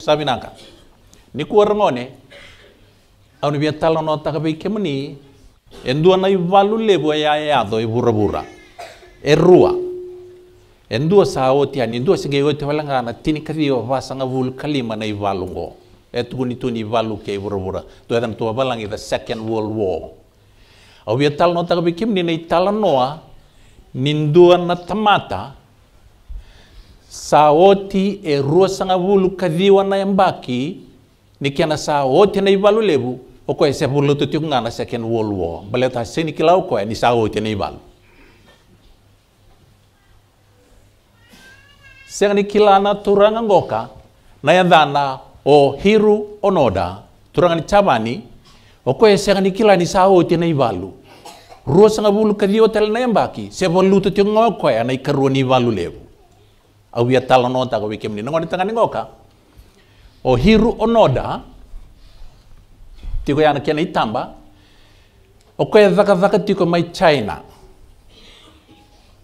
saminanka ni kuwar ngone anu biya talo no taka bi kemuni endua na ivalu lebo ya ya do ibura bura erua endua saoti ani endua sige yote walanga na tini kari o vasa nga vul kalima na ivalu ngo etuguni tuni ivalu ke ibura bura to edan to balangi the second world war au bia talo no taka bi kemuni na italo noa nindua na tamata saa woti erua sangavulu kathiwa na yambaki nikiana saa woti na ivalu levu oko se vulu tutiu ngana second world war baleta seni kila okoe ni saa woti na ivalu sengani kilana turanga ngoka na yadhana o hiru onoda turanga ni chabani okoe sengani kilani saa woti na ivalu rua sangavulu kathiwa tel na yambaki se vulu tutiu ngokoe na ikarua ni ivalu levu awia tala nota go wike mni ngoni tanga ngoka o hiru onoda tiko yana kena itamba o okoe zaka dhaka tiko mai china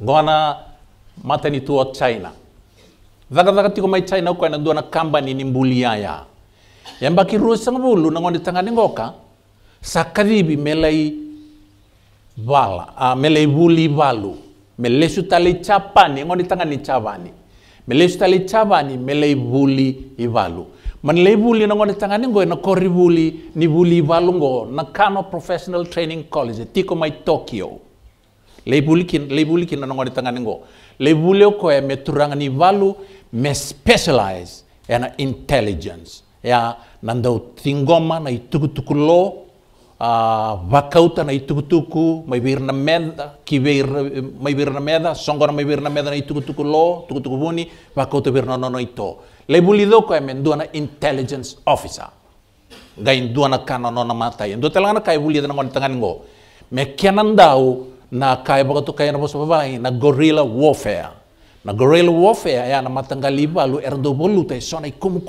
ngona matani tuo china zaka dhaka tiko mai china ko na duana kambani ni mbuli yaya yamba kirusa ngabulu na ngoni tanga ngoka sakadhibi melai bala a ah, melai buli balu melesu tali chapani ngoni tanga ni chavani meleistali chavani meleibuli ivalu man na ngone tangani ngo na koribuli ni buli ivalu ngo na kano professional training college tiko mai tokyo leibuli kin leibuli kin ngone tangani ngo leibuli ko e ni valu me specialize ena intelligence ya nandau tingoma na itukutukulo vakauta na itukutuku mai vir na meda ki vir mai vir na meda songora mai vir na meda na itukutuku lo tukutuku buni vakauta vir no no ito le bulido ko men duana intelligence officer ga induana kana no na mata indo telana kai bulida na ngon tangango me kenandau na kai bakato kai na bosa bavai na guerrilla warfare na guerrilla warfare ya na matangaliba balu erdo bolu tai sona i kumu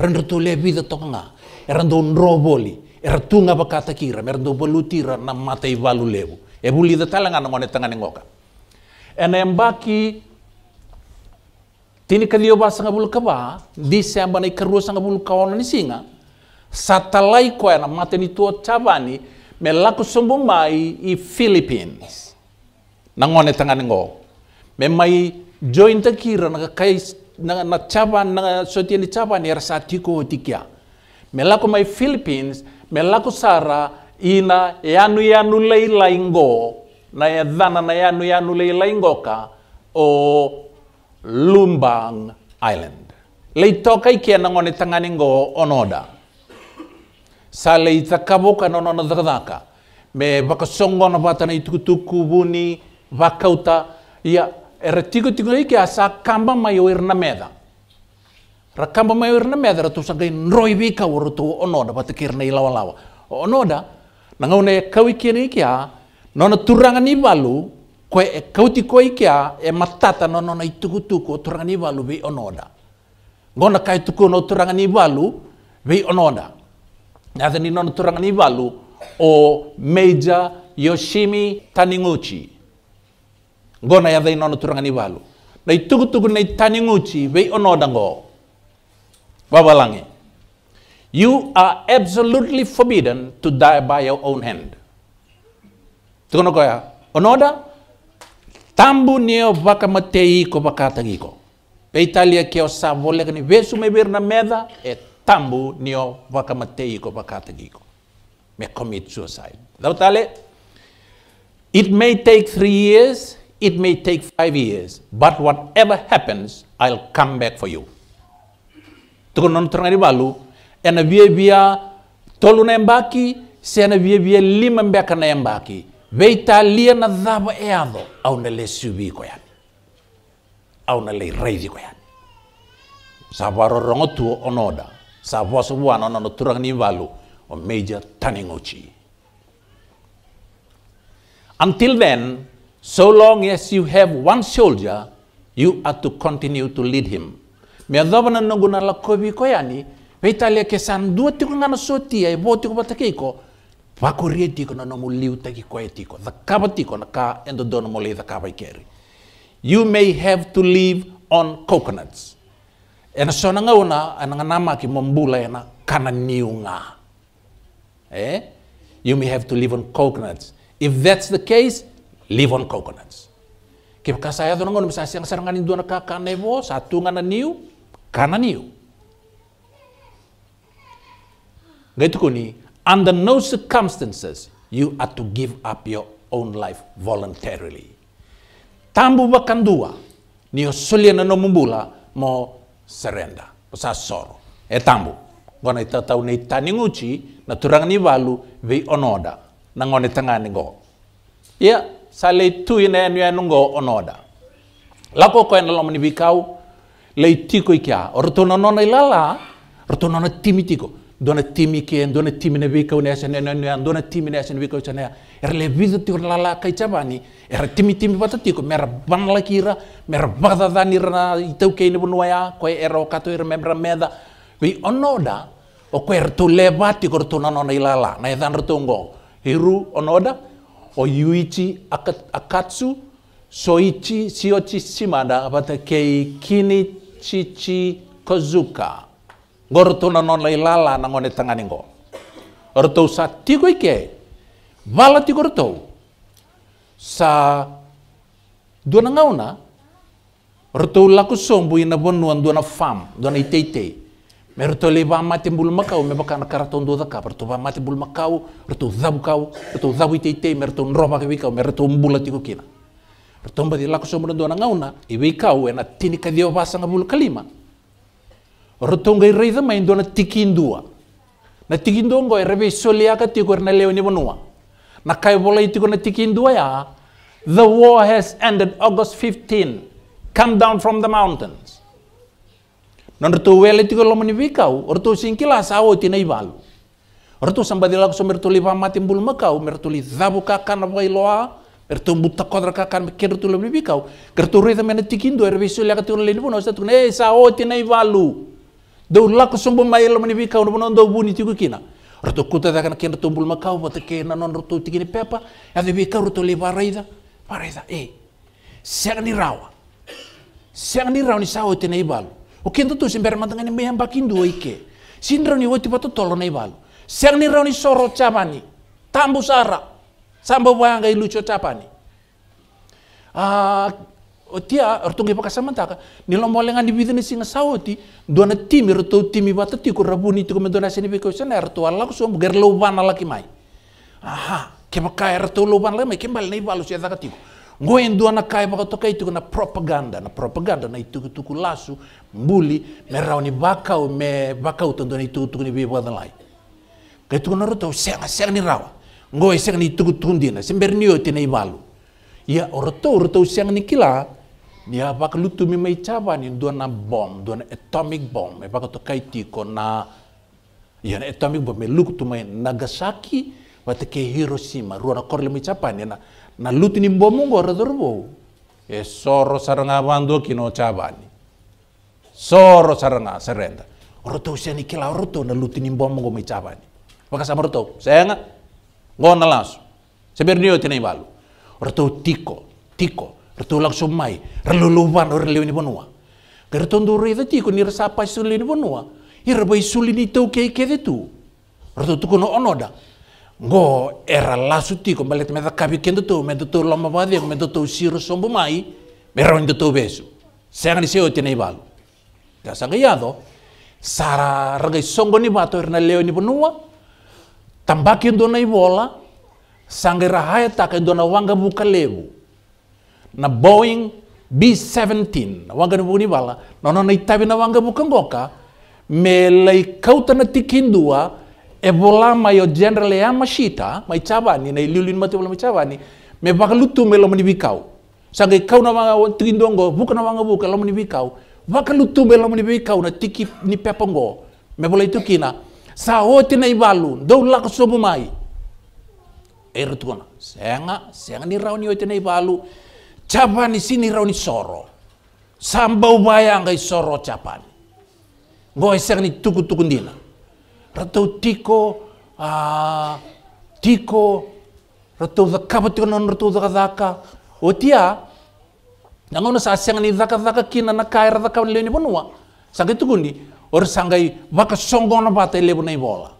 rendo le vida tokanga erndo nroboli er tunga ba kata kira merdo bolutira na mata i valu lebu e buli da talanga na ngone tangane ngoka ena embaki tini kali ba sanga kaba di semba na ikaru sanga bul ni singa satalai ko na mata ni tuo chavani me laku mai i Philippines na ngone tanga ngo me mai join kira na kai na na chaban na sotieni chaban er satiko tikia me mai Philippines melaku sara ina yanu yanu leila ingo na ya na yanu yanu leila ingoka o Lumbang Island. Leitoka ikiena ngone tangani ngo onoda. Sa leita na onona na Me baka songo na bata na itukutuku buni vakauta Ia eretiko tiko iki sa kamba mayo irna meda rakamba mayor na medra tu sangai nroi bika ka tu onoda batikir na ilawa lawa onoda nangau ne kawi kiri kia nona turangan ni balu koe e kauti koi kia e matata no nona ituku tuku turangan ni balu bi onoda ngona kai tuku no turangan ni balu bi onoda na zani nona turangan ni balu o Major Yoshimi taninguchi ngona ya zani nona turangan ni balu na ituku tuku na Taniguchi bi onoda ngoo Babalangi, you are absolutely forbidden to die by your own hand. Tukono koya, onoda, tambu neo vaka matei ko vakatagi ko. Pe Italia keo sa vole kani vesu me vir na meda e tambu neo vaka matei ko vakatagi ko. Me commit suicide. Dautale, it may take three years, it may take five years, but whatever happens, I'll come back for you tukunon trangari balu ena bia bia tolu na embaki se ena bia bia lima mbeka na embaki veita lia na dhaba e adho au na le subi ko yani au na le raidi ko yani sava rorongo tuo onoda sava subuana ona no turangani balu o major turning ochi until then so long as you have one soldier you are to continue to lead him miadhava na guna la kobi ko yani peitale ke san dua tiko ngana sotia e bo tiko patake ko vakoria tiko na nomu liu taki koe tiko dhakava tiko na ka endo dono mo lei dhakava i keri you may have to live on coconuts ena sona nga una ananga nama ki mombula ena kana niunga eh you may have to live on coconuts if that's the case live on coconuts ke kasaya dono ngono misasi ang sarangani duana ka kanevo satunga na niu ಕಾನನಿಯು ಗೈತುಕೊನಿ ಆನ್ under no circumstances you are to give up your own life voluntarily. Tambu dua, niyo sulia na nomumbula mo serenda. Sa soro. E tambu. Gona itataw na uci, na turang ni valu vi onoda. Nangone tangani go. Ya, sale tu ina enu enu go onoda. Lako ko lomani vikau, lei tiko ikia e orto no no ilala orto no timi tiko dona timi ke dona timi ne bika une sene ne ne dona timi ne sene bika sene er le vidu ti lala kai chabani er timi timi bata tiko mer ban la kira mer bada dani rana itau ke ne bunwaya ko er o kato er membra meda vi onoda o ko er to lebati ko to no no ilala na edan rtongo hiru onoda o yuichi akatsu soichi siochi simada bata kei kini cici kozuka gorto na non lailala na ngone tanganingo orto sa tigo ike bala ti gorto sa duana ngauna orto laku sombu ina bonuan duana fam duana ite. Merto le ba mati bul makau me bakana karaton do daka perto ba mati bul makau perto zabu kau perto zabu ite ite merto nroba kewikau. merto mbula tigo kina. ratomba di lako somona dona ngauna iwe kau ena tini kadio basa ngabul kalima rotonga iraiza main dona tikindua na tikindongo erebe soliaka tiko erna leo ni bonua na kai bola itiko na tikindua ya the war has ended august 15 come down from the mountains non roto wele tiko lomoni wikau rotu singkila sawo tina laku roto sambadila ko somertuli pamatim bulmakau mertuli zabuka kana loa. Ertu mutta kodra kakan kerro tu lebih bikau. Kertu rita mena tikindo erbe su laka tu lele bono sa tu ne eh, sa o ti valu. Do lako sombo mai lo meni bikau no nondo buni tiku kina. Ertu kuta da kana kena tumbul makau bata ke na non ertu tikini pepa. Ya de bikau ertu le varaida. Varaida e. Eh, Sera ni rawa. Sera ni rawa ni sa o ti nei valu. O kento tu sember matanga ni mehan bakindo ike. Sindro ni o ti tolo valu. ni rawa ni soro chamani. Tambus arak samba wayanga ilucho tapani ah otia ortungi pakasamantaka nilomolenga ni bidini singa sauti dona timi roto timi bata tiku rabuni tiku mendona sini biko sana roto ala ko som ger lobana laki mai aha kema kai roto lobana laki mai kembal ya zakatiku ngoen na kai baka to kai na propaganda na propaganda na itu tuku lasu mbuli ni bakau me bakau na itu tuku ni bibo dan lai kai tiku na roto senga senga ni rawa ngo seng ni tugu tundina sember niyo oti na ibalu ya orto orto siang ni kila ni apa kelutu mi mai caba ni dua na bom dua na atomic bomb e baka to kaiti na ya na atomic bomb luku tu mai nagasaki wate ke hiroshima na korle mi caba ni na na lutu ni bom ngo orto rbo e soro saranga bando kino caba ni soro saranga serenda orto siang ni kila orto na lutu ni bom ngo mai caba ni baka sama nggak na langsung seberni yo tinai balu retu tiko tiko retu langsung mai reluluban or ni bonua kerton duru itu tiko ni resapa ni bonua ira bai ni tau kei kei tu retu tuku no onoda ngo era lasu tiko malet meta kabi kendo tu meta tu lama badi meta tu siru sombo mai beron tu tu besu sengan seo tinai balu Dasang kaya do, sara ragai songgo ni bato irna leo ni bonua, tambaki ndona ibola sanga rahaya taka ndona wanga buka lebu na Boeing B17 na wanga ni buni bala nono na itabi na wanga buka ngoka lai kauta na tikindua ebola mayo general ya mashita maichabani na ilulin matibula maichabani me lutu me lomani bikau sanga ikau na wanga tikindongo buka na wanga buka lomani bikau baka lutu melo bikau na tiki ni pepongo bola itu kina sawotina ibalu dau lak sobu mai ertuna eh, senga senga ni rauni otina ibalu capani sini rauni soro sambau bayang kai soro capani goi senga ni tuku tuku dina ratau tiko a tiko ratau zakapa tiko non ratau zakazaka otia nangono sa senga ni zakazaka kina na kaira zakapa leni bonua sakitukundi Or sangai waka songgona bata elebu na ibola.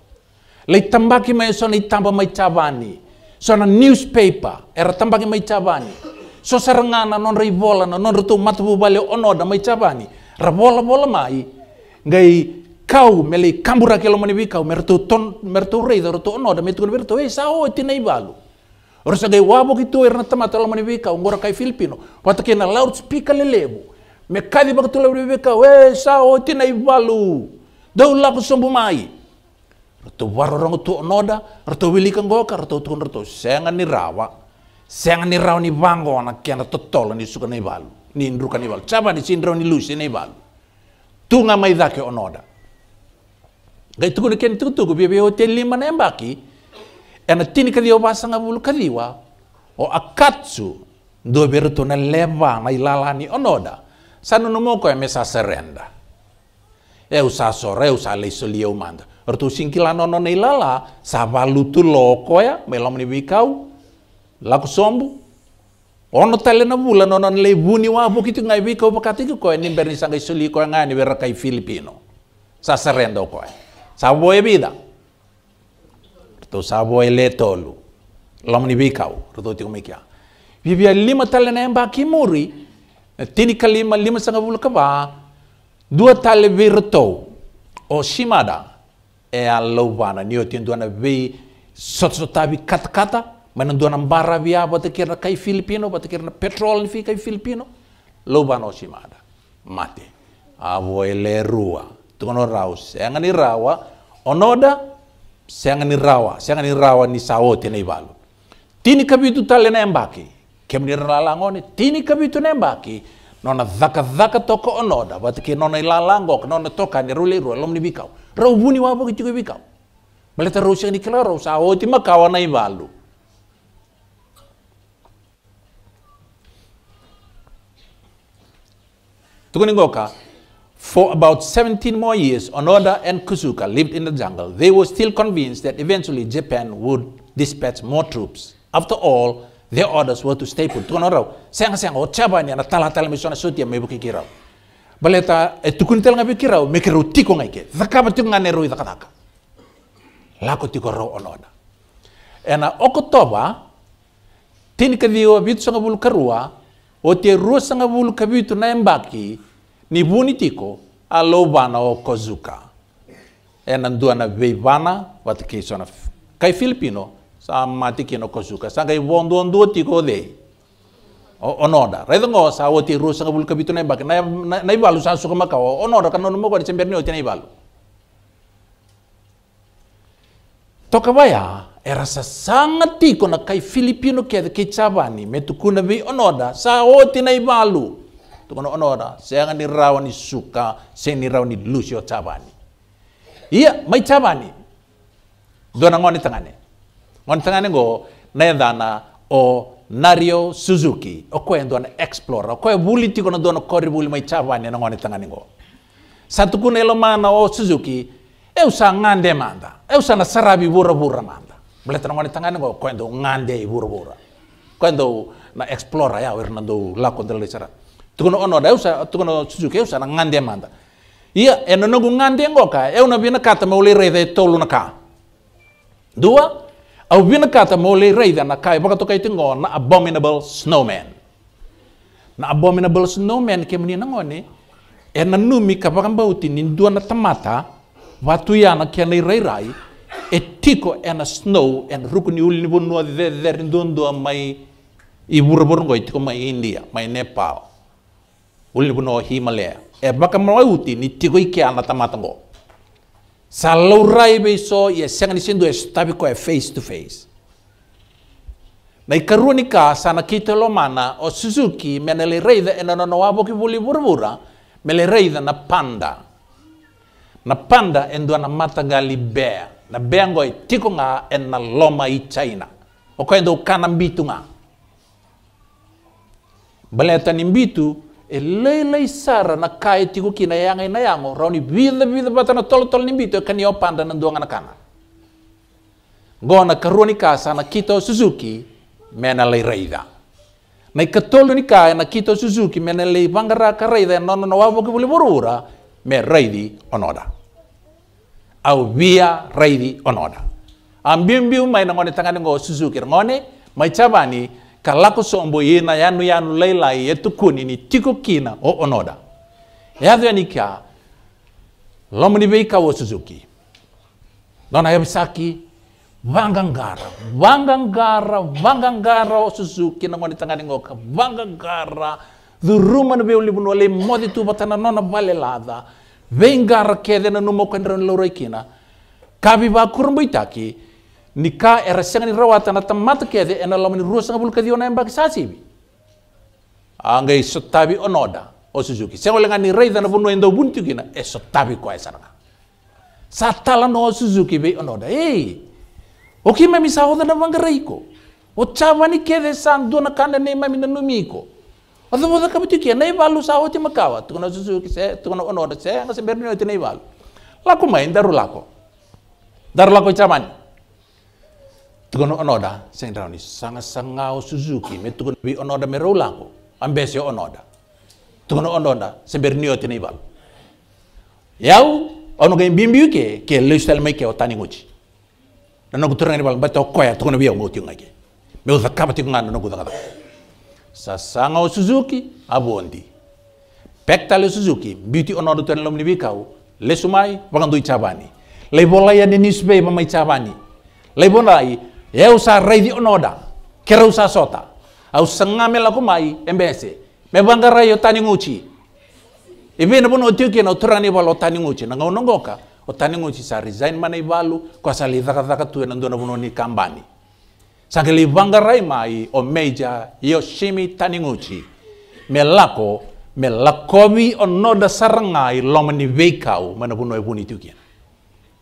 Lei tambaki mai sona itamba mai chavani. Sona newspaper era tambaki mai chavani. So sarangana non rei bola na non rutu matubu bale onoda mai chavani. ra bola bola mai. Ngai kau mele kambura kelo bi kau mertu ton mertu rei do rutu onoda metu mertu sa o tinai balu. Or sangai wabo kitu erna tamata lo manibi kau ngora kai Filipino. na loudspeaker lelebu. me kali bak tula bebe ka we sa o tina i balu dau la ko sombu mai rato rong tu onoda, rato wili kang goka rato tu rato senga ni rawa senga ni rawa ni bango ana kian rato tola ni suka ni balu ni indruka ni balu caba ni sindro ni lusi ni balu tunga mai dake onoda gai tuku ni ken tu tuku bebe o te lima nembaki, mbaki ena tini kali o basanga bulu kaliwa o akatsu do berto na leva na ilalani onoda Sano moko ya e mesa serenda. E usa sore, usa le leiso manda. Ortu singkila nono lala sa valutu loko ya, e, melom ni bikau, laku sombu. Ono tele na bula nono lebu ni wa kitu ngai bikau e nimber ni berni sangai ko e ngai ni kai Filipino. Sa serenda ya. Sa boe bida. Ortu sa boe le tolu. Lom ni bikau, ortu tiku mikia. Bibia lima tele na muri, tini kalima lima sanga bulu kaba dua tale be reto o shimada e a louvana ni o tindu ana be sotsotabi katkata mana duana mbara via bata kira kai filipino bata kira na petrol fi kai filipino lobana o shimada mate avo ele rua tukono raus engani rawa onoda sengani rawa sengani rawa ni sawote nei balu tini kabitu tale na embaki tini kabitu nembaki nona toko onoda nona nona toka ni rule rule bikau bikau ni makawa na for about 17 more years, Onoda and Kusuka lived in the jungle. They were still convinced that eventually Japan would dispatch more troops. After all, their orders were to stay put. tukono orang, siang siang, o oh, coba ni ana tala tala misona sotia me buki kirau baleta eh tukun tel ngabe kirau me kirau tiko ngai ke zakaba tiko ngane zakataka tiko raw onona ena okotoba tini kadio bitu sanga bulu kerua, o te rua sanga bulu kabitu na embaki ni buni tiko alo bana o kozuka ena ndua na vei bana vatikisona kai filipino sa mati kino kosuka sa kay duon ondo ti ko de onoda redo ngo sa o ti rusa kabul kabitu nai bak nai sa suka makau onoda kan nono ko di semberni o ti na ibalu toka waya era sa sangat ti ko na kai filipino ke ke chabani metukuna bi onoda sa woti nai balu ibalu onoda sa ngani rawani suka se ni rawani lucio iya mai chabani dona ngoni tangane mwanitang'ane go nedana o nario suzuki o okoendwa na explorer O buli tiko na dono kori buli maichapani na ngone tangani go satukuna elo mana o suzuki E usa ngande manda E usa na sarabi bura bura manda bleta na ngone tangani go ndo ngande bura bura ndo na explorer ya wer na do la kondele sara tukuna ono da e usa sa suzuki eu na ngande manda Iya, eno nogu ngande ngoka eu na bina kata mauli rede tolu na dua awina kata mole raida na kai baka tokai tingo na abominable snowman na abominable snowman ke meni nangone e na numi ka baka mbauti ni ndua na tamata watu ya na rai rai e tiko e na snow en ruku ni uli ni dide dhe dhe ndondua mai i buraburungo ngoi tiko mai India mai Nepal uli ni bonua Himalaya e baka mbauti ni tiko ike ana tamata ngoi so ye sengani sindu e stabi ko e face to face na ikarunika ka sana kitelo mana o Suzuki menele ena no wabo buli burbura mele reida na panda na panda endo na gali bea na bea ngoi tiko nga ena loma i China ko endo ukana mbitu nga baleta ni mbitu lei sara na kai tiku kina yang ina yango rauni bida bida bata na tol tol nimbito e kani opanda na nduanga na kana gona karuni kasa na kito suzuki mena lei reida na ikatolo ni kai na kito suzuki mena lei bangara ka reida e nono na wabo ki buliburura me reidi onoda au via reidi onoda ambimbiu mai na ngone tangani ngo suzuki ngone mai chabani kalakusombo yina yanu yanu lailai tukuni ni tiko kina o onoda lomu ni veika wa suzuki dona yabisaki wangangara wangangara wangangara o suzuki na mwani tangani ngoka vangangara dhuruman be ulibunwa le modi tu batana nona vale lada kede na numo kendron loroi kina kabi va kurumbo itaki nika era ni rawata na tamat kede ena lamani rusa ngabul kadi ona embak bi. anga isotabi onoda osuzuki se lenga ni reida na bunu endo buntu gina esotabi ko esaranga satala no suzuki be onoda ei okima misa oda na wanga reiko o chavani kede sandu na kanda ne mami na numiko odo boda kabutu kia nei balu sa hoti makawa tukuna suzuki se tukuna onoda se anga se berni oti nei balu lako main daru lako daru lako chamani tukono onoda sing dauni sanga o suzuki me tukono bi onoda me ambesi ambesio onoda tukono onoda sember nio bal yau ono ga bimbi ke ke lifestyle me ke otani nguchi na no ni bal bato koya tukono bi ngo tinga ke me uza kaba tinga no kuza kaba sa suzuki abondi pektale suzuki beauty onoda tukono lomni bi kau lesumai wakandui chabani laya denis be mamai chabani. Lebona i ye usa raithi onoda kera usa sota au sangame la kumai embese mebanga rayo tani nguchi ibene bono otioke na oturani balo tani nguchi na o tani nguchi sa resign mana ibalu kwa sa lidhaka dhaka tuwe na ndona bono ni kambani li banga rayo mai o oh, meja yoshimi tani nguchi melako melakobi onoda sarangai loma ni veikau mana bono ebuni tioke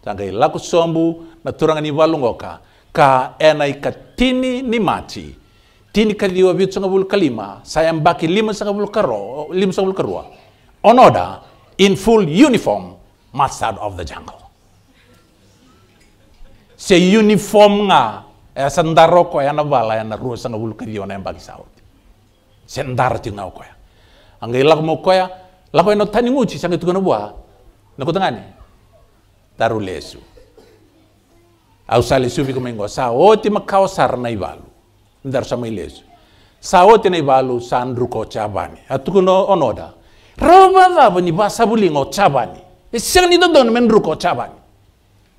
sangai lako sombu na turanga ni balungoka ka enai ka tini ni mati tini ka diwa biut sanga bul kalima saya mbaki lima sanga bul karo lima sanga bul karua onoda in full uniform master of the jungle se uniform nga e sandaro ko ya, ya bala ya naru sanga bul kadiwa na ya mbaki saut sendar ti ngau ko ya angai lak mo ko ya lak tani nguci sanga tu kana bua na ko daru lesu au sale sufi ko mengo sa oti ma sar na ibalu ndar sama ilesu sa oti na ibalu sandru ko chabani no onoda roba vabo ni basabuli ngo chabani e sirni men ruko chabani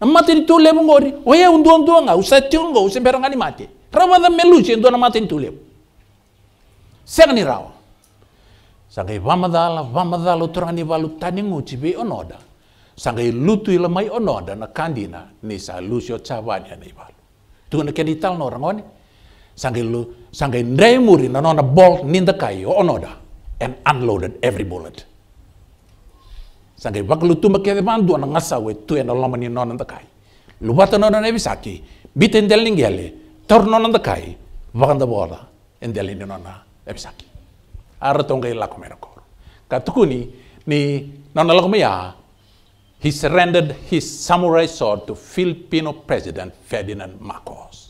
amate ni tule ngori oye undu undu nga usa usembera ani mate roba da meluche ndo na mate ni tule sirni rawa sangai vamadala vamadala turani balu tani nguchi be onoda sanga lutui lutu mai ono dan kandina ni sa lusio chavani nai i walu. Tuna keni tal no rangoni, sanga lu, sanga i muri na nona bolt ninda kai o ono da, and unloaded every bullet. Sanga i lutu ma kede mandu ana ngasa we tu ena lama ni nona nda kai. Lubata nona nevi saki, biten del ningiale, tor nona nda kai, wakanda bola, indel ni nona nevi saki. Ara tonga i Katukuni, ni nona lako he surrendered his samurai sword to Filipino President Ferdinand Marcos.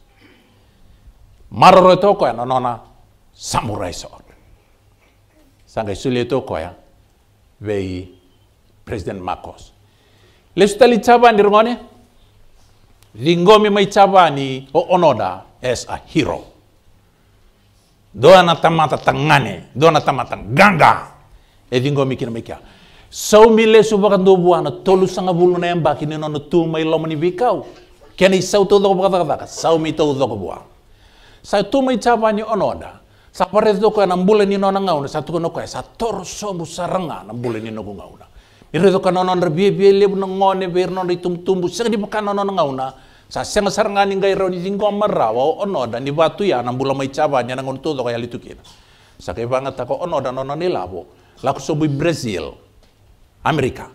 Maroro itu kaya yan, nona samurai sword. Sangay suli ito ko yan, vei President Marcos. Lesutali chaba ni rungone, ringomi mai chaba ni o onoda as a hero. Doa na tamata tangane, doa na tamata ganga, e ringomi kina mikia. Sau mile suba do buana tolu sanga bulu na yang kini nino no tu mai lomani bikau. Kani sau tu doko baka baka sau mi tu doko bua. Sa tu mai ni onoda. Sa pares doko na nona ngau na na sa tu kono kai sa torso sombu saranga na bule ngau ko ngauna. Ire doko na non rebie bie lebu na ngone bir non tum tumbu seng di na non na. Sa seng saranga ro ni jingko marawa onoda ni batu ya na bula mai ni na ngon doko ya kina. Sa kai bangat tako onoda nono nilabo. Laku sobi Brazil. Amerika.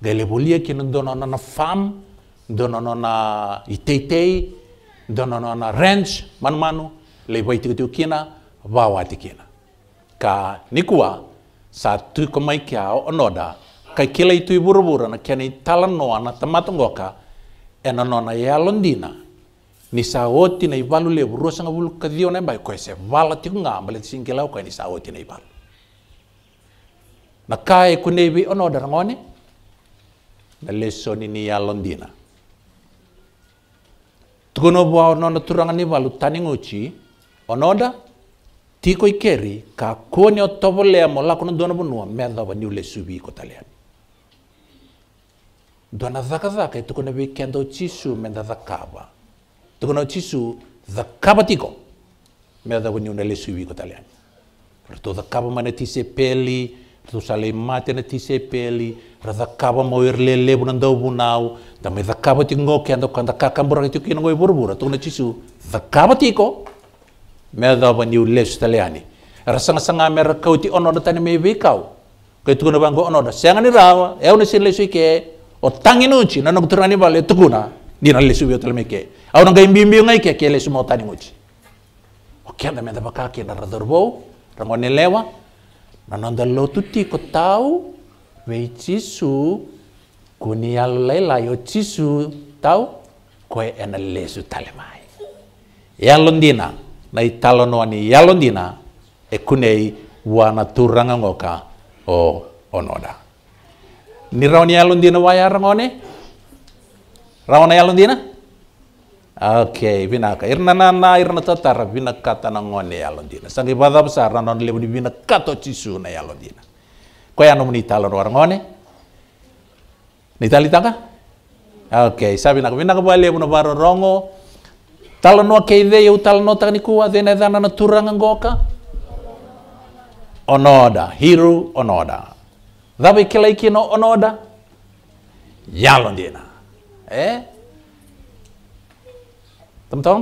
Ga je lebolieke dono na fam, dono na iteitei, dono na ranch manumanu, le waitikitiku kina, wawati kina. Ka nikua, sa tuiko mai kia o onoda, kai kila i tui burubura na kia ni talanoa na tamatongoka, e na nona e alondina, ni sa oti na i valu le burua sanga vulu mbai koe se vala tiku ngā, mbale tisingilau koe ni sa oti na i na kai kunebi ono ngone na lesson ini ya londina tukono bua ono na turangani balu ono onoda tiko ikeri ka kone lea mo lakono kono dono bunwa medha ba niule subi kota lea dona zaka zaka tukono bi kendo chisu menda zakawa tukono chisu zakaba tiko medha ba niule subi kota lea Rato zakaba mana tise peli tusalei mate na ra cakava radakava moir lelevu na davunau dame cakava ti ngoke keda kanda kakambura ti kina ngoi burbura tu na tisu dakava me dava ni ules taliani rasanga sanga me rakau ti onoda tani me vikau kai tu na onoda senga ni rawa eu na sin lesu ke o tangi nuchi na nokturani vale tukuna ni na lesu yo telme ke au na ngai mbimbi ngai ke ke lesu mo tani nuchi o kenda me dava ka ke na radorbo rangone lewa Nah, lo tuti ko tau wei cisu kunia lela yo cisu tau koe ena lesu talemai yalondina na italononi yalondina e kunei wana turanga ngoka o onoda ni raoni yalondina waya rangone raona yalondina Okay, bina ka irna na na irna tatara bina kata na ngone ya londina. Sangi bada besar na non lebu bina kato cisu na ya londina. Ko ya nomuni talor war ngone? Ni tali tanga? Okay, sabi na bina ka bale bu na baro rongo. Talo no ke ide yo talo no tani kuwa de na dana na turanga ngoka. Onoda, hiru onoda. Dhabe kila ikino onoda. Ya londina. Eh? tam tom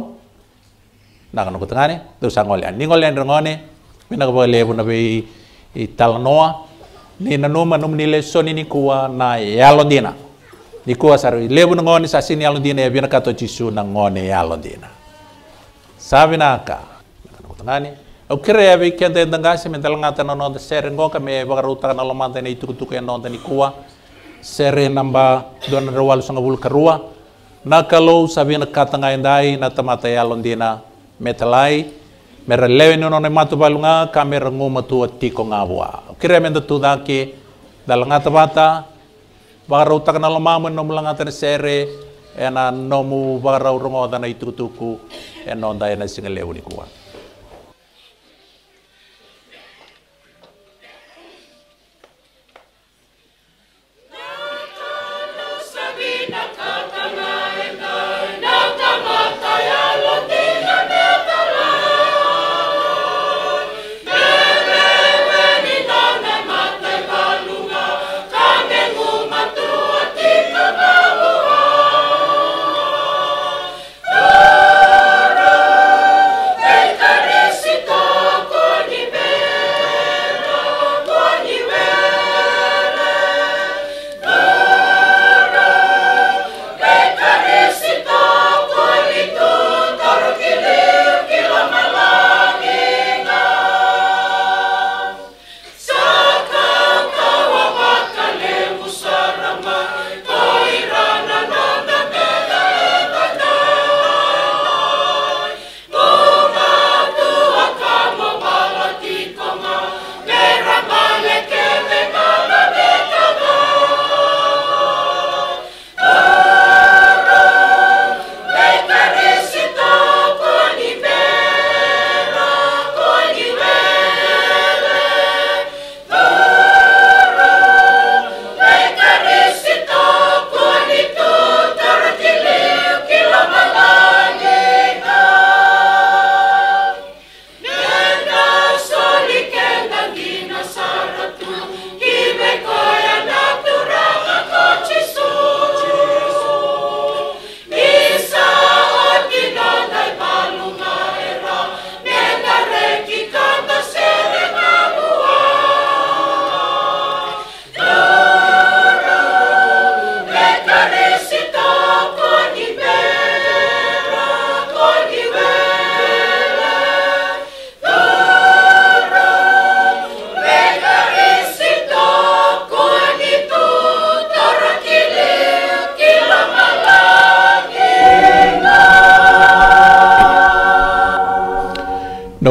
na kana ko tangane to sa ngole an ngole ni ngone mi na ko na be ital noa ni na no ma no ni le ni kuwa na yalondina ni kuwa sar le bu ngone sa sin yalondina e bi na ka to chisu na ngone yalondina sabi na ka kana ko tangane o kere ya be kende ndangase mi tal ngata no no de ser me ba na lo manta ni tukutuke no ni kuwa sere namba dona rawal sanga bul karua nakalo sabina katangayandai na tamataya londina metalai mera lewe nono ne matu balunga kamera ngoma tua tiko ngawa kira mendo tu dake dalanga tabata barau takna lamamu tan sere ena eh, nomu barau rongo dana itutuku eh, dai na singa lewe ni kuwa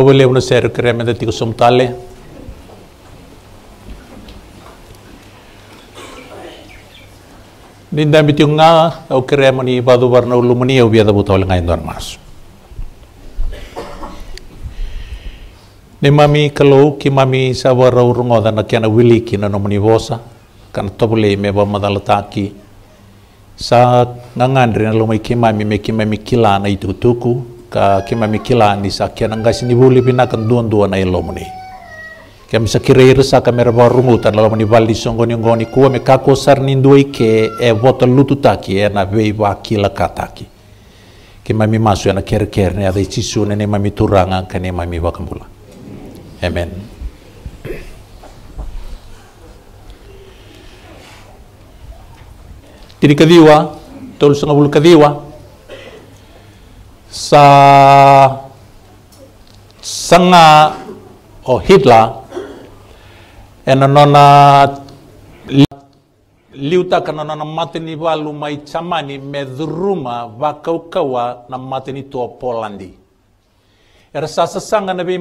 Hoy a ser kremede tigo somtale. Ninda mitiyo nga au kremo ni badu barna ulumuni au biada buta oleng ayin don mas. Ni mami kalau ki mami sabar au rungo dana kiana wili kina nomuni bosa kan tobule me ba madalataki sa ngangandri na lumai ki mami me ki mami kilana itu tuku ka kima mikila ni sa kia gasi sini buli pina kan duan duan ai lomuni kia misa kira irsa sa kamera ba rumuta la ni bali songo ni ngoni kuwa me kako sar ni ndua ike e vota lutu taki e na vei wa kila kataki kima mi masu e na ker ker ne ada cisu ne ne mami turanga ka ne mami wakambula amen Tiri kadiwa, tolu kadiwa, sa sanga o hitla enonona liuta kana nona matini valu mai chamani me va kaukawa na mateni tua Polandi. Era sa sanga na be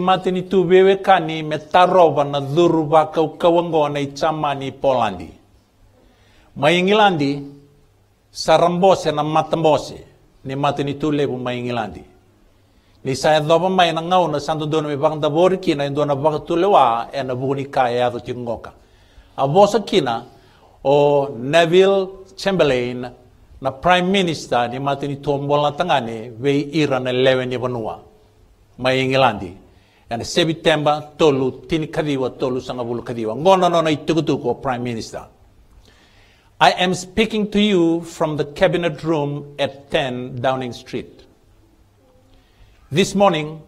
tu bewe kani me tarova na dhuru kaukawa ngona i chamani Polandi. Mai Ingilandi sarambose na matambose ni matini tule bu mai ngilandi ni sae do ba mai na ngau na santo do me bang da ki na do tule wa e na bu ni ka e a do ngoka a bosa kina o Neville Chamberlain na prime minister ni matini tombol na tangane we ira na lewe ni banua mai ngilandi e and september tolu tin kadiwa tolu sangabul kadiwa ngono no na o prime minister I am speaking to you from the cabinet room at 10 Downing Street. This morning,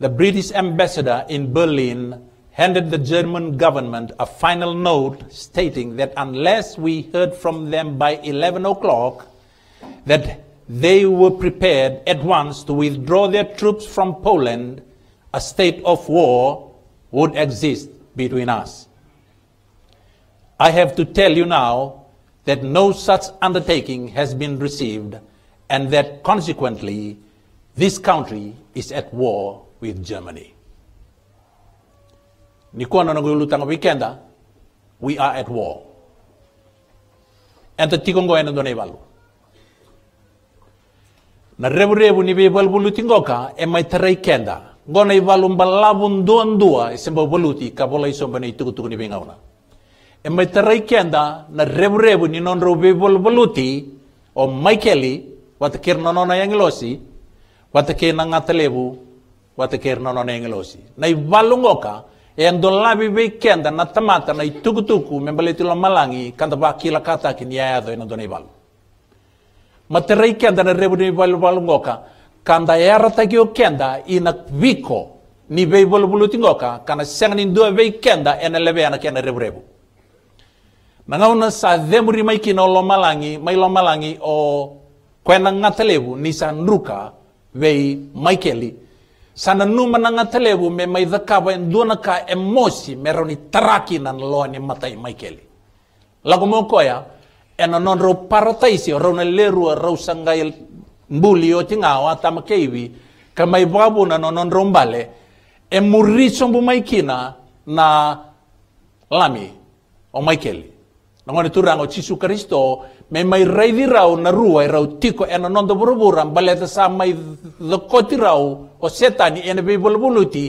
the British ambassador in Berlin handed the German government a final note stating that unless we heard from them by 11 o'clock, that they were prepared at once to withdraw their troops from Poland, a state of war would exist between us. I have to tell you now that no such undertaking has been received and that consequently this country is at war with Germany. we are at war. the tikongo and the ibalu. Na rebu rebu ni bebal bulutingoka emai terai kenda. Gona ibalu mbalabu ndua ndua isemba buluti kabola isomba na itukutuku ni bengauna. e mai kenda na rebu rebu ni non rubi bol boluti o mai keli wata kir nono na yang losi wata ke na ngatalebu wata kir nono na yang losi na ibalungoka yang dolabi be kenda na tamata na ituku tuku membeleti malangi kanta ba kila kata kin ya do donai bal materai kenda na rebu ni bal balungoka kanda era o kenda ina viko ni be bol boluti ngoka kana sengni ndo be kenda ena lebe ana kena rebu rebu nangauna sa dhemuri maikina o lomalangi mai lomalangi o kwena ngatelevu ni sa nruka vei maikeli sana numa na ngatelevu me mai dhakava ka emosi meroni taraki na naloa ni matai maikeli lago ya, ena non ro parataisi o rauna lerua rausangai mbuli o tingao atamakeivi ka mai vavuna no non rombale e maikina na lami o maikeli ngone turango Yesu Kristo me mai raidi rau na rua e rau tiko e na nondo burubura baleta sa mai dhokoti koti rau o setani e na bibul buluti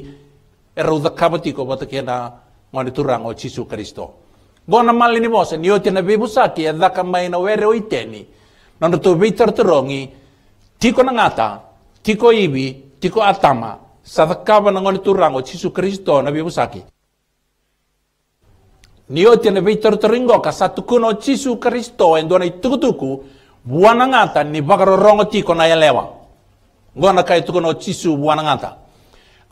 e rau the kabatiko bata kena ngone turango Yesu Kristo gona mali ni mose, ni oti na bibusaki e dhaka mai na were o iteni nondo tu bitar turongi tiko na ngata tiko ibi tiko atama sa the kaba na ngone turango Yesu Kristo na bibusaki Nio tiene ne vei ka satu kuno jisu kristo en duanai itukutuku buana ngata ni bagaro rongo tiko na yelewa. ngona kai tukuno jisu buana ngata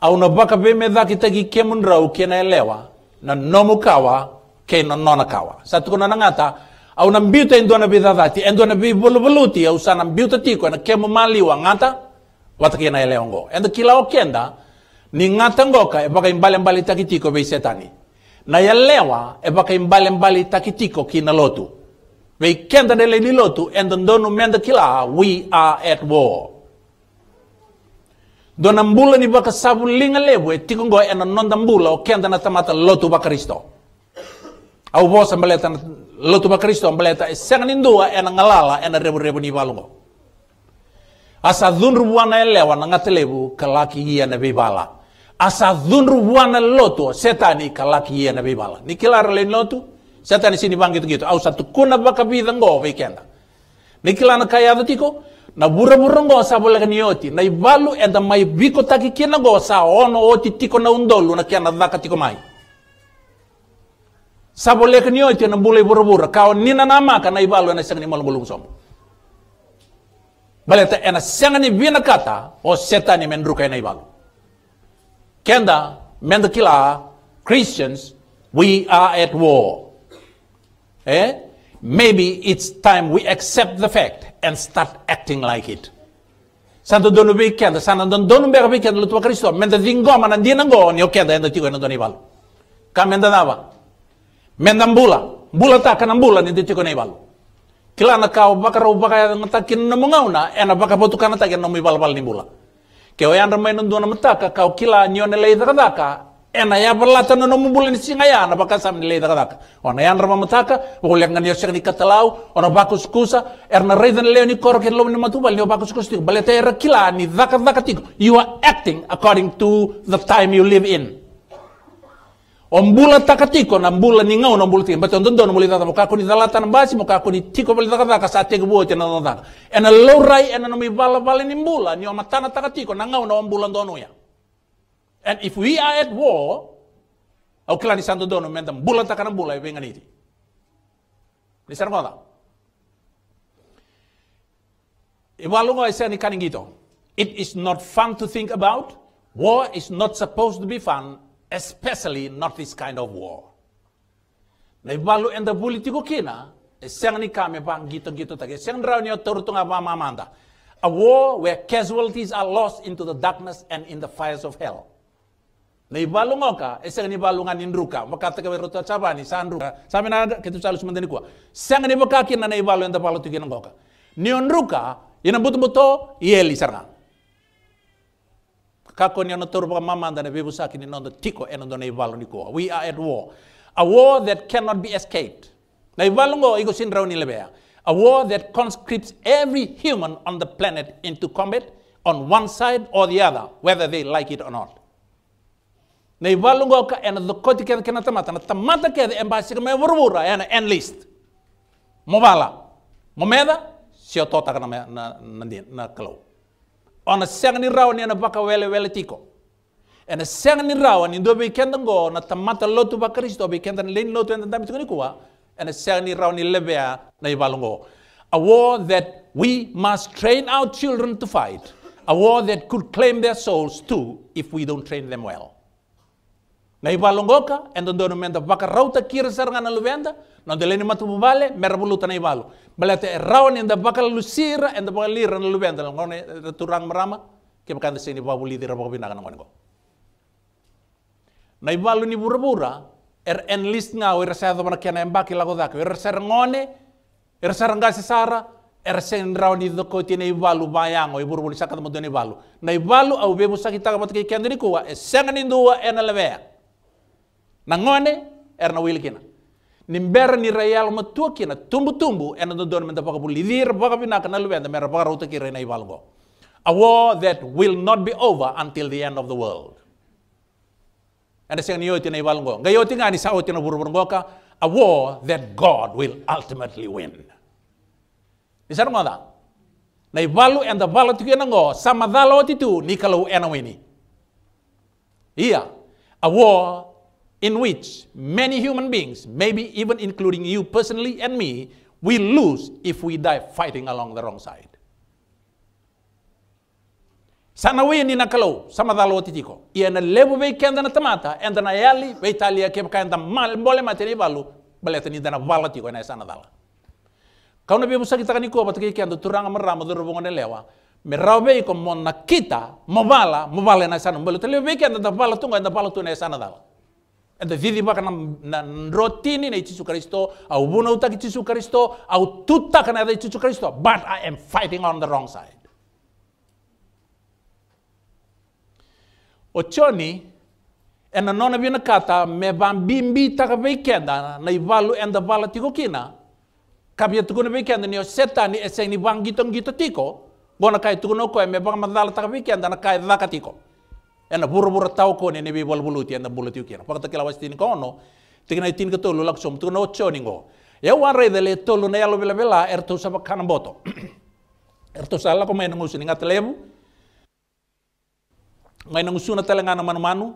au na baka be me dhaki tagi kemun rau ke na yelewa na nomu kawa ke na nona kawa Satu tukuno ngata au na mbiuta en duana be dhadhati en duana be bulubuluti au sa na mbiuta tiko na kemu maliwa ngata wataki na yelewa ngo en kila okenda ni ngata ngoka e baka imbale mbale takitiko be setani Ya e nayaelewa mbali takitiko kina lotu kenda veikenda ni lotu endo donu menda kila we are at war dona mbula ni baka sabu linga lewe tikungo ena nonda mbula o kenda na tamata lotu baka kristo au bosa mbaleta na lotu baka kristo mbaleta senga e ena ngalala ena rebu rebu ni balungo asa dhunru buana elewa na ngatelebu kalaki hia na bibala asa dhunru buana lotu setani kalaki ye na bibala ni kilar le lotu setani sini bang gitu au satu kuna baka bida ngo be kenda ni kilana kaya tiko na bura bura ngo sa bole ni oti na ibalu enda mai biko taki kina ngo sa ono oti tiko na undolu na kiana dhaka tiko mai sa bole ni oti na bule bura bura kao nina na maka na ibalu na sengani malu bulung som baleta ena sengani bina kata o setani mendruka ena ibalu Kenda, Mendakila, Christians, we are at war. Eh? Maybe it's time we accept the fact and start acting like it. Santo dono be kenda, santo don dono be be kenda lutwa Kristo, menda dingo mana dia nango ni o kenda enda tigo enda donibal. Ka menda nawa. Menda mbula, mbula ta kana mbula ni tigo nibal. Ya na kau bakar nemu ngatakin na, ena bakar potukana takin nomibal bal ni mbula. keo yanda mai nundu mutaka kau kila nione lei daka ena ya berlata no mumbul ni singa ya na baka sam lei daka ona yan rama mutaka wo lek yosek ni katalau ona bakus kusa erna reiden leo ni koro ni matu ni bakus kus tik balete era kila ni daka you are acting according to the time you live in Ombula takatiko na mbula ni ngau na mbula tiko. Mbata ondondo na mbula tata kuni thalata na basi kuni tiko mbula tata taka sa teke buo na tata. Ena lorai ena nomi bala bala ni mbula ni omatana takatiko na ngau na ndono ya. And if we are at war, au kila ni santo dono menda mbula taka na mbula ewe nganiti. Nisa na kota. Iwalungo ese ni kaningito. It is not fun to think about. War is not supposed to be fun especially not this kind of war. Na balu enda politiko kina, eh, siang ni kami pa gito-gito tadi. Eh, siang draw niyo terutung apa mamanda. A war where casualties are lost into the darkness and in the fires of hell. Nai balu ngoka, eh, siang ni balu nganin ruka. Maka teka beruta cabani, sandru. Sampai nada kita salus menteri kuah. Siang ni beka kina na balu nah, enda balu tiga ngoka. Ni onruka, ina butuh-butuh, ieli sarang. Kako ni ono turbo mama ne bibu saki ni nondo tiko eno ndo neivalo ni koa. We are at war. A war that cannot be escaped. Neivalo ngo iko sin rauni lebea. A war that conscripts every human on the planet into combat on one side or the other, whether they like it or not. Neivalo ngo ka eno dokoti kede kena tamata. Na tamata kede embasi kama vurvura eno enlist. Movala. Momeda, siotota kana na, na, na, na, on a ona segni rawa ni na baka wele wele tiko ena segni rawa ni dobe kenda ngo na tamata lotu ba kristo be kenda len lotu enda dami tukuni kuwa ena segni rawa ni lebea na ibalongo a war that we must train our children to fight a war that could claim their souls too if we don't train them well na ibalongoka endo no menda baka rauta kira saranga na luvenda no leni matu mera buluta na lo. balete raoni enda baka lucira enda baka lira na luvenda ngone turang marama ke bakanda sini babuli dira baka na ngone na lo ni burabura er enlist nga o er irsado bana kiana embaki lago dako er ngone irser er nga sara ersen raoni do ko tine ibalu bayango iburbuli sakata modone ibalu na ibalu au bemu sakita ka matke kendri kuwa esengani ndua enalabea ngone er na wil kina mber ni rayal ma tu kina tumbu tumbu en do don menta paka dir paka pina kana lu enda mera paka ruta kira na ibalgo a war that will not be over until the end of the world and saying ni yoti na ibalgo ga yoti nga ni sa oti na buru ngoka a war that god will ultimately win Disar ngoda na ibalu and the ballot kina ngo sama dalo titu ni kalau wini iya a war in which many human beings, maybe even including you personally and me, we lose if we die fighting along the wrong side. we ni nakalo sama dalo titiko. Ia na lebu be kenda na tamata, enda na yali be italia ke enda mal bole materi balu, bale ni dana bala tiko na sana dala. Kau na be musa kita kaniko batu ke kenda turanga merama duru bongon lewa. Merau be ko mon na kita mo bale na sana bole tele be kenda da bala tunga enda bala tunga na sana dala. Vivimwaka na, na rotini na Yesu Kristo, au buna utak Yesu Kristo, au tutak na Yesu Kristo, but I am fighting on the wrong side. Ochoni ena nona bina kata me bambimbi taka beikenda na ivalu enda vala tiko kina kabia tukuna beikenda ni setani eseng ni bang gitong gito tiko gona kai tukuna ko me bang madala taka beikenda na kai zakatiko ena buru buru tau ko ne nebi bol buluti ena buluti ukira pakata kila wastin kono na itin ke tolu laksum tu no choni ngo ya wan re dele tolu na yalo bela bela er tu sapa kana boto er tu sala ko men ngusun ngat lebu ngai ngusuna telengana manu manu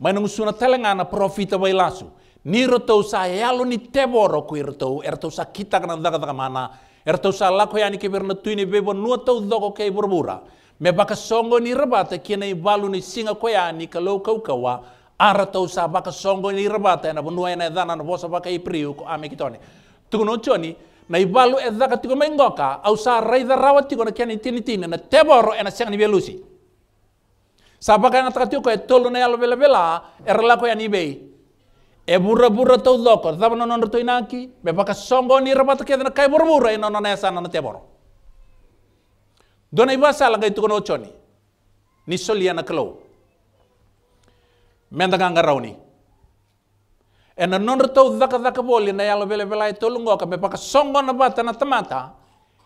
ngai ngusuna telengana profita bai lasu ni rotau sa yalo e ni teboro ku irtau er tu sa kita kana daga daga mana er tu sala ko yani ke berna tu ni bebo nuatau dogo ke burbura me baka songo ni rabata kina i balu ni singa koya ni kalau kau kawa ara tau sa baka songo ni rabata na bunua na dana na bosa baka i priu ko ame kitone tukuno choni na i balu e daka tiko mengoka au sa raida rawa tiko na kiani tini tini na teboro e na singa ni belusi sa baka na takatio ko e tolo na yalo bela bela e rala koya ni bei e burra burra tau doko daba nonon rato inaki me baka songo ni rabata kia dana kai burra burra e nonon e sana na teboro dona iba sala ngai tukono choni ni solia na klo menda nga rauni ena non to dhaka dhaka boli na yalo vele vele to lungo ka me paka songo na bata na tamata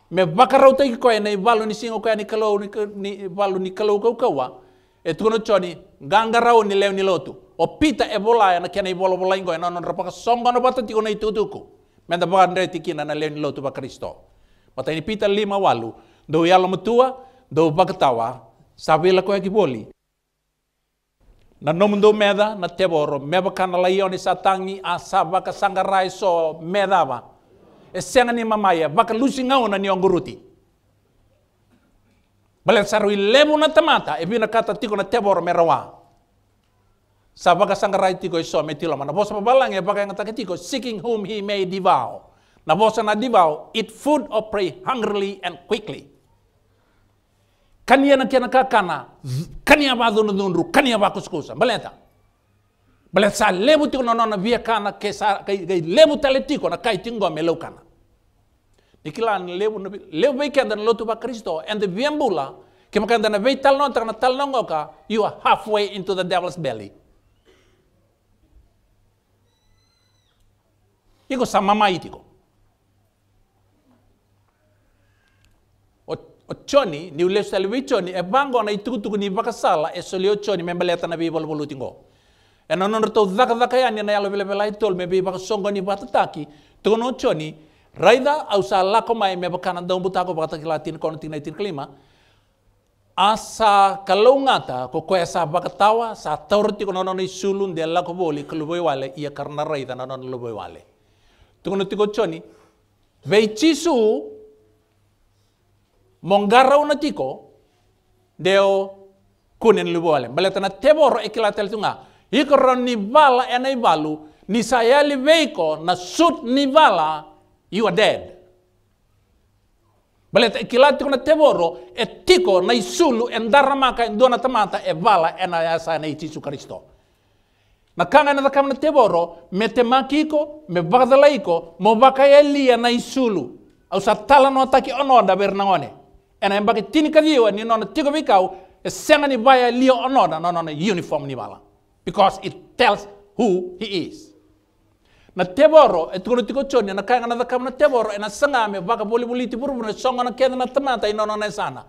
me baka rau te ko ena ibalo ni singo ko ni klo ni ni balo ni klo ko kawa e tukono choni ganga rauni leo ni lotu o pita opita e ebola na kena ibolo bola ingo ena non rapaka songo na bata tiko na tuku menda baka ndreti kina na leo ni lotu pa kristo Pata ini pita lima walu, do yalla matua do bagtawa sabi la ko ki boli na nomu do meda na teboro meba kana la satangi a saba ka sangarai so meda ba e senga ni mamaya baka e lusi ngaona ni onguruti balen sarui lemu na tamata e bina kata tiko na teboro merawa saba ka sangarai tiko iso e metilo mana bosa balang e baka yang takatiko seeking whom he may devour na bosa na devour eat food or pray hungrily and quickly kaniana kena kakana kania ba dono dono kania ba kuskusa baleta baleta sa lebu tiko nono na via kana ke sa kai lebu tale na kai tingo melau kana nikila na lebu na lebu be kenda lotu ba kristo and the viambula ke makanda na vei tal non na tal non ka you are halfway into the devil's belly iko sa mama itiko ochoni ni ule salvi choni e bango na itukutuku ni bakasala sala e soli ochoni membeleta na bibol bolutingo e non non to zaka zaka e yani na yalo bele bele tol me bibaka songo ni batataki to no raida au sala ko mai me bakana nanda butako bakataki latin kilatin kon itin klima asa kalungata ko ko esa bakatawa sa torti ko non non isulun de boli kluboi wale ia karna raida non non wale to no tiko choni veichisu mongarraw na tico deo kunen lubuale baletana teboro ekilatel tunga ikoron ni bala ena ibalu ni sayali veiko na sut ni bala you are dead baleta ikilati kuna teboro etiko na isulu endaramaka ndona tamata e bala ena yasa na itisu kristo na kanga na kam na teboro metemakiko mebagdalaiko mobakayelia na isulu au sa talano taki onoda bernangone ena mbaki tin kadiwa ni non tigo bikau senga ni baya lio onoda non non uniform ni bala because it tells who he is na teboro e tukono tiko choni na kanga na dakam na teboro ena senga me baka boli boli ti na songa na kenda na tamata ino non sana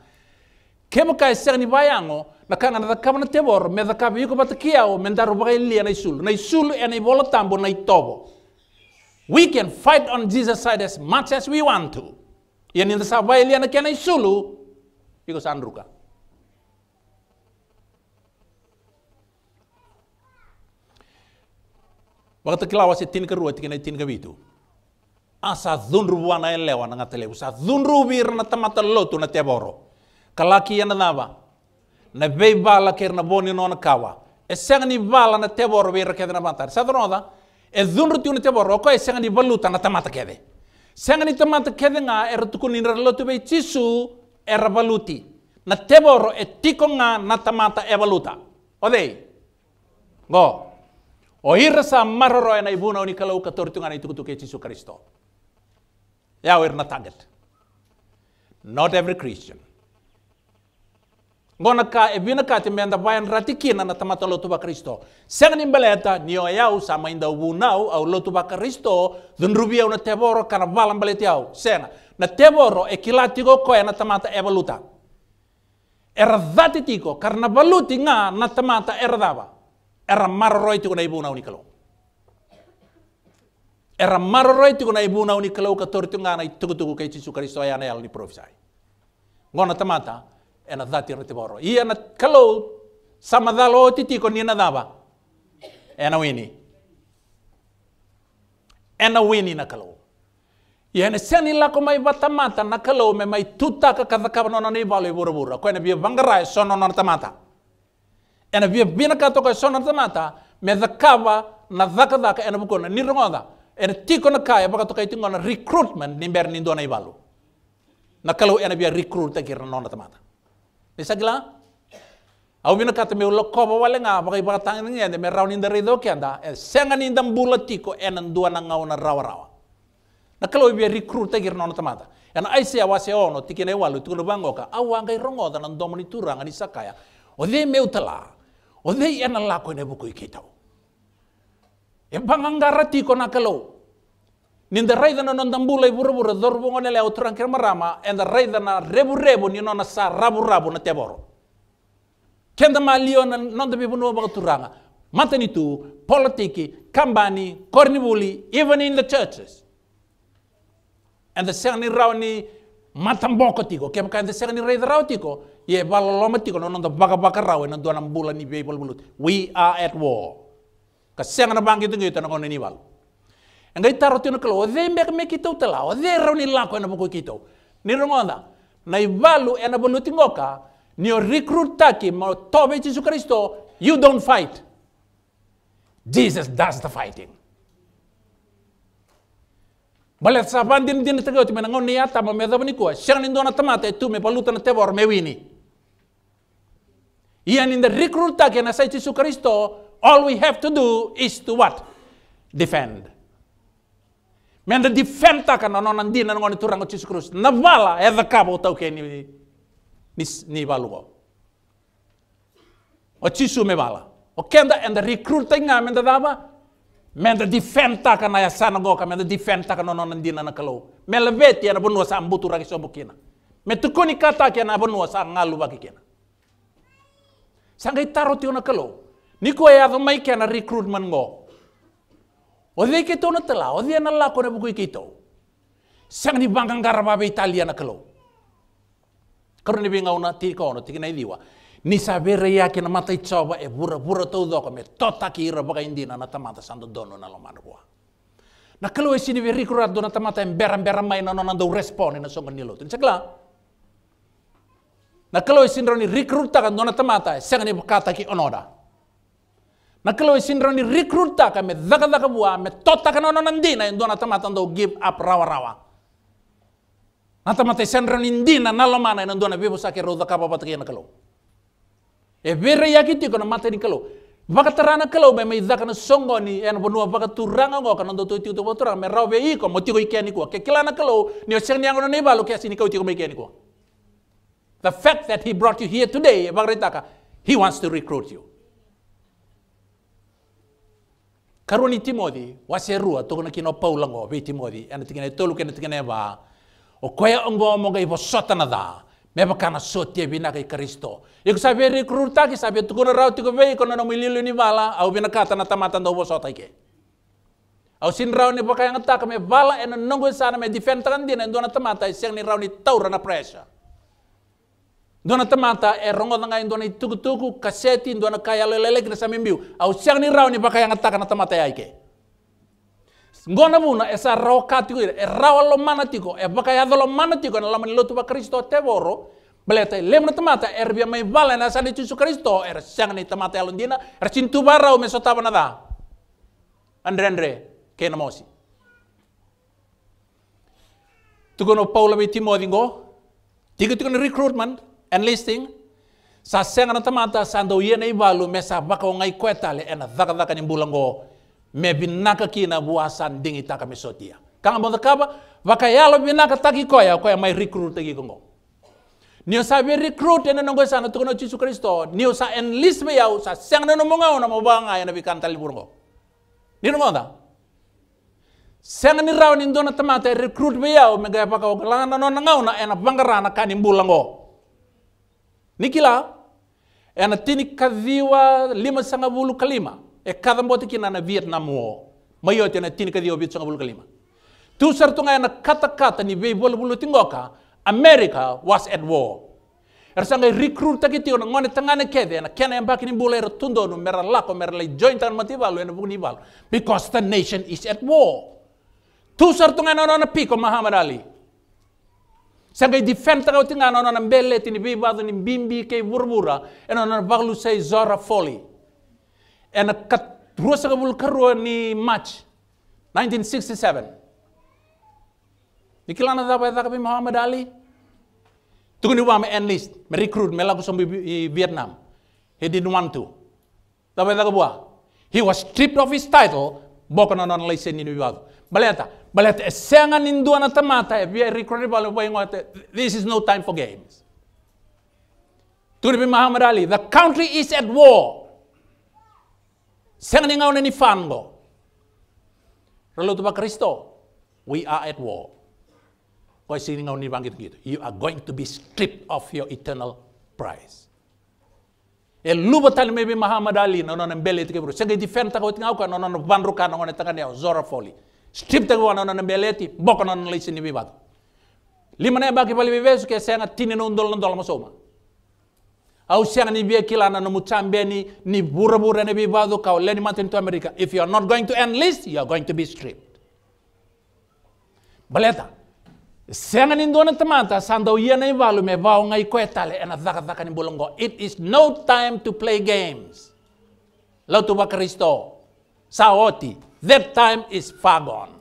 kemo kai senga ni baya ngo na kanga na dakam na teboro me dakam yuko batakiao me ndaru baka ilia na isulu na isulu ena ibola tambo na itobo We can fight on Jesus' side as much as we want to. Yan ini the sabai liana kena isulu. Iko sandruka. Waktu kilawa si tin kerua tikina tin kebitu. Asa dhunru wana elewa na ngatelewu. asa dhunru bir na tamata lotu na teboro. Kalaki yana naba. Na bei bala ker na boni nona kawa. ni bala na teboro bir kerana na bantar. Sa dhronoda. E dhunru tiuna teboro. Ko ni baluta na tamata kede. Senga ni tamata kedenga era tukuni relatu be tisu era baluti. Na teboro e tikonga na tamata e baluta. Odei. Go. O irra sa maroro e na ibuna oni kalau katortunga na itukutuke tisu Kristo. Ya o irna target. Not every Christian. ngona ka ebina ka ti menda bayan ratikina na tamata lotu ba Kristo. Seng nimbeleta ni o yau sama inda wunau au lotu ba Kristo dun rubia una teboro kana balam baletiau. Sena na teboro e kilatigo koe na tamata evaluta. Era dhati tiko karna baluti nga na tamata era dava. Era maroroi tiko na ibunau nikalo. Era maroroi tiko na ibunau nikalo katortu nga na itukutuku kai Jesu Kristo ayana yal ni profisai. Ngona tamata ena dha tiro te boro i ena kalau sama dha lo titi ko ni ena dha ba ena wini ena wini na kalau i ena seni la ko mai batamata na kalau me mai tuta ka ka ka no na ni balo bura bura ko ena bi bangara so no na tamata ena bi bina ka to ko so na tamata me dha kava na dha ka dha ka ena bukona ni rongoda ena tiko na kaya baka to kai tingona recruitment ni ber ni ndona i balo na kalau ena bi recruit ta kirna no na tamata Nisagla? Au mino kata meu loko pa wale nga pakai batang ini ya me raw ninda rido ke anda e eh, senga ninda bulat tiko enan eh, dua na ngau na rawa rawa na kalau ibe recruit tagir non tamata ana ya, ai se awase ya ono tikine walu tu bango ka awa ngai rongo da nan domoni turanga ni sakaya o de meu tala o de ena lako ne buku ikitau e panganggara tiko na kalau ninda raidana nonda mbula iburubura dorbongonele autrankir marama enda raidana rebu rebu ni nona sa rabu rabu na teboro kenda malio na nonda bibuno bagaturanga matanitu politiki kambani kornibuli even in the churches and the serni rauni matamboko tiko kem kan the serni raida rau tiko ye balaloma tiko nonda baga baga rau na dona mbula ni bible bulut we are at war ka sengana bangi tungi tanakona ni balu Engai taro tino kelo, o they mek me kitau tala, o dhe rauni lako ena buku kitau. Ni rongonda, na ivalu ena bulu tingoka, ni o recruit taki, ma o tobe Jesus Christo, you don't fight. Jesus does the fighting. Balet sa van din din tagaw ti menangon niya tama me daw niko. Siyang nindo na tamata itu me paluta na tebor me wini. Iyan in the recruit taki na sa Jesus Christo, all we have to do is to what? Defend. mendra difenta ka nanao nandina nanao ny toragna tsisy krosy navala ezakava o taoke ny ny ny valogao o tsisy ome vala o kenda enda recrutegna mendra dava mendra difenta ka na yasanago ka mendra difenta ka nanao nandina nakalao mela vety ana bonua sa mbuturaki sobokina me tokony kataka ana bonua sa ngalovaki kena sanga itaro tio nakalao niko eazo mai kena recruitment go Odi ke tono tela, odi ana la kona buku ke Sang ni bangang garaba be Italia na kelo. Karu ni benga una ti kono ti na diwa. Ni sabere ya ke mata ichoba e bura bura to do me tota ki ira baka indina na tamata sando dono na lomano kwa. Na kelo e sini veri kurat do na tamata embera embera mai na nona do responi na songa nilo lo. Ni Na kelo e ni rikruta kan do na tamata, e ni bakata ki onoda. na kalawe sindrani recruit taka me dhaka dhaka bua me tota kana no nandina ndo nata mata ndo give up rawa rawa na tamata sindrani ndina na lomana ndo na bibo sake rodha kapa patake na kalaw e vere yakiti kono mata ni kalaw baka tarana kalaw me zaka dhaka na songo ni en bonua baka turanga ngo kana ndo to tiu to botura me rawe iko ko motiko ikeni ko ke kilana kalaw ni oseng ni ngono ni balo ke asini ko tiko me ikeni ko the fact that he brought you here today bagritaka he wants to recruit you karoni timothy waserua tuguna kino paula ngo be timothy ana tigene tolu kene tigene ba o koya ngo mo ngai bo sotana da me ba kana sotie bina kai kristo iku sabe rekruta ki sabe tuguna rau tiku be kono no mililu ni bala au bina kata na tamata ndo bo sota ke au sin rau ni bokai ngata kame bala eno nongo sana me defend tangan dina ndo na tamata iseng ni rau ni taura na pressure dona temata e eh, rongo danga indona tugu kaseti indona kaya lelele kina samimbiu au siang ni rau ni pakai yang ataka ya, na temata yaike ngona buna esa rau kati kuira e eh, rau alo mana tiko e eh, pakai ya dolo mana tiko na lamani lotu pakai kristo te boro Belete na temata e er rbi mai bala na sani cucu kristo er siang ni tamata alondina er cintu barau na da. andre andre kena mosi tukono paula mi timo dingo tiga tukono recruitment enlisting sa senga na tamata sa ndo ye na e ibalu sa baka ngai le ena zaka zaka ni mbulango me binaka kina buasan dingi taka mesotia kanga bonda kaba baka yalo binaka taki koya koya mai recruit gi kongo nio sa be recruit ena nongo na tukono chisu Kristo nio sa enlist me yau sa senga no monga ona mobanga kanta bikanta liburgo ni nongonda senga ni rawa ni tamata recruit me yau me gaya baka okalanga na ngau na ena bangarana kanim bulango. nikila ena tini kadhiwa lima sanga bulu kalima e kada mbote kina na Vietnam War mayo tena tini kadhiwa bit sanga bulu kalima tu sartunga ena kata kata ni be bulu bulu tingoka America was at war ersanga recruit takiti ona ngone tangane kede na kena embaki ni bulu era tundo no mera lako mera lay joint an valu ena ni valu because the nation is at war tu sartunga ena ona piko Muhammad Ali sanga di fentra utinga no nona mbelle tini bi e e ba doni bimbi ke burbura eno nona baglu say zora foli ena kat rosa bul ni match 1967 nikilana da ba da bi Muhammad Ali tugni wa me enlist me recruit me lagu sombi Vietnam he didn't want to da ba da he was stripped of his title bokana non lay sen ni bi ba baleta But let eh, senga nindu anatamata if eh, you recordable eh, boing this is no time for games. Turibi Muhammad Ali, the country is at war. Senga ningaw ni fango. Ralo ba Kristo? We are at war. Koi siningaw ni bangkit gitu. You are going to be stripped of your eternal prize. E luba tali mebe Muhammad Ali, nonon embele tike bro. Senga defend tako tingaw ka nonon bandrukan ngon tangan ya Zora Foley. strip tango wana na beleti boko na na lisi ni Lima limane baki pali bivesu ke senga tini na undol na dol masoma au senga ni bia kila na mutambe ni ni bura bura ni bibatu leni matin to america if you are not going to enlist you are going to be stripped baleta senga ni ndona tamata sandau ia na ivalu me vao ngai koetale ena dhaka dhaka ni bulongo it is no time to play games Lautu tu wakaristo saoti That time is far gone.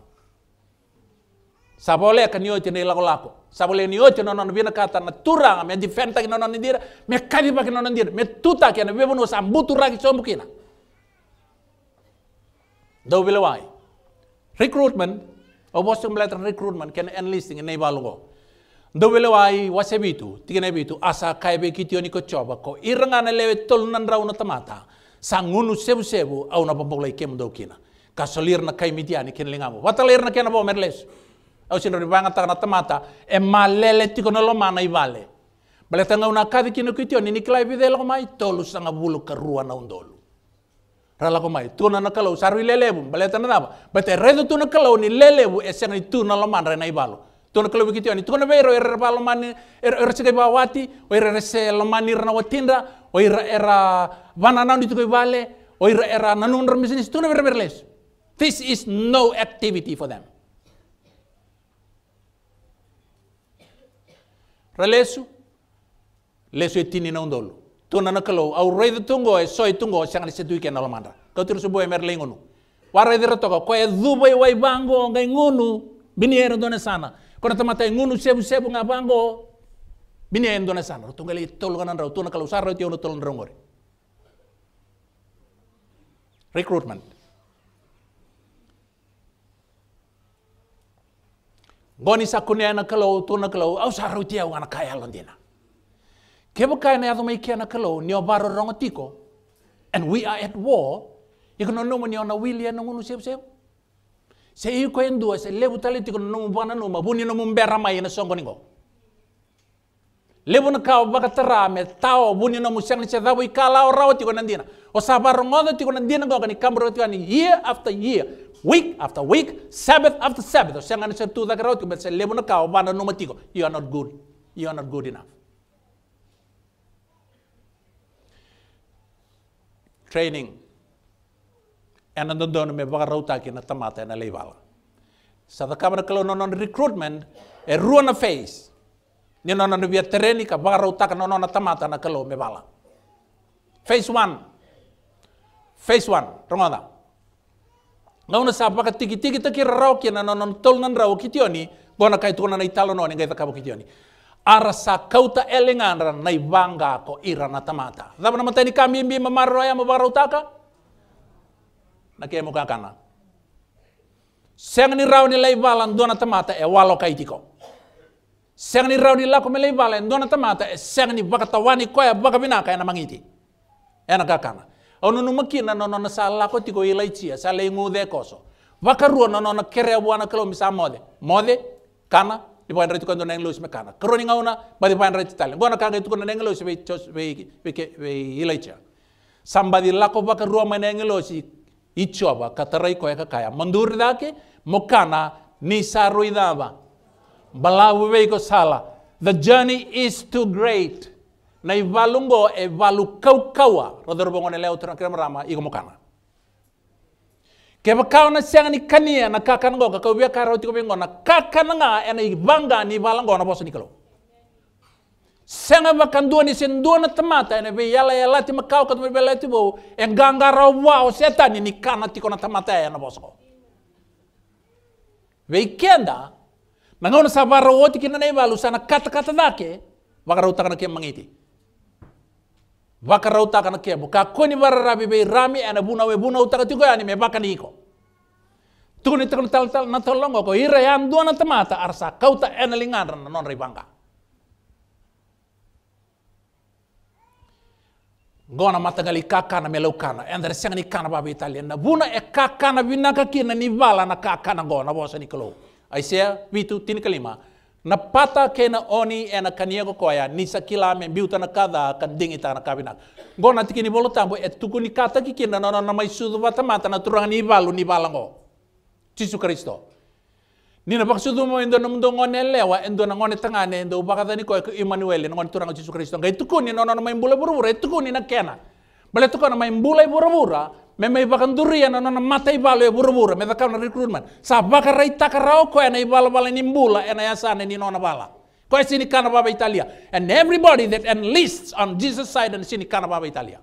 Sabole ka niyo chene ilako lako. Sabole niyo chene nonon bina kata na turanga me defenta ki nonon indira, me pa ki nonon indira, me tuta ki na bebo no sambutu kina. Do Dau wai. Recruitment, obosum letter recruitment can enlisting in Do Dawele wai Tiga na bitu, asa be kitio ni choba ko irangana na lewe tolunan rau na tamata, sangunu sebu sebu au na pampok lai do kina. kasalir na kay midian ikinlingamo watalir na kena bo merles au sino ri banga tanga tamata e malele tiko na lomana i vale bale tanga una kadi kino kitio ni niklai bidelo mai tolu sanga bulu karua na undolu rala ko mai tuna na kalau sarui lelebu bale tanga na bate redo tuna kalau ni bu esen sanga tuna lomana rena na valo tona kalau ni ani tona beiro era balo lomani er er sekai bawati o er se lomani rana watinda o era era na ni tukai vale oi era era nanun remisnis tona merles This is no activity for them. Ralesu, lesu e tini naun dolu. Tuna na kalau, au rei tungo e soi tungo o sangani se tuike na lamanda. Kau tiru subu e merle ngunu. Warai de ratoka, ko e dhuba e wai bango ngai ngunu, bini e rondone sana. Kona tamata e sebu sebu ngā bango, bini e rondone sana. Rotunga le tolu ganan rau, tuna kalau sarra e tionu tolun raungori. Recruitment. goni sakune na kalau tu na kalau au saruti au ana kaya londina kebo kaya e na mai kia na kalau ni obaro rongotiko and we are at war ikono nomo ni na wili na ngunu sep sep se en endua se lebu taliti kono nomo bana nomo buni nomo mbera mai na songo ningo lebu na kau baka tara me tau buni nomo seng se dawi kala o rawati kono ndina o sabaro ngodo tiko ndina go ni kambro tiko ni year after year week after week, Sabbath after Sabbath. Siya nga siya tuta ka raot, kasi lebo na ka, wala numatiko. You are not good. You are not good enough. Training. And ano doon me baka rauta ki na tamata na leivala. Sa da kamera kalo non recruitment, e rua na face. Ni non non via terreni ka baka rauta ka non na tamata na kalo me Phase 1. Phase 1. Rongoda. ngauna tiki rau kia na nonon tol nan rau oni, bona kai tuna na italo noni ngai takabo kitioni ara sa kauta elengandra na ivanga ko ira na tamata na matani kambi mbi maro ya varau taka na kemo kana. seng ni rau ni lai balan dona tamata e walo kai tiko seng ni rau ni lako me lai balan e dona tamata e seng ni baka tawani koya baka binaka e na mangiti ena kakana onunu makina nonona sala ko tiko ilaichia sala ingude koso vakarua nonona kerea bwana kalo misa mode mode kana dipan rai tukan noneng lois mekana karo ni ngauna ba dipan rai tutale gona kanga tukan noneng lois be chos be be be ilaichia sambadi lako vakarua meneng lois ichova katarai ko kaya manduri dake mokana ni saruidava balavu veiko sala the journey is too great na ivalungo evalu kaukaua rodorobongone leo tuna kira marama igo mokana Ke kau na siang ni kania na kakana ka kau bia karo tiko bingo na kakana nga ena bangga ni valango na bosa kalo. Siang bakan dua ni sen dua na tamata ena be yala yala ti makau tumi bela ti bo en gangga rau o seta ni ni kana ti kona tamata ena ya bosa ko Weekenda nangona sabaro woti kinana ivalu sana kata kata dake bakarau takana kia mangiti vakara utaka na kebo ka koni vararabi be rami ana buna we buna utaka tigo yani me bakani iko tukuni tukun tal tal na tolongo ko ira yan na tamata arsa kauta ena lingan na non ribanga gona matagali kakana melau kana endere senga ni kana babi italia na buna e kakana binaka kina ni bala na kakana gona bosa ni kelo Aisyah, Witu, Tin Kelima, na pata kena oni ena kaniego koya sa kila me biuta na kada kan ta na kabina gona tikini bolo tambo et ni kata kikina no na mai sudu bata mata na turang ni balu ni balango Yesu Kristo ni na baksudu mo endo na mundo ngone lewa endo na ngone tangane endo bakata ni koya ke Emmanuel ngone turang Yesu Kristo ngai tukuni no no mai bula buru buru e tukuni na kena bale na mai bula buru buru memai bakan durian na na matai balo ya buru-buru me takam na recruitment sa baka rai takarao ko na ibala bala nimbula ena yasane ni nona bala ko sini kana baba italia and everybody that enlists on jesus side and sini kana baba italia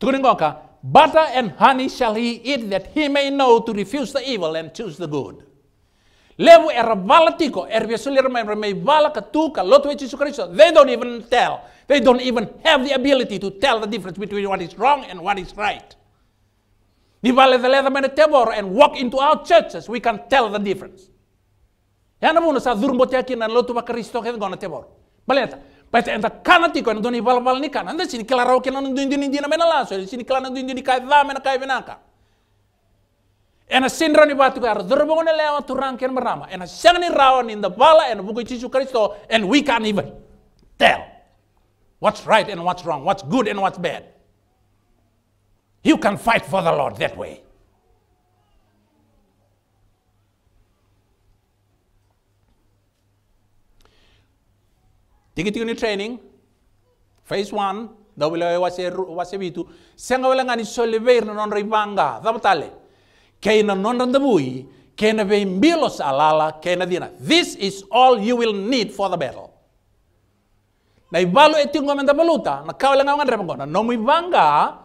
tukuningoka butter and honey shall he eat that he may know to refuse the evil and choose the good levo era bala tiko er vesulir me me bala jesus christo they don't even tell they don't even have the ability to tell the difference between what is wrong and what is right. Divalid Leatherman table and walk into our churches, we can tell the difference. Yana muna sa zurumbo teki na lotu ba Kristo ken gona Tabor. Baleta. But and the and kanati ko ndoni balbal nikan. Ande sini kila rao kila ndoni ndoni ndina mena laso. Sini kila ndoni ndoni kai dha mena kai venaka. Ena sindra ni batu kara zurumbo ngone lewa turang And a Ena sangni rawan in the bala and buku Yesus Kristo and we can't even tell what's right and what's wrong, what's good and what's bad. You can fight for the Lord that way. to your training, phase one, dawila wase wase bitu, senga wala ngani soliveir na non ribanga, dapatale, kaina non randabui, kaina veimbilo salala, kaina dina. This is all you will need for the battle. E na ibalo eti ngomenta baluta na kawala nga ngandre pangona no mu ivanga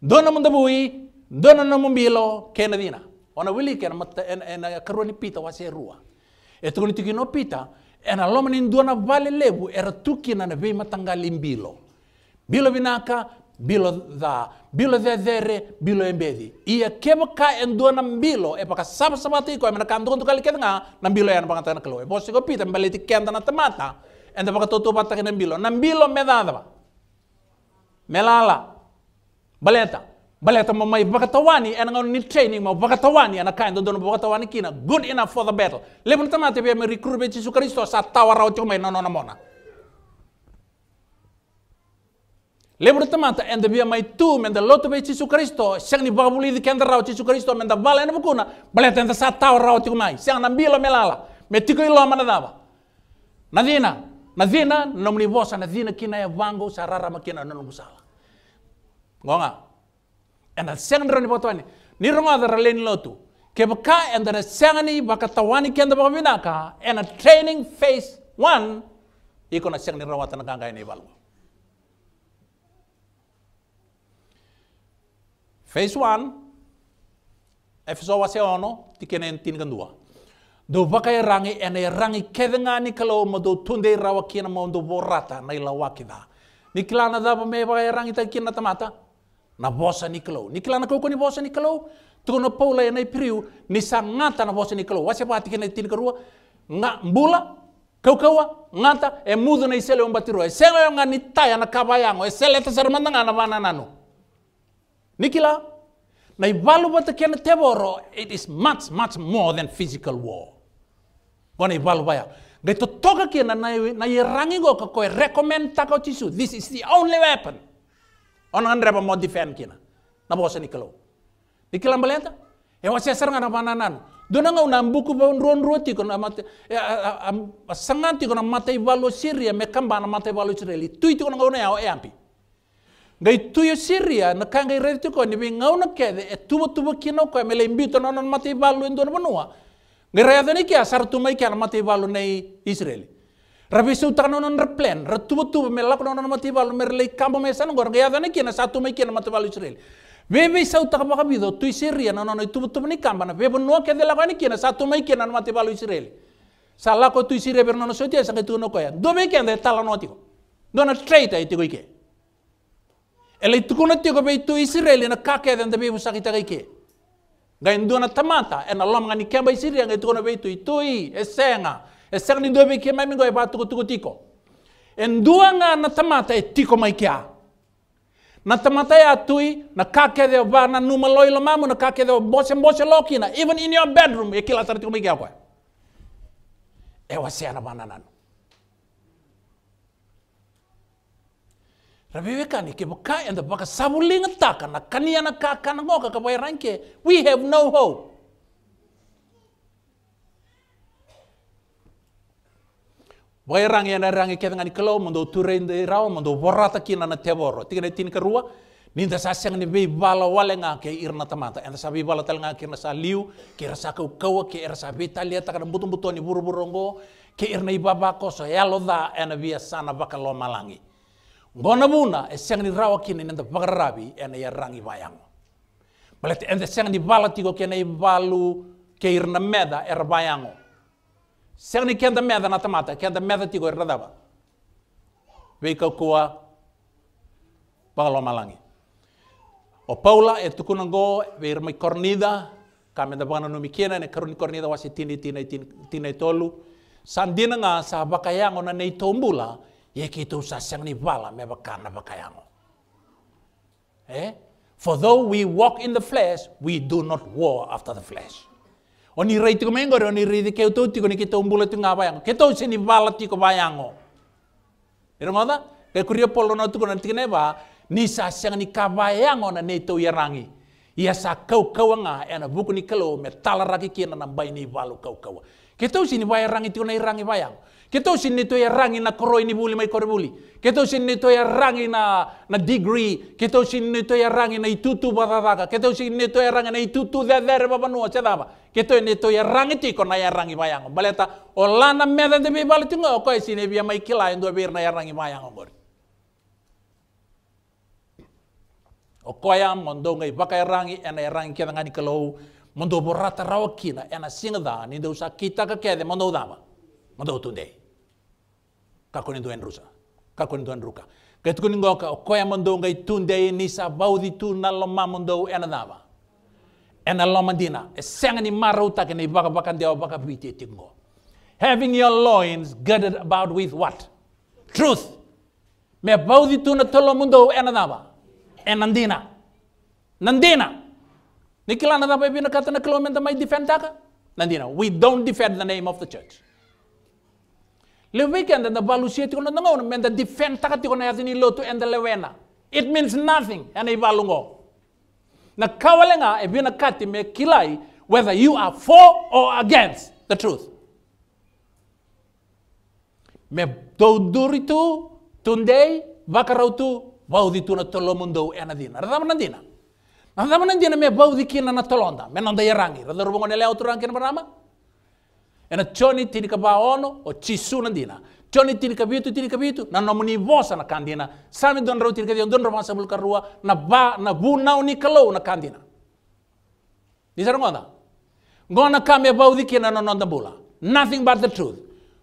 dono mu ndabui dono no mu mbilo kena dina ona wili kena mata en en karoni pita wase e rua etu ni tiki no pita ena aloma ni ndona vale lebu era tuki na nabe matangali mbilo bilo binaka bilo da bilo de dere bilo embedi ia keba ka endona mbilo e paka sab sabati ko e mena kandon to kali kenga na mbilo yan pangata na kelo e bosi pita mbali ti kenda na tamata ente baka toto patta kene bilo nam bilo medadaba melala baleta baleta mo mai baka tawani Ena ngon ni training mo baka tawani Ena kain do pakai baka tawani kina good enough for the battle lebon tamate be me recruit be Jesus Christo. sa tawa rao chomay mai nono no mona Lebur tamata and the mai tu Menda the lotu be Jesus Kristo Siang ni buli di kenda rao Jesus Kristo men the bala ena bukuna balet en sa sa tawara o mai. Siang nam bilo melala metiko ilo manadaba Nadina, nadhina namlivosa nadhina kina ya vango sararama kina nalungusala ngonga ena sengdra ni botwani ni ronga dara leni lotu kebaka endara sengani baka tawani kenda baka binaka ena training phase 1 iko na sengni ronga tanaka ngai ni balwa phase 1 efso wase ono tikenen tin kan dua do vaka rangi ene rangi kedenga ni kalo ma do tunde rawa kina ma do borata na ila wakida ni kilana daba me vaka rangi ta kina tamata na bosa ni kalo ni kilana ko ni bosa ni kalo tukono paula ene priu ni sangata na bosa ni kalo wase pati kina tin karua nga mbula kau kawa ngata e mudu na isele on batiro e selo yang ni taya na kabayango e sele ta sermanda ngana bana nanu nikila na ivalu bata kena teboro it is much much more than physical war gona ibal baya gai to toka kia na na rangi go ka koe recommend tako chisu. this is the only weapon Ona an reba mo defend kina na bosa ni kalau di kelam balenta e wasi asar ngana bananan dona ngau na buku ba ruon ruoti ko na a sanganti ko na mate balu e, siria me kamba na mate ibalo siria Tu tuiti ko na ngau na e ampi Gai tuyo Syria, na kangai reti ko ni bi ngau na kede, e tubo tubo kino koe me le imbito na non mate ibalo indona e banua, Ngerayadani kia tumai kia namati balu nei Israel. Rabi tano non replen, ratubu tubu melak non namati balu merlei kambo mesan gor ngayadani kia nasatu mai kia namati balu Israel. Bebe sa utaka baka bido tu isiria non non tubu tubu ni kamba na bebe no kia dela kani kia nasatu mai kia namati balu Israel. Salah ko tu ber bernono sotia sa ketu no koya. Do kia ndai tala no tiko. Dona trade ai tiko ike. Ele tukuna tiko be tu Israeli na kakea dan bebe sa kita ike. ngai na tamata ena eh, loma ngani kemba isiria ngai tukona e toi esenga eh, esenga eh, ni dobe kema mingo e batu kutuko tiko endua nga na tamata e tiko maikia na tamata ya tui na kake de ba na numa loilo mamu na kake de bose bose lokina even in your bedroom e kila mai maikia kwa e wasena nanu Rabbi ke muka enda the baka sabuling taka na kania na kaka na ngoka ka ranke. We have no hope. Boy rang yana rangi ke ngani kelo mondo ture inde mondo borata kina na teboro. na tin kerua ninda saseng ni bai bala wale nga ke irna tamata. Enda sabi bala tal nga kirna sa liu, kira sa kau kawa ke er sa betalia taka butung ni buru ngo ke irna ibabako so ya da ena via sana baka lo malangi buna e seng ni rawa kini nenda pakarabi ene ya rangi bayang. Balete ente seng ni bala tigo kene i balu ke irna meda er bayango. Seng ni kenda meda na tamata kenda meda tigo er radaba. Weika kua pagalo malangi. O Paula e tukunango weir mai kornida kame da bana no mikena ne karuni kornida wasi tini tini tini tini tolu. Sandina nga sa bakayango na nei tombula sa sasyang ni bala meba bakayango. Eh? For though we walk in the flesh, we do not war after the flesh. Oni rei tiko mengo, oni rei di keu tuti koni kita umbule tu ngaba yang, kita usi ni bala tiko bayango. Ero ngoda, ke kurio polo na tuko nanti keneba, ni sasyang ni kabayango na neto yerangi. Ia sa kau kau nga, ena buku ni kelo me talaraki kina nambai ni balu kau kau. Kita usi ni bayarangi tiko na irangi bayango. Ke to sin nito ya rangi na koroi ni buli mai korbuli. Ke to sin nito ya rangi na na degree. Ke to sin nito ya rangi na itutu badadaka. Ke to sin nito ya rangi na itutu da da ba banua chadaba. Ke to nito ya rangi ti kona ya rangi bayang. Baleta olana meda de bi baletunga o koi sin bia mai kila indo bir na ya rangi bayang ngor. O koya mondonga i baka rangi ena rangi keda ngani kelo mondo borata rawa kina ena singa da ni do sa kita ka kede mondo dama. Mondo tunde. kako ni doen rusa kako ni doen ruka kai tuku ni ngoka o koya mondo ngai tunde ni sa baudi tu na loma mondo ena dava ena loma dina e senga ni marauta ke ni baka baka ndia baka pite tingo having your loins girded about with what truth me baudi tu na tolo mondo ena dava ena dina nandina na dava bina na kilomenta mai defend taka nandina we don't defend the name of the church Le weekend and the balusia tiko na nangon men the defend taka tiko na yazini lotu and the lewena. It means nothing and ibalungo. Na kawalenga ebina kati me kilai whether you are for or against the truth. Me doduri tu tunde bakarau tu baudi tu na tolo ena dina. Radama na dina. Radama na dina me baudi kina na tolonda. Menonda yerangi. Radarubongo nele auturan kina barama. ena choni tini kaba ono o chisu na dina choni tini kabitu tini kabitu na nomuni vosa na kandina sami don rau tini kabitu don rau masa rua na ba na bu nau ni kalau na kandina ni sarang onda ngona kame baudi kina na nonda bula nothing but the truth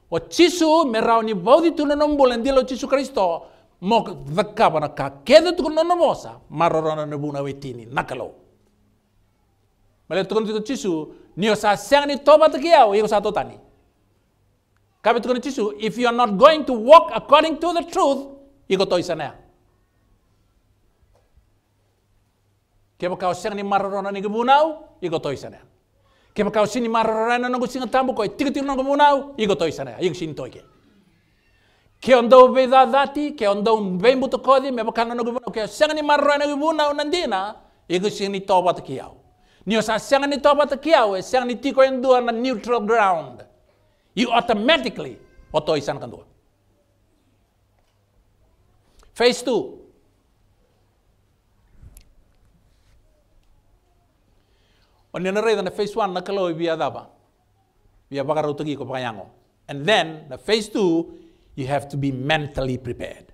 o chisu me rau ni baudi tu na nombula o chisu kristo mo dhakaba na ka kedu tu na vosa marorona na e na wetini na kalau Male tukun tukun cisu, nio sa siang ni toba tekiau, iku sa totani. Kabe tukun cisu, if you are not going to walk according to the truth, iko to isanaya. Keba kau siang ni marorona ni gebunau, iko to isanaya. Keba kau sini marorona nunggu singa tambu koi, tiga tiga nunggu bunau, iko to isanaya, iko sini toike. Ke ondo beda dati, ke ondo bembu kodi, meba kana nunggu bunau, ke siang ni marorona nunggu bunau nandina, iko sini toba tekiau. Niyo sa siyang ni toba ta kiawe, siyang ni tiko yung na neutral ground. You automatically oto isan kan Phase two. Oni na reda na phase one na kaloy biya daba. Biya baka rautagi ko pakayango. And then, na phase two, you have to be mentally prepared.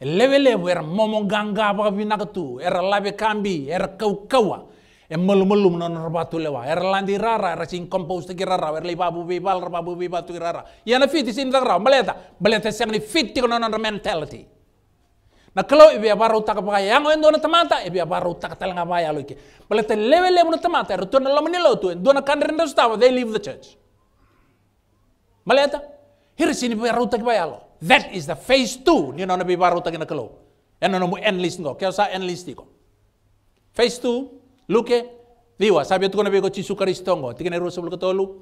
Level level era momo ganga baka binakatu, era labe kambi, era kaukawa, en melu molu no lewa lewa erlandi rara racing compost tegi rara verli babu bi bal rabu bi batu rara na fiti sin dagra maleta sing semni fiti kono no mentality na kalau ibi abaru tak apa yang endo na tamata ibi abaru tak tal nga baya loike maleta level level na tamata er la lo menilo tu endo na kandrin da stava they leave the church maleta here sin ibi abaru tak baya lo that is the phase 2 ni no na ibi abaru tak na kalau eno no mu enlist sa kesa enlist iko. phase two. Luke, diwa sabe tu kona beko chisu karistongo, tikene rusa bulka tolu.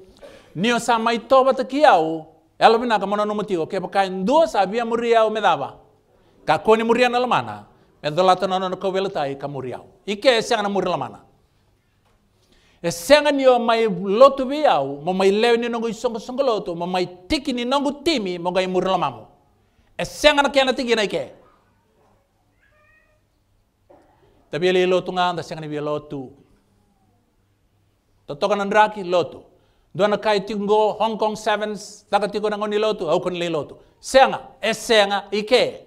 Nio sama itoba takiau, ela bina kamono numutigo, ke baka indo sabia muriau medaba. Kakoni muria na lamana, medolata nono no kowelta ka kamuriau. Ike esenga na muria lamana. Esenga nio mai lotu biau, mo mai lewe ni nongo isongo songo lotu, mo mai tiki ni nongo timi, mo gai muria lamamu. Esenga na kiana tiki na ike. Tapi ele lotu nganda sanga ni lotu. Totoka nandraki lotu. Duana kai tinggo Hong Kong Sevens taka tiko nangoni lotu au kon lotu. Senga es senga ike.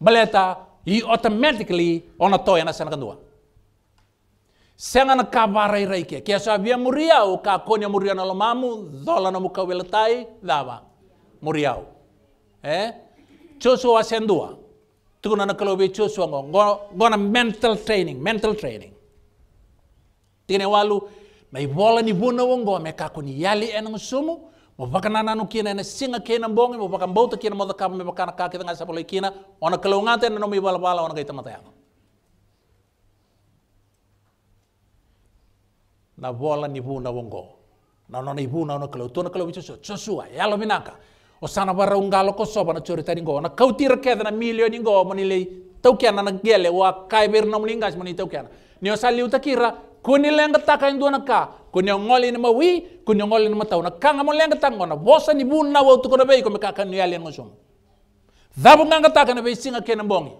Baleta i automatically ona toya na senga kandua. Senga na kabarai ira ike. Kia so abia muriau ka konya muria na lomamu dola na mukawelatai dava. Muriau. Eh? Chosu dua tukuno na kalo be cho suango na mental training mental training Tine walu na wala ni buna wongo me kako ni yali enang sumu mo bakana nu kina na singa kina bongi mo bakan bauta kina mo dakapo me bakana kaki tanga sapole kina ona kalo ngate na nomi bala bala ona kaita mata yama na wala ni buna wongo na nona ibuna ona kalo tona kalo bicho so so yalo minaka o sana bara ungalo ko soba na chori tani ngo na kautira keda na milioni ngo moni le taukiana na gele wa kaiber na mlinga moni taukiana ni o saliu takira kuni lenga taka indu na ka kuni ngoli ni mawi kuni ngoli ni matau na kanga mo lenga tango na bosa ni bun na wa utuko na bei ko meka ngo nganga taka na bei singa kena bongi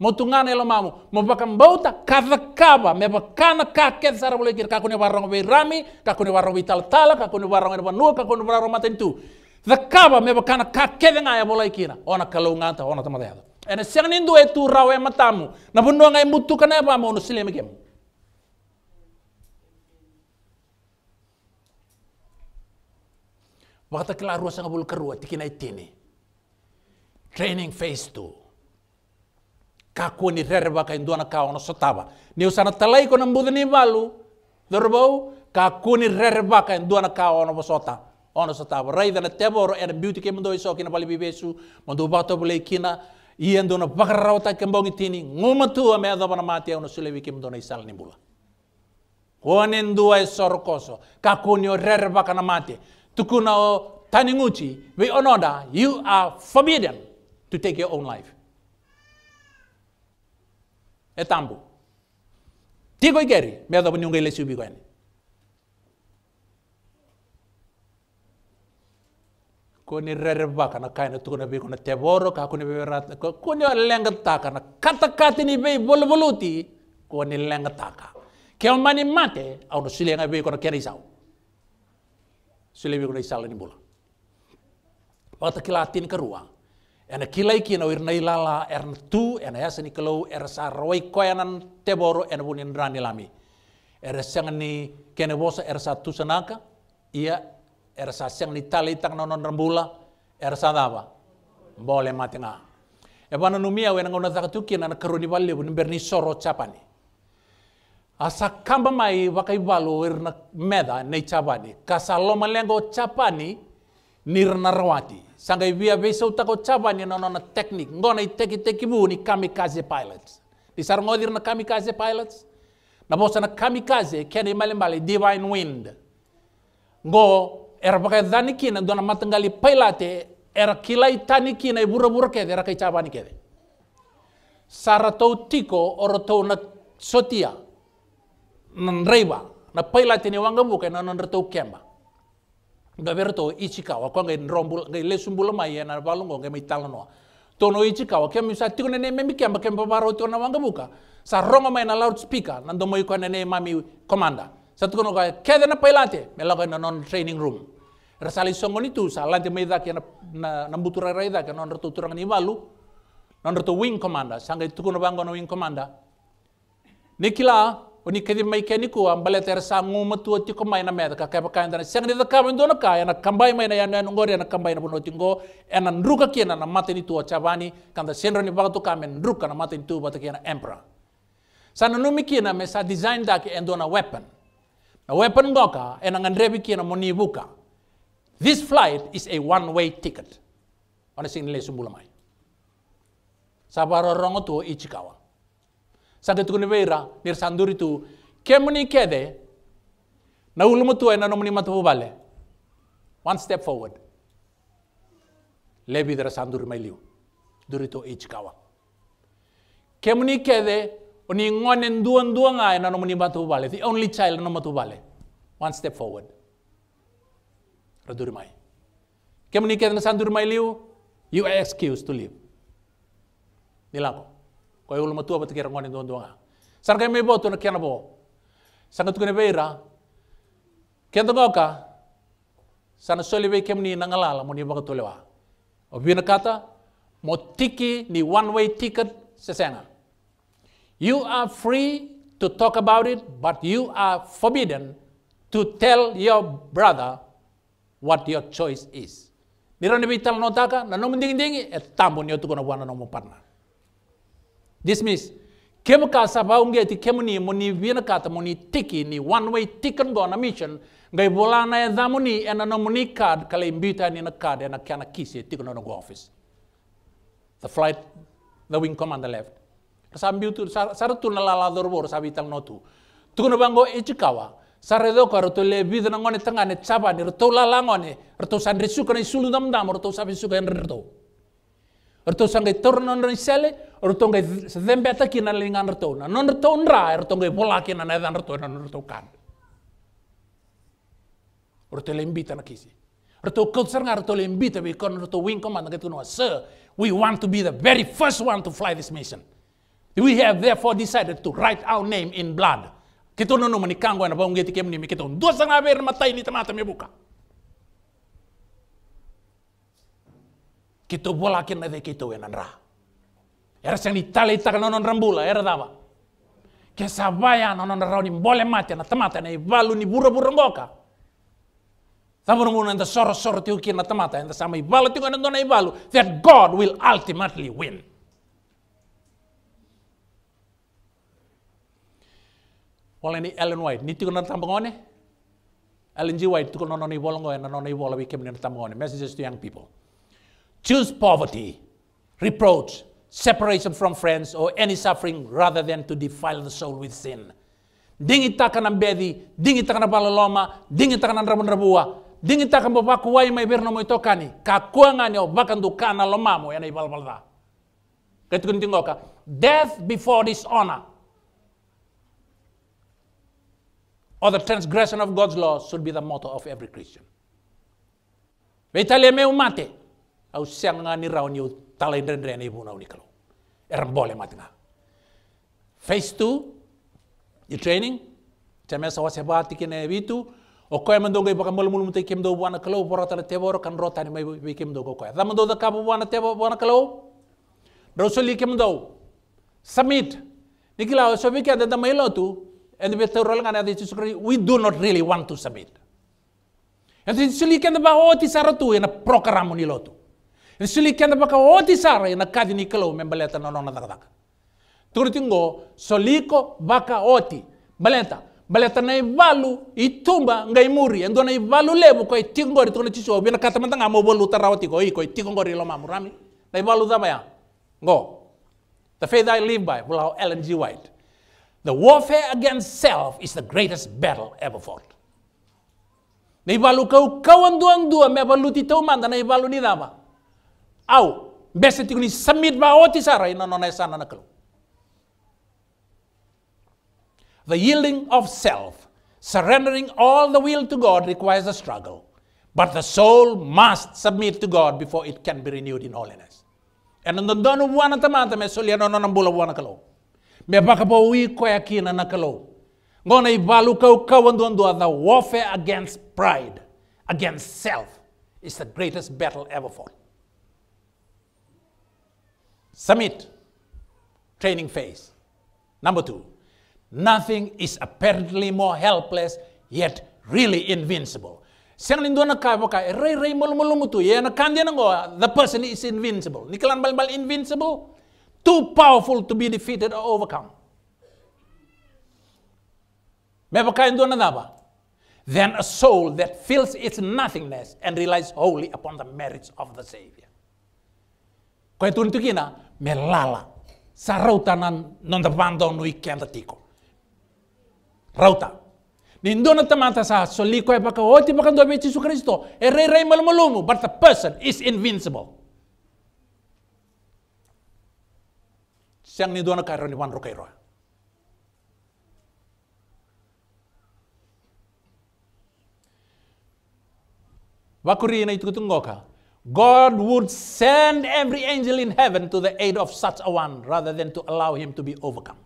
mo tungana elo mamu mo bakam bauta kaza kaba me bakana ka ket sara bolekir ka kuni barong bei rami ka kuni barong bei tal tala ka kuni barong ni banu ka kuni matentu the kaba meba kana ka nga ya bolai ikina ona kalunganta ona tamada siang nindu e tu rau e matamu na bundo e mutu kana ba mo me gem wakata kila ruwa sanga bulu karua na itini training phase two. Kakua ni rere baka e na ka na sotaba ni usana talai ko ni balu dorbau kakuni ni rere baka e na na sotaba ono sa tabo raida na teboro era beauty ke mendo iso kina pali bibesu mendo bato bele kina ien endo na bakarau ta kembongi tini ngoma tua me adaba na mati e ono sulewi ke mendo na isal ni bula honen dua e ka kuni o rere baka na mati tukuna o nguchi we onoda you are forbidden to take your own life e tambu tigo igeri me adaba nyunga ilesi ubigo kuni rerba kana kaina tukuna be kuna teboro ka kuni be rat ko kuni lenga taka na kata kata ni be bolvoluti kuni lenga taka ka ke mani mate au no silenga be kuna ni isau sile be kuna isala ni bula wata kila tin ka ruang ena kila iki na wirna ilala ern tu ena yasa ni kelo er sa ko koyanan teboro ena bunin rani lami era sangani kena er sa tu sanaka ia ersa siang litalitang nonon rembula ersa dava bole matinga e bana numia wena ngona zakatuki na karuni balle bun berni soro chapani asa kamba mai wakai balo werna meda nei chapani kasaloma malengo chapani nirna narwati sangai via beso utako chapani nonona teknik ngona teki teki bu ni kamikaze pilots di sarngodir na kamikaze pilots na bosa na kamikaze kene male male divine wind ngo era pakai dani kina dona matangali pailate era kilai tani kina i e bura bura kede era kai cabani kede tau tiko oro tau na sotia nan reiba na pailate ni wanga buka na nan ratou kemba gaberto ichikawa kwa ngai rombul ngai bula mai e na balungo ngai mitalanoa tono ichikawa kemi sa tiko nene memi kemba kemba baro tiko na wanga buka sa rongo mai na loud speaker nan domo iko nene mami komanda. satu kono no kede na pailate melaga e na non training room Resali songon itu salah di meida na, na, na butura ra idaki non retu turang ni walu non tu wing komanda sangga itu kuno bangga wing komanda nikila oni kedi mai keni ku ambale ter sangu metu ti komai na meida ka ka ndana sangga di ka ndo na kaya na kambai mai na ya nungori na kambai na bono tinggo ena nruka kiena na mate ni tu chavani kanda senro ni tu kamen nruka na mate ni tu bata kiena emperor sana numi kiena mesa design daki endona weapon na weapon goka ena ngandrebi kiena moni buka This flight is a one-way ticket. Ona sinile sumbulamai. Sabaro rongo tu Ichikawa. Sangat kunivera nir sanduri tu kemuni kede na ulumu tu ena nomuni matu bale. One step forward. Lebi dera sanduri liu. Duri tu Ichikawa. Kemuni kede oni ngonen duan duan ay ena nomuni matu bale. The only child nomatu bale. One step forward. durmai. na saan durmai liu, you are excused to live. Nilako. yang ulama tua batu kira doon don donga. Sar kaya mebo tu na kiana bo. Sanga tu kene beira. Kian tu ka, Sana soli be kemni nangalala moni e baka tulewa. Obina kata, mo tiki ni one way ticket sesenga. You are free to talk about it, but you are forbidden to tell your brother what your choice is. Nirone vital taka na no mending dingi, e tambo ni otuko na wana no parna. This means, kemu ka saba unge ti kemu ni ni vina kata ni tiki ni one way tikan go na mission, ngai bola na e zamu ni no mo ni card e kala imbita ni na card ena kiana kisi e tiko na go office. The flight, the wing commander left. Sambil tu, saratu na lala dorbor sabital notu. Tukono bango ichikawa, e saredo ro roto le bid na ngone tangane chaba ni roto lala ngone roto sandre suka ni sulu dam dam roto sabi suka en roto roto sangai torno nren sele roto ngai zembeta kina lingan to na non roto nra roto ngai bola kina na e dan to na to kan to le invita na kisi roto ngar ro roto le invita bi kon to wing command ngai tuno sir we want to be the very first one to fly this mission we have therefore decided to write our name in blood kitono no manikango na baungeti kemni kita ndo sana ber matai ni tamata mi buka. kito bola na de wena enanra era sang tali itaka nonon rambula era dava ke sabaya nonon rauni bole mati na tamata na ivalu e ni bura bura ngoka Thamur muna nda soro soro na tamata nda sama ivalu tiuki na ivalu that God will ultimately win. wala ni Ellen White ni tiko nan ngone Ellen G White tiko nono ni wolongo en nono ni wolo wi kemne tambangone messages to young people choose poverty reproach separation from friends or any suffering rather than to defile the soul with sin dingi takana bedi dingi takana paloloma dingi takana rabun dingi takana babaku wai mai berno moi tokani kakuangani o bakan dukana lomamo yana ibalbalda ketukun tingoka death before dishonor or the transgression of God's laws should be the motto of every Christian. Veitale meu mate, au sianga ni rao ni talai ni bunau ni kalau. Erambole matinga. Phase two, the training, chamesa wasebati kene vitu, o koe mandogo i bakamol mulu mutai kem do wana kalau pora tala teboro kan rota ni mai bi kem koe. Dama do da kapu wana tebo wana kalau. Rosoli kem do. Submit. Nikilau so bi kada da mai lotu and with orang anak di Yesus we do not really want to submit. And then sili kenda the o oh, ti sara tu ina program ni lotu. And sili kenda the baka o oh, ti sara ina kadi ni membaleta no nona tak tak. Turtingo soliko baka oti baleta baleta na ivalu itumba ngai And endo ivalu lebu ko itingori tuna chiso oh, bina kata mantanga mo bolu ko iko lo mamurami na ivalu daba ya go the faith i live by will how ellen g white the warfare against self is the greatest battle ever fought. Naibalu kau kawan duang dua mebalu titau manda naibalu ni dama. Au, besi tikuni samit ba oti sara ina nona sana nakalu. The yielding of self, surrendering all the will to God requires a struggle. But the soul must submit to God before it can be renewed in holiness. And nandondonu buwana tamata me soliano nonambula buwana kalau. Me baka ko mebakabawi koyakina nakalo ngona ibalu kawandundu the warfare against pride against self is the greatest battle ever fought summit training phase number two nothing is apparently more helpless yet really invincible Sanglinduan na kabo ka, ray ray mutu yan na kandi na the person is invincible. Nikalan balbal invincible? too powerful to be defeated or overcome. Then a soul that feels its nothingness and relies wholly upon the merits of the Savior. Kaya melala. Sa rauta nan non da bando nui kenda tiko. Rauta. Nindo na sa e baka oti baka ndo be E rei rei malmalumu. But the person is invincible. siang ni dona kairo ni wanro kairo. Wakuri na itukutungoka. God would send every angel in heaven to the aid of such a one rather than to allow him to be overcome.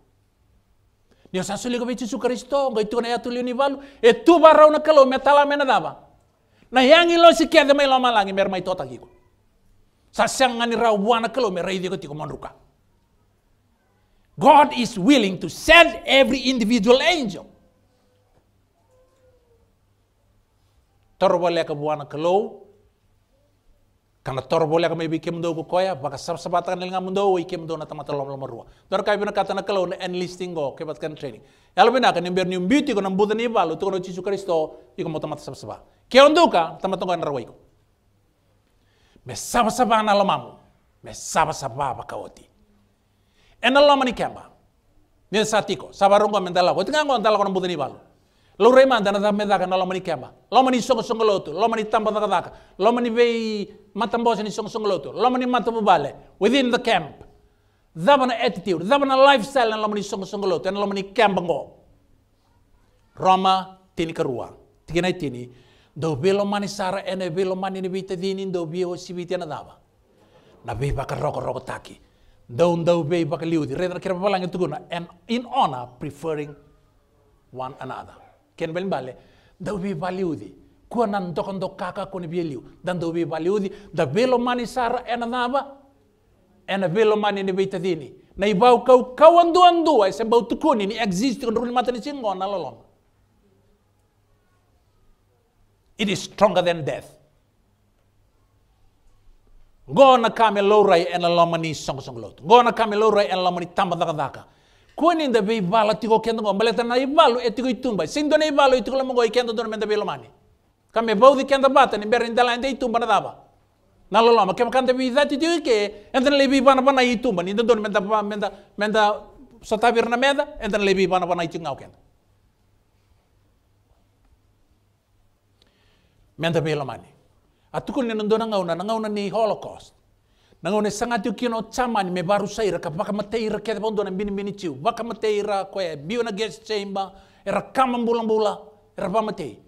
Nio sasuli ko bichu Kristo ngai tu na yatu liuni valu e eh, tu barau na kalau metala mena dava. Na yangi lo kia de mai lo malangi mer mai tota kiko. Sasiang ngani rau buana kalau mer rei diko tiko monruka. God is willing to send every individual angel. Torbo leka buana kelo. Kana torbo leka mebi kem do koya. Baka sab sabata kan lenga mundo i kem do tamata lom lom rua. Dor kai bina kata na kelo na enlisting go kebat kan training. Yalo bina kan nimber nium beauty ko na buda ni balo tu kono cicu kristo i ko motamata sab sabah. Kion do ka tamata ko na rawai ko. Me sab sabah na lomamu. Me sab sabah baka ena lo mani kemba ni satiko sabarongo mendala ko tinga ngon kono ko mbudini balo lo rema dana zame zaka kana lo mani kemba lo mani songo songo loto lo mani tamba zaka daka lo mani vei matambosa ni songo songo lotu lo mani matamu bale within the camp na attitude na lifestyle na lomani mani songo songo loto ena lomani mani kemba ngo roma tini karua na tini do belo mani sara ene belo mani ni vita dini do bio vita na daba na beba ka roko roko taki Don't do be bakaliuti. Redra kira papalang ituguna. And in honor, preferring one another. Ken bali bale, thou be baliuti. Kua nan dokon dok kaka koni bieliu. Dan thou be baliuti. Da belo mani sara enanaba. Ena belo mani ni beitadini. Na ibau kau kau andu andu. Ay se bau tukuni ni exist kon ruli mata ni singon alalon. It is stronger than death. gona kame lorai en la lomani song song lot gona kame lorai en la lomani tamba daka daka kuni nda be bala tiko kendo ngo maleta na ibalo e tiko itumba sindo na ibalo e tiko la mongo ikendo dona menda belo mani kame baudi kenda bata ni berin dala ende itumba na daba na lo loma kema kanda bi dati tiko ke enda le bi bana bana itumba ni dona menda menda menda sota birna menda enda le bi bana bana itinga okenda menda belo mani Atukul ni nando nangau na nangau ni Holocaust. Nangau sangat sangati ukino chama ni baru saira ka baka mateira kia pondo na bini bini chiu. Baka mateira kwa e bio na gas chamber. Era kama mbula mbula. Era pa matei.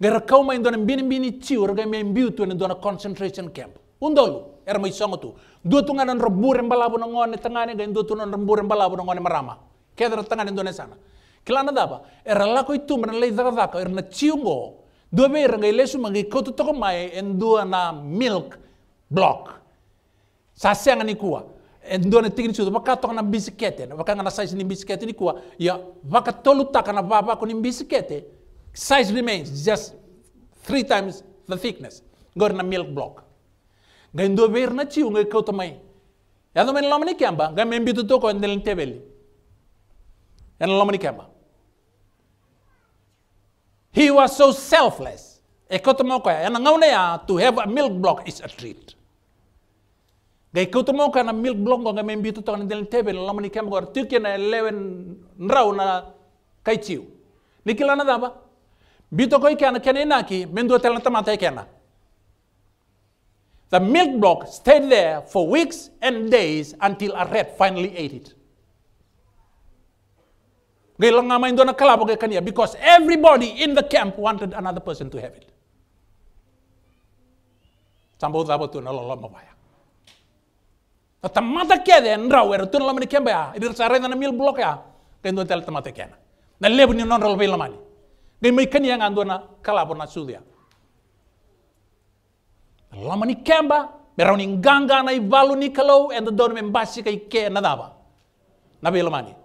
Gara kau ma dona bini bini chiu. Era gai main biu tu concentration camp. Undolu. Era mai songo tu. Dua tunga nan rebure mbalabu na ngone tangane. Gai dua tunga nan rebure mbalabu na ngone marama. Kedra tangane dona sana. Kilana daba. Era lako itu menan lei daka daka. Era na chiu ngoo. dua mei rangai lesu mangi koto toko mai en dua na milk block sasenga angan ikua. en dua na tigini chutu maka toko na bisikete Maka ngana size ni bisikete ni kua. ya maka tolu taka na baba ko ni bisikete size remains just three times the thickness ngor na milk block ngai dua mei na chiu ngai koto mai ya mei men ni kiamba. ngai men bitu toko en delen tebeli lama ni kiamba. He was so selfless. Ekotomoka and ngaune to have a milk block is a treat. Gai kotomoka na milk block nga me mbitu to ni del tebe la mani kem gor na 11 nrau na kaitiu. Nikila na daba. Bito koi kana kene naki mendo tela tamata kena. The milk block stayed there for weeks and days until a rat finally ate it. ngay langa main dona kala bo kania because everybody in the camp wanted another person to have it sambo zabo tu nalo lo mabaya na tamata kede nrawer tu nalo mani kemba ya idir sare na mil blok ya kendo tel tamata kena na lebu ni non rol be lamani ngay mai kania ngandona kala bo na sudia lamani kemba berau ni nganga na ivalu ni kalau and the don membasi kai ke nadaba na be lamani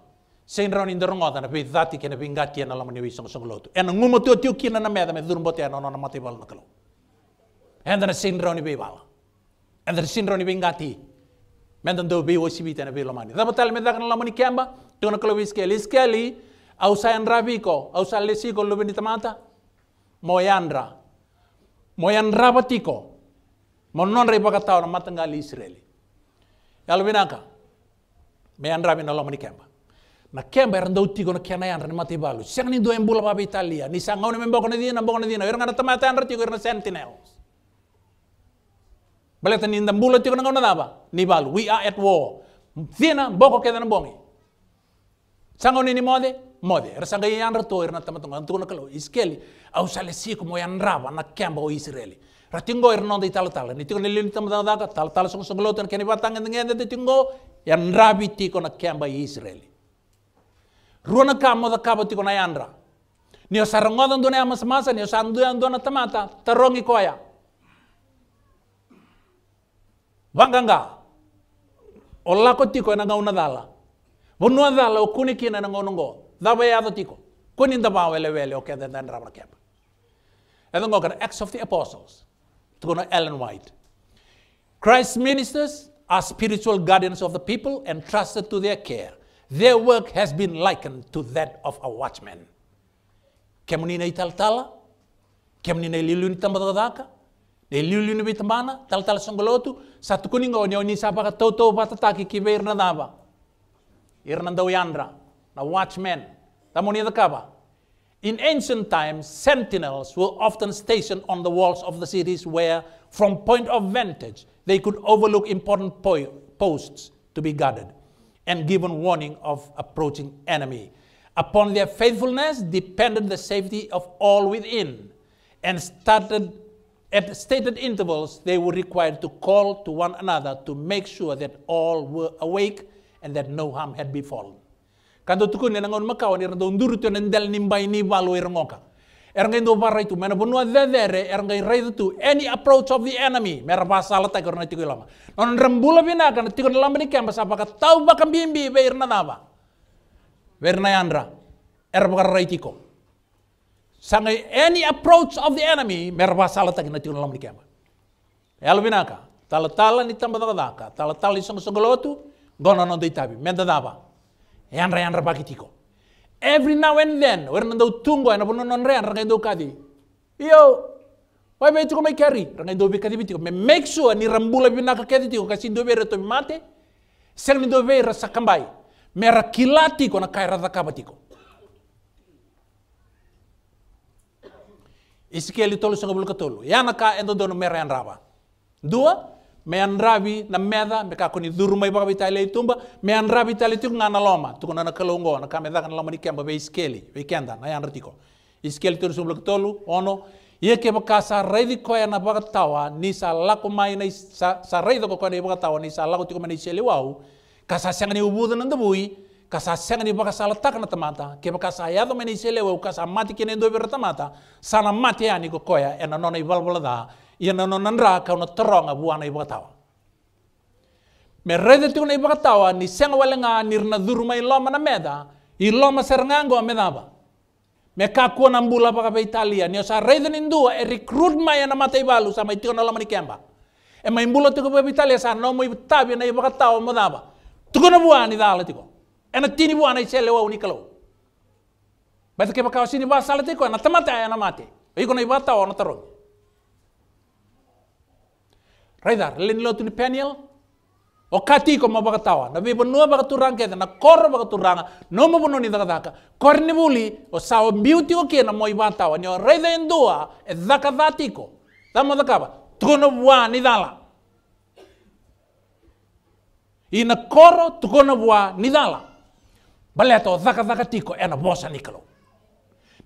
Sen ron in ron odan be dati kena binga ti na lamani wi song song lotu. En ngumo to tiu kina na meda me durun bote anon mati bal na kalo. En dan sen ron be bal. En dan sen ron binga ti. Men dan do be o sibi tena be lamani. Da batal me da kana lamani kemba to kalo wis keli skeli au sa en rabiko au sa lesi ko lo benita mata. Moyandra. Moyandra batiko. Mon non re bakatao na matanga Israeli. Yalbinaka. Me andra me na lamani kemba. na kemba randa utigo na kiana yan rani mati balu siang ni do embula papa italia ni sang ngau ni membo kona dina mbong na dina wer ngana tamata an rati wer na sentinels baleta ni nda mbula tigo na ngau na daba ni balu we are at war dina mboko keda na mbongi sang ngau ni ni mode mode er sang yan rato er na tamata ngau na kalau iskeli au sale siku mo yan raba na kemba o israeli ratingo er nonda itala tala ni tigo ni lini tamata daka tala tala song song lotan keni batang ngende ngende tigo yan rabi na kemba israeli ruana kama da kaba tiko na yanra nio sarangoda ndone ama samasa nio sandu ndona tamata tarongi koya wanganga olla ko tiko na gauna dala Bunua dala O kuni kina na ngonongo daba ya do tiko kuni ndaba wele wele okay then then rabra kepa and kara acts of the apostles to ellen white christ's ministers are spiritual guardians of the people entrusted to their care their work has been likened to that of a watchman. Kemu ninai taltala, kemu ninai liluni tambatadaka, ne liluni bitamana, taltala songolotu, satu kuninga oni sabaka toto batataki kibe irnadaba. Irnandau yandra, na watchman, tamoni dakaba. In ancient times, sentinels were often stationed on the walls of the cities where, from point of vantage, they could overlook important po posts to be guarded and given warning of approaching enemy. Upon their faithfulness depended the safety of all within, and started at stated intervals they were required to call to one another to make sure that all were awake and that no harm had befallen. Kanto tukun tu nendel ni irongoka. Erngai do barai tu mana bonua dedere erngai rai tu any approach of the enemy mera pasala kor na tiku lama. Non rembula bina kan tiku lama ni kemba sapa ka tau bimbi kambimbi be irna daba. na yandra er baka rai tiko. Sangai any approach of the enemy mera pasala tai na tiku lama ni kemba. bina ka tala tala ni tamba daka tala tala isong songolotu tu non dei tabi menda daba. Yandra yandra baki tiko. every now and then na dau tungo na bono non ren rangai dau kadi yo wai be tuko mai carry rangai dau be kadi bitiko me make sure ni rambula bina ka kedi tiko kasi dau be reto mate sen ni dau be rasa kambai me rakilati ko na kai rada tiko Ezekiel tolo sangabul katolo yana ka endo dono meren raba dua mean rabi na meda me ka koni duru mai baka bitai lei tumba mean rabi tali ngana loma tuku nana kalongo na kame dakan loma ni kemba be iskeli be kenda na yan ratiko iskeli tur sumlak tolu ono ia ke baka sa raidi koe na baka tawa ni sa lako mai na sa sa raido ko na baka tawa ni sa lako tuku mani seli wau ka sa senga ni ubudu nanda bui ka sa ni baka sala takana tamata ke baka sa yado mani seli wau ka mati kene ndo bertamata sana mati ani ko koe ena nona i balbalada iananaonandraha ka unatoroga vuana ivakatawa merede tiuna ivakatawa ni senga walenga nirna dhuruma loma na meda i iloma serengango a medaba. me kakua na mbula bula pakava italia ni sa reithe ni e recruit mai na mata ivalu sa mai tiona loma ni kemba e mai bula tiko pa italia sa no nomo ivatavi na ivakatawa na tukuna vuani dala tiko ena tini vuana isele wau nikalou Bata ke pakawasini ba salatiko na tamata ya na mate. Iko na ibata o na tarongi raidar len lo tu peniel o kati ko mabakatawa na be bonua turang kete na kor turanga. no mo bono ni dakadaka kor ni buli o sao beauty o kena mo ibatawa ni o raida endua e dakadati ko tamo dakaba tukono bua ni dala ina koro tukono bua ni dala baleto dakadaka tiko ena bosa nikalo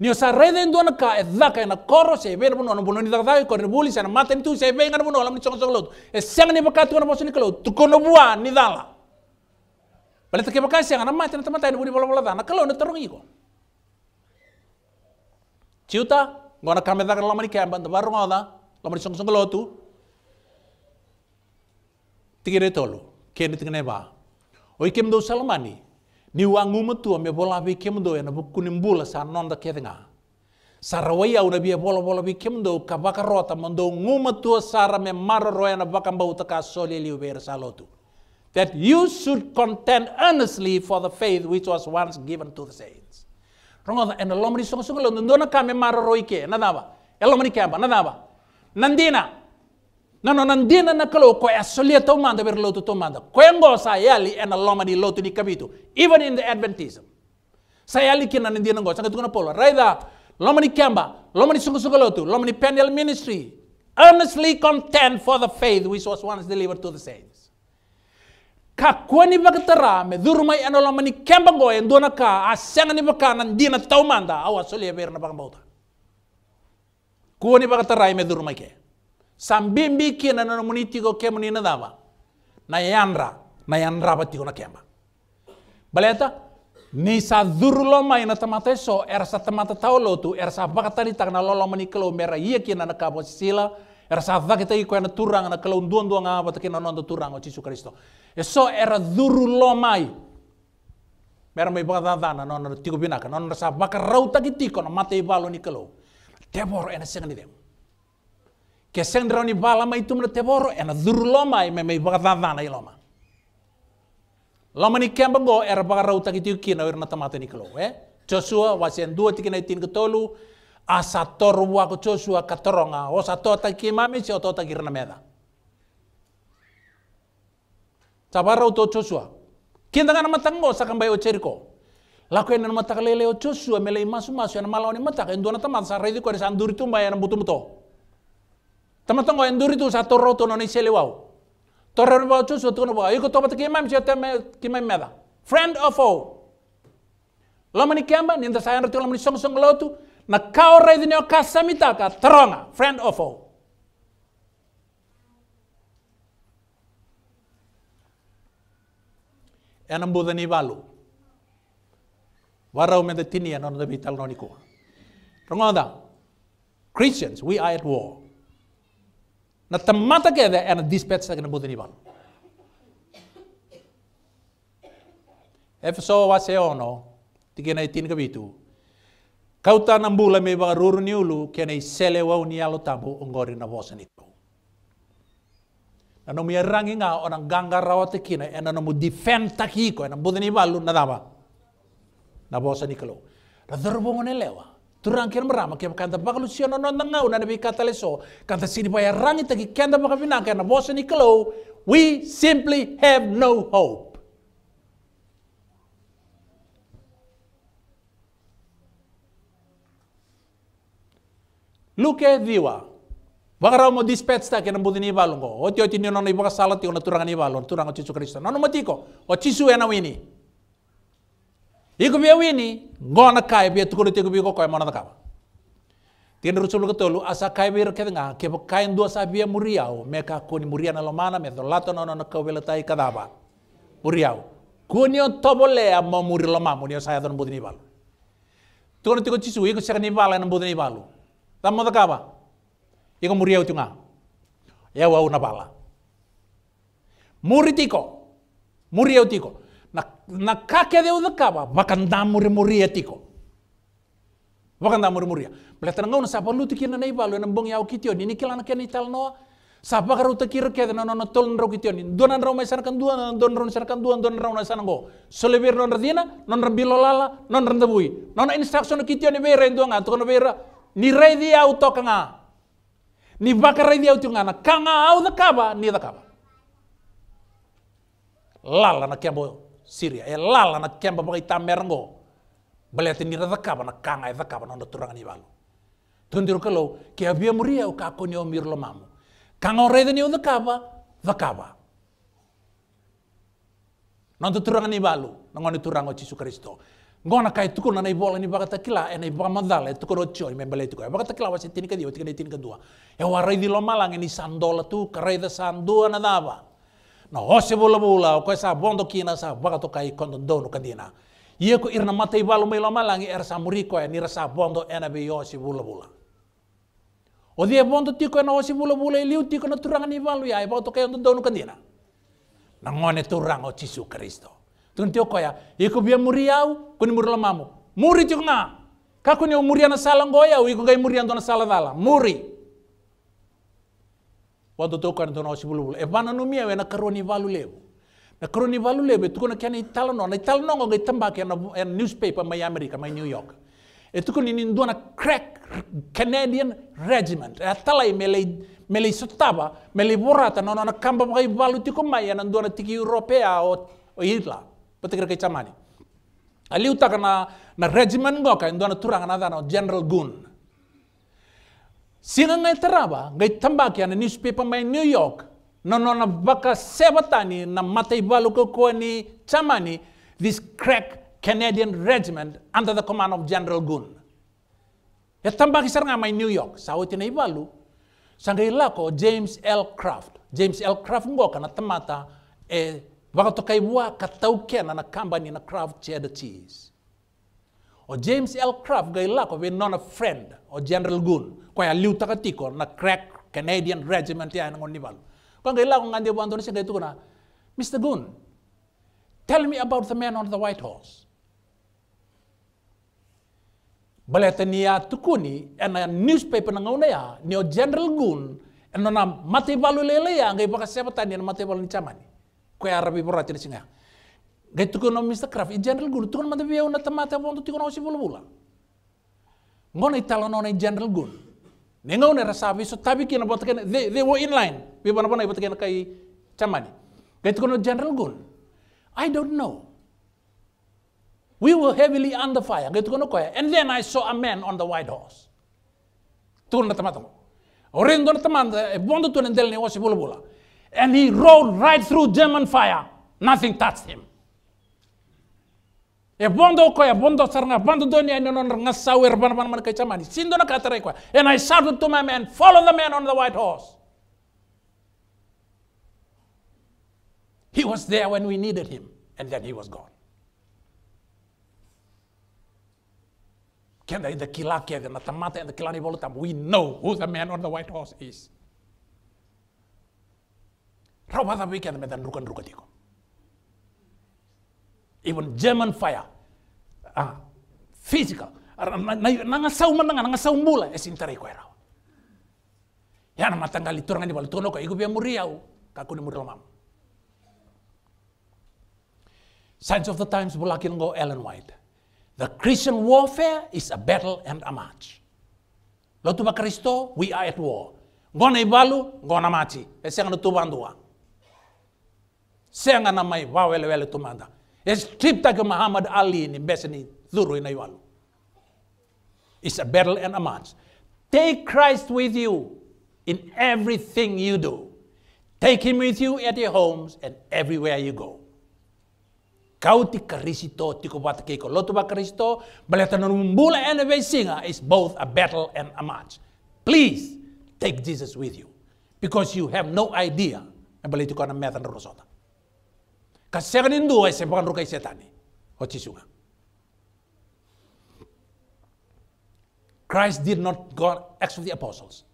den duan ka edaka ena koro sebe na bunu ni idagda i ni buli sana maten tu sebe ngan bunon lam ni chong chong lot. Esiang ni bakat kono bosni kelo tukono bua ni dala. te ke bakat siang na maten tama tai buli bola bola dana kelo na tarong iko. Ciuta ngona kame daga lam ni kem banda baru ngoda lam ni chong chong lotu. Tigire tolu. Kene tingene ba. Oi kem do salmani. ni bola bi kemdo na sa nonda bia bola bola bi kemdo ka baka rota mando sara me maro roya na baka salotu that you should contend earnestly for the faith which was once given to the saints and the lomri songo songo londo na maro roike na elomri kamba na daba nandina nano nandina na kalo ko asolia to manda ber lotu to manda kwengo sa yali ena loma di lotu di kabitu even in the adventism sa yali kina nandina ngo sanga tukuna polo raida loma di kemba loma di sungu sungu lotu loma di pendel ministry earnestly contend for the faith which was once delivered to the saints kakwani bakatara me durumai ena loma di kemba ngo endona ka asenga ni baka nandina to manda awa solia ber na bakambauta kuoni bakatara me durumai ke sambimbi kina na muni tigo kemo ni nadama na yandra na yandra ba tigo na kema baleta ni sa zurlo ma ina tamata so er sa tamata taulo tu er sa bakata tak tagna lolo mani kelo mera iya kina na kabo sila er sa bakata iko na turang na kelo ndu duan ngaba ta kina nondo turang o Yesus Kristo e so er zurlo mai mera mai bakatana dana nono tigo binaka nono sa rauta kitiko na mate balo ni kelo tebor ena sengani demo ke sendra ni bala mai tumna te boro ena dur loma e mai bagadana i loma loma ni kemba go era bagarau takitiu kina e wer na tamata ni klo eh Joshua wasen dua na itin ketolu asa toru wa ko Joshua katoronga o sa tota ki mami si otota kirna meda tabarau to Joshua kinda kana matango sakambai o ceriko, laku ena matak lele o Joshua melei masu masu ena malau ni matak e na tamata sa redi ko esa anduri tumba ena butu-butu Tamatanga enduri tu satu roto noni nisele wau. Torre wau tu suatu kono wau. Iko kima kimam siate me kimam meda. Friend of all. Lama ni kiamba ninta saya roti lama ni song song lotu. Na kau rei dini o kasamita ka teronga. Friend of all. Enam bulan ni balu. Warau me de tini enon de vital kua. Rongonda. Christians, we are at war. Na tamata era dispetsagna ambodiny ivany efa sao oase ao anao tikenay itinika vito ka ho tana mbola mi vakarorony olo kenay selew ao ni alo tambo ongory na vosany to nanao mi arangy nga o nangangarao atikina e nanao mo defend takiko e nambodiny ivalo na dava na vosany kalo ra dorobongonelewa turang kian merama kian kanta bakal sio nono non una nabi kata leso kanta sini paya rangi tagi kanta bakal fina kena bosa ni kelo we simply have no hope Luke diwa Bakaraw mo dispatch ta kena budi ni ko. Oti oti ni non ibaka salati ona turangan ni turang turangan Jesu Kristo. Nono matiko, o Jesu ena wini. Iku biya wini ngona kai biya tukuru tiku biya kokoi mona kama tiene rusul ko tolu asa kai be ke nga ke kai sa biya muriau me ka muria na lomana me lato no no ko bela tai kadaba muriau tobo lea mo muri loma munio saya don budini balu. tukuru tiku chisu igu se ni bala na budini balu tammo kama iku muriau tunga ya wau na bala muritiko muriau tiko na kake de kaba wakanda muri muria etiko wakanda muri muria bletana ngau na sapa lutu kina nei balu na bong yau kitio ni nikila na keni tal noa sapa te takir ke na no tol nro kitio ni donan rau mai sarkan duan don ron sarkan duan don rau na sanango solever non radina non lala non bui non instruction kitio ni bere nduanga to no bere ni rei di au tokanga ni bakarai di au tiungana kanga au kaba ni kaba lala na kembo Siria. e lala na kemba baka ita merengo balete ni radakaba na kanga e dakaba na turanga ni balu kalo ke abia muria o ka koni o mirlo mamu kanga o rede ni o dakaba dakaba Nonto turanga ni balu, nangone turanga o Gesù Cristo. ngona kai tuku na nei ni bagata kila e nei baga mandala e tuku rocio i membele tuku e bagata kila wasi tinika dio tika nei tinika dua e warai di lo malang e ni sandola tu karai da sandua na dava na hose bula bula ko sa bondo kina sa baka to kai kondo dono kandina. ye ko irna matai balu melo malangi er sa muri ko ni sa bondo ena be yosi bula bula o dia bondo tiko na hosi bula bula liu tiko e na turanga ni balu ya ba to kai kondo dono kandina. na ngone turanga o tisu kristo tun tio ko ya ye ko bia muriau au ko ni muri lamamu muri tiko na kako ni muri ana sala ngoya wi ko kai muri sala dala muri watu toka ndo na e bana no mia na karoni valu na karoni valu lebo tuko na kiani italo na italo no ngai tamba na newspaper mai america mai new york e tuko ni ndo na crack canadian regiment e atala mele mele sotaba mele borata na na kamba mai valu tiko mai na ndo na tiki europea o o hitler patikra ke chamani ali utaka na na regiment ngoka ndo na turanga na dana general gun sina ngai teraba ngai tambak yana newspaper mai New York nono na baka sebatani na matai balu ko ni chamani this crack Canadian regiment under the command of General Gun. Ya tambak sar ngai mai New York sauti na ibalu sangai lako James L. Craft. James L. Craft ngoka na tamata e baka kai bua katau kena na company na Craft cheddar cheese. O James L. Craft gai lako we non a friend o General Gunn koy aliu ka tiko na crack Canadian regiment ya ngon nival. Ko ngai la ngan dia bandon sing ngai tukuna. Mr. Gun, tell me about the man on the white horse. niya tukuni ena newspaper na ya, e na ya niyo General Gun ena na matibalu lele ya ngai baka siapa tani e na matibalu ni kaya Ko ya rabi borati na singa. Ngai tukuna Mr. Kraft, i General Gun tukuna matibalu na tamata bondo tukuna osi bulu bula. Ngona italonona General Gun. nenga una rasabi so tabi kina bot kena they, they were in line we bana bana ibot kena kai chamani get kono general gun i don't know we were heavily under fire get kono koya and then i saw a man on the white horse tun na tamato orendo na tamanda e eh, bondo tun ndel ne wosi oh, bula bula and he rode right through german fire nothing touched him e bondo ko e bondo sarnga bondo doni ene non nga sawer ban ban man ka chamani sindo na katare ko and i shouted to my men follow the man on the white horse he was there when we needed him and then he was gone kenda ida kila kega na tamata and kilani bolutam we know who the man on the white horse is rawada weekend medan rukan rukatiko even German fire, ah, physical. Ah, nanga saw mananga, nanga saw mula esin eh, tarai eh, kau erau. Yana matanggal itu orang ni tono kau, iku biar muriau, kaku di muri Signs of the Times bulakin go Ellen White. The Christian warfare is a battle and a march. Lotu bakaristo, we are at war. Gona ibalu, na mati. Esengan eh, ang lutuban duang. Senga na may wawele-wele tumanda. like Muhammad Ali ni Zuru in inayoalu. It's a battle and a match. Take Christ with you in everything you do. Take him with you at your homes and everywhere you go. Kau ti karisito ti kubata keiko lotu ba karisto baleta numbula and singa is both a battle and a match. Please take Jesus with you because you have no idea and balita ko na metan rosota. ka segni ndo ay se setani sunga Christ did not go Acts of the Apostles.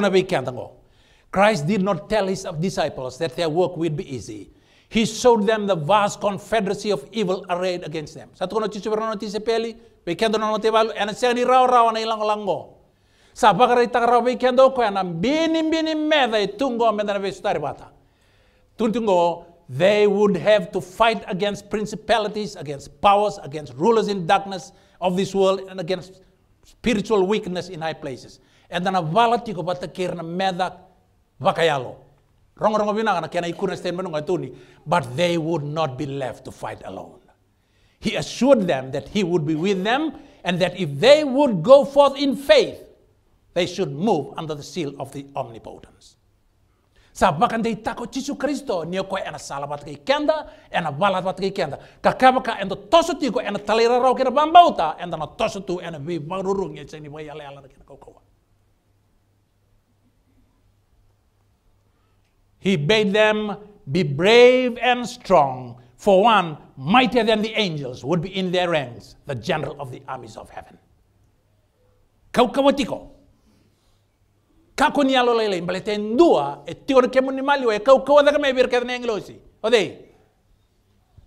na be tango. Christ did not tell his disciples that their work would be easy. He showed them the vast confederacy of evil arrayed against them. Satu kono cicu berano ti sepeli, be kendo nono te balu, ena ni rau rau na ilang lango. Sapa kare ita ko ena bini bini meda itunggo meda na be sutari bata. Tuntungo they would have to fight against principalities, against powers, against rulers in darkness of this world, and against spiritual weakness in high places. And then a valati ko bata kirna medak vakayalo. Rong rong bina kana kana ikuna statement menung atuni, but they would not be left to fight alone. He assured them that he would be with them and that if they would go forth in faith, they should move under the seal of the omnipotence sabaka kristo ena salabat kenda ena kenda toso ena talera rau bambauta enda na toso tu ena vi ale ala He bade them be brave and strong, for one mightier than the angels would be in their ranks, the general of the armies of heaven. Kau kawatiko kako ni alo lele mbalete ndua e tior ke ni mali we ko ko da me bir ke englosi ode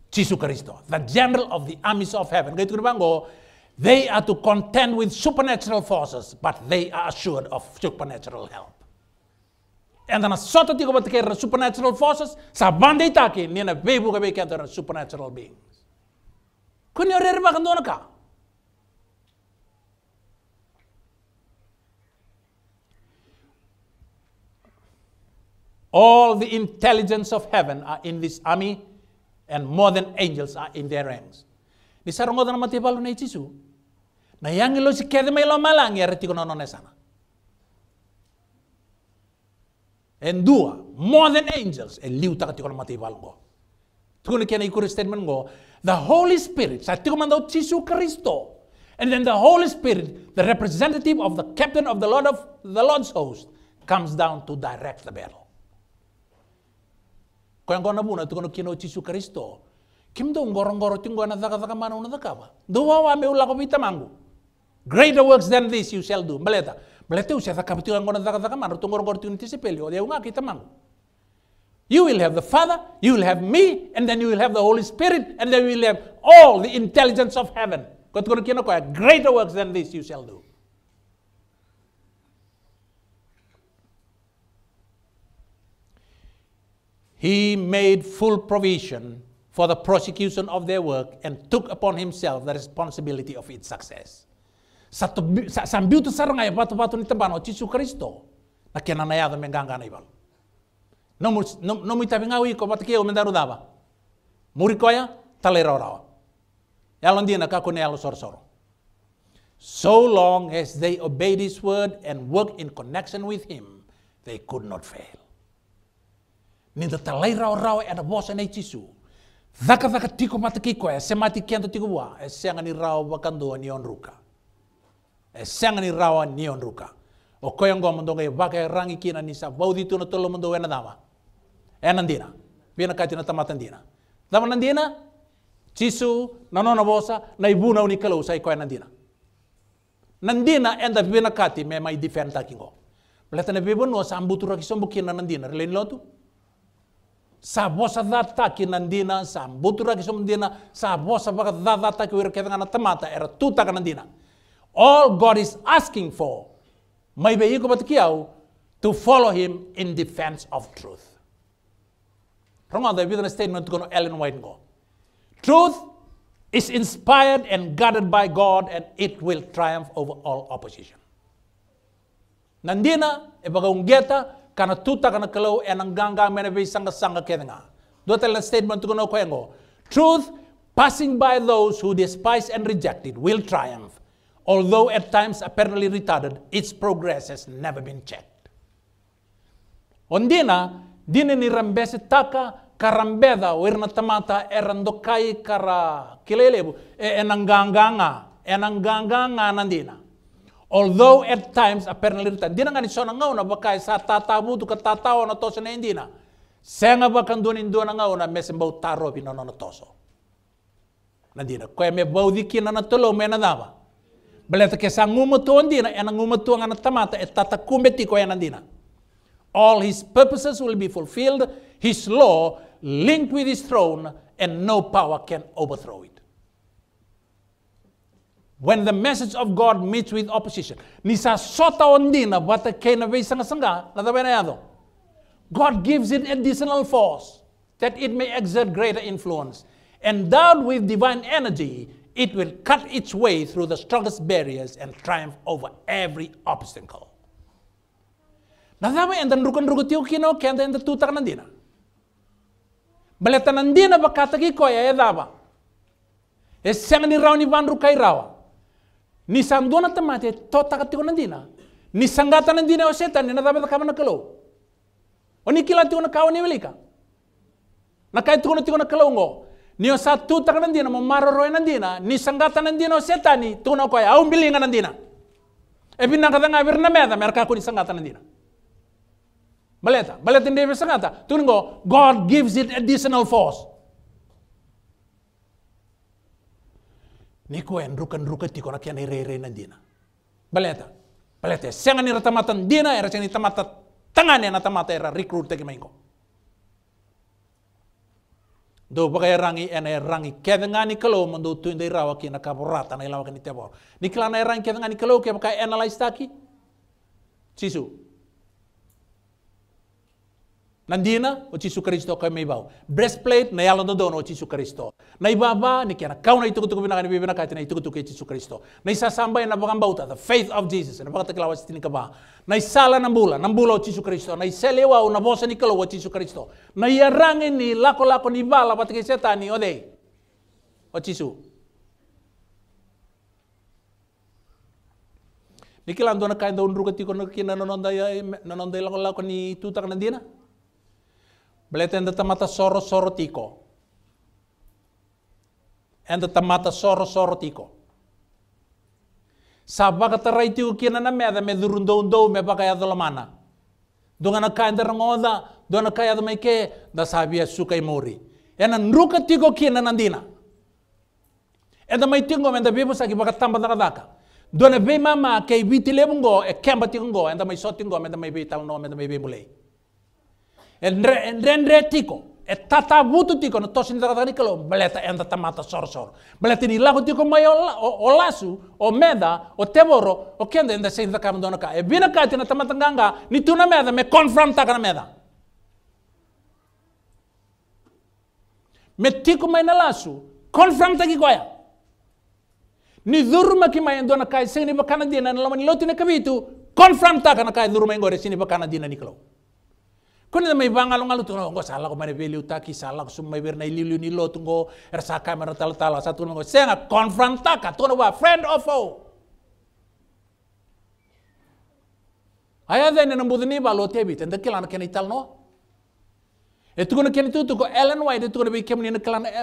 Jesus Christo the general of the armies of heaven gaitu bango they are to contend with supernatural forces but they are assured of supernatural help and then a sota tigo bat ke supernatural forces sa bande ta ke ni na bebu ke ke supernatural beings kunyo rer ba kandona ka All the intelligence of heaven are in this army, and more than angels are in their ranks. Di sarongodan matibalo na ichisu. Na yang ilo si kede mailo malang ya retiko nono nesana. And dua, more than angels, and liuta katiko na matibalo ko. Tukuni kena ikuri statement ko, the Holy Spirit, sa tiko mandao chisu Kristo. And then the Holy Spirit, the representative of the captain of the Lord of the Lord's host, comes down to direct the battle kwengona buna tukono kino chisu kristo kimdo ngorongoro tingwana dhaka dhaka mana una dhakaba nduwa wame ulako vita mangu greater works than this you shall do mbaleta mbaleta usha dhakaba tingwana dhaka dhaka mana tungorongoro tingwana tisipeli odia unga kita mangu You will have the Father, you will have me, and then you will have the Holy Spirit, and then you will have all the intelligence of heaven. Greater works than this you shall do. He made full provision for the prosecution of their work and took upon himself the responsibility of its success. Satu sambil tu sarangai batu batu ni tebano oh, Yesus Kristo na kena na yado menganga na ibal. Nomu nomu itabi ngawi ko batu keo mendaru daba. Murikoya talera rawa. Oh. Yalon dia na kako ne sor soro. So long as they obeyed his word and worked in connection with him, they could not fail. ni da talai eta rao e ana vosa e nei tisu. Thaka thaka tiko mata kiko e se tiko ni rao wakandua e ni onruka. E, e rao ni onruka. O koi e kina nisa, sa vaudi tuna tolo mando e na dama. E na ndina. Vina kati na tamata ndina. Dama na ndina, tisu, na nona vosa, na ibuna enda vina kati me mai difenta kingo. Mleta na bibu nuwa sambuturaki sombukina na ndina. Rilini lotu? samosa ki nandina, sambutura ki somandina, samosa baka dataki wira kita ngana temata era tuta kanandina. All God is asking for, may be iko kiau to follow him in defense of truth. Ronga da bidana statement kono Ellen White ngo. Truth is inspired and guided by God and it will triumph over all opposition. Nandina, e ibagaunggeta, kana tuta kana kalau enang ganga menebe sanga sanga kedenga. Dotelan statement kuno kwengo. Truth passing by those who despise and reject it will triumph. Although at times apparently retarded, its progress has never been checked. Ondina, dina ni rambese taka karambeda wirna tamata erandokai kara kilelebu enangganganga e enangganganga nandina. E Although at times, apparently, hindi na nga ni Sean nga una, baka sa tatamu to katatawa na toso na hindi na. Saya nga baka doon indo na nga una, mesin bau taro na toso. Nandi na, kaya may baudiki na natulo, may nadama. Baleta ke sa ngumutu hindi na, yan ang ngumutu nga natamata, at tatakumbeti ko yan nandi All his purposes will be fulfilled, his law linked with his throne, and no power can overthrow it when the message of God meets with opposition. ndina bata kena sanga sanga God gives it additional force that it may exert greater influence. Endowed with divine energy, it will cut its way through the strongest barriers and triumph over every obstacle. Nadama and then rukan rukutiu kino kenda and the ba nandina. Baletanandina bakatagi koya edaba. Esangani rauni van rukai rawa. ni sam tamate tota takati na nandina ni sangata nandina o setan ni nadabe kama na kalo oni kila tiko na kawo ni welika na kai tiko na tiko na kalo ngo ni o satu tak nandina mo maroro nandina ni sangata nandina o setani tiko na ko ya au bilinga nandina e bin na kadanga birna meda merka ko ni sangata nandina baleta baleta ndebe sangata tungo god gives it additional force Niku en rukan ruka ti kona kian ere ere na dina baleta baleta senga ira tamatan dina era senga ira tamata tangan na tamata era recruit teki kimaingo do bagai rangi ena rangi kedengani kalau mendo tu indai rawa kina kaborata na ilawa kini tebor ni kelana rangi kedengani kalau bagai baka analyze taki sisu Nandina, o Jesu kristo ko mei bau breastplate na yalo ndodo o Jesu kristo na ibaba ni kena kau na itukutuk bina ni bina kati na itukutuk tuku e Jesu kristo na isa samba na bakam bauta the faith of jesus na bakata kelawa sitini kaba na isala na mbula na mbula o Jesu kristo na iselewa na bosa ni kelo o Jesu kristo na iarangi ni lako lako ni bala patike setani ode o Jesu. Nikilan dona kain daun ruga tiko na kina nanonda ya nanonda lako lako ni tutak nandina. Bletenda tamata soro soro tiko. Enda tamata soro soro tiko. Saba katarai tiu kina na meda me durundou ndou me bakaya dolomana. Dunga na kai ndara ngoda, dunga na kai adu meike, da sabia suka imori. Ena nruka tiko kina nandina. Enda mai tingo menda bibu saki baka tamba daka daka. Dunga na bei mama kei biti lebungo e kemba tingo, enda mai sotingo, enda mai bei tau no, enda mai bei bulei. Εν τρε τίκο, ε τα βουτου τίκο, να τοσίνε μπλε, βλέτα εν τα τάματα σόρ-σόρ Βλέτα Μπλε, η λαβο τίκο, ο λασού, ο μέδα, ο ο έντα, τα σύντα κα. Εβιναικάτην α τάμα τρανγκά, νι μέδα, με κον φραν τάκανα Με τίκο, με εν λάσου, Νι δούρμα κοια, kone mai bangalu ngalu tu ngo salah ko mane beli utaki salah ko sumai berna ililu ni lo tunggo ersaka mane tala tala satu ngo senga konfronta ka tono wa friend of o aya dene nambu dini ba lo tebi tende kilan ken no e tu kono ken tu Ellen White tu kono be kem ni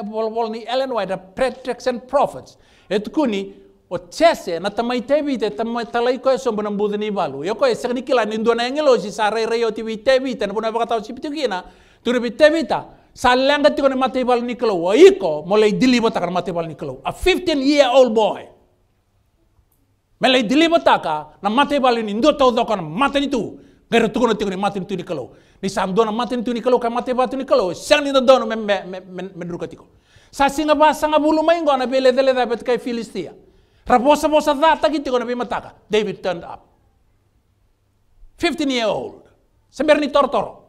bol eh, bol ni Ellen White the pretext and prophets e eh, kuni o chese na tamai tebi te tamai talai ko so bonam budini balu yo ko esegni kila ni ndona engelo si sare re yo tibi tebi te bona bakata si pitukina turu bi tebi ta mate bal niklo o iko molei dilibo takar mate bal niklo a 15 year old boy melei dilibo taka na mate bal ni ndo to do kon mate ni tu ngero tuko tiko mate ni tu niklo ni sam dona mate ni tu niklo ka mate batu niklo sang ni dono me me me sa singa ba sanga bulu mai ngona bele dele da bet kai filistia Rabosa bosa data gitu bima mataka. David turned up. 15 year old. Seberni tortoro.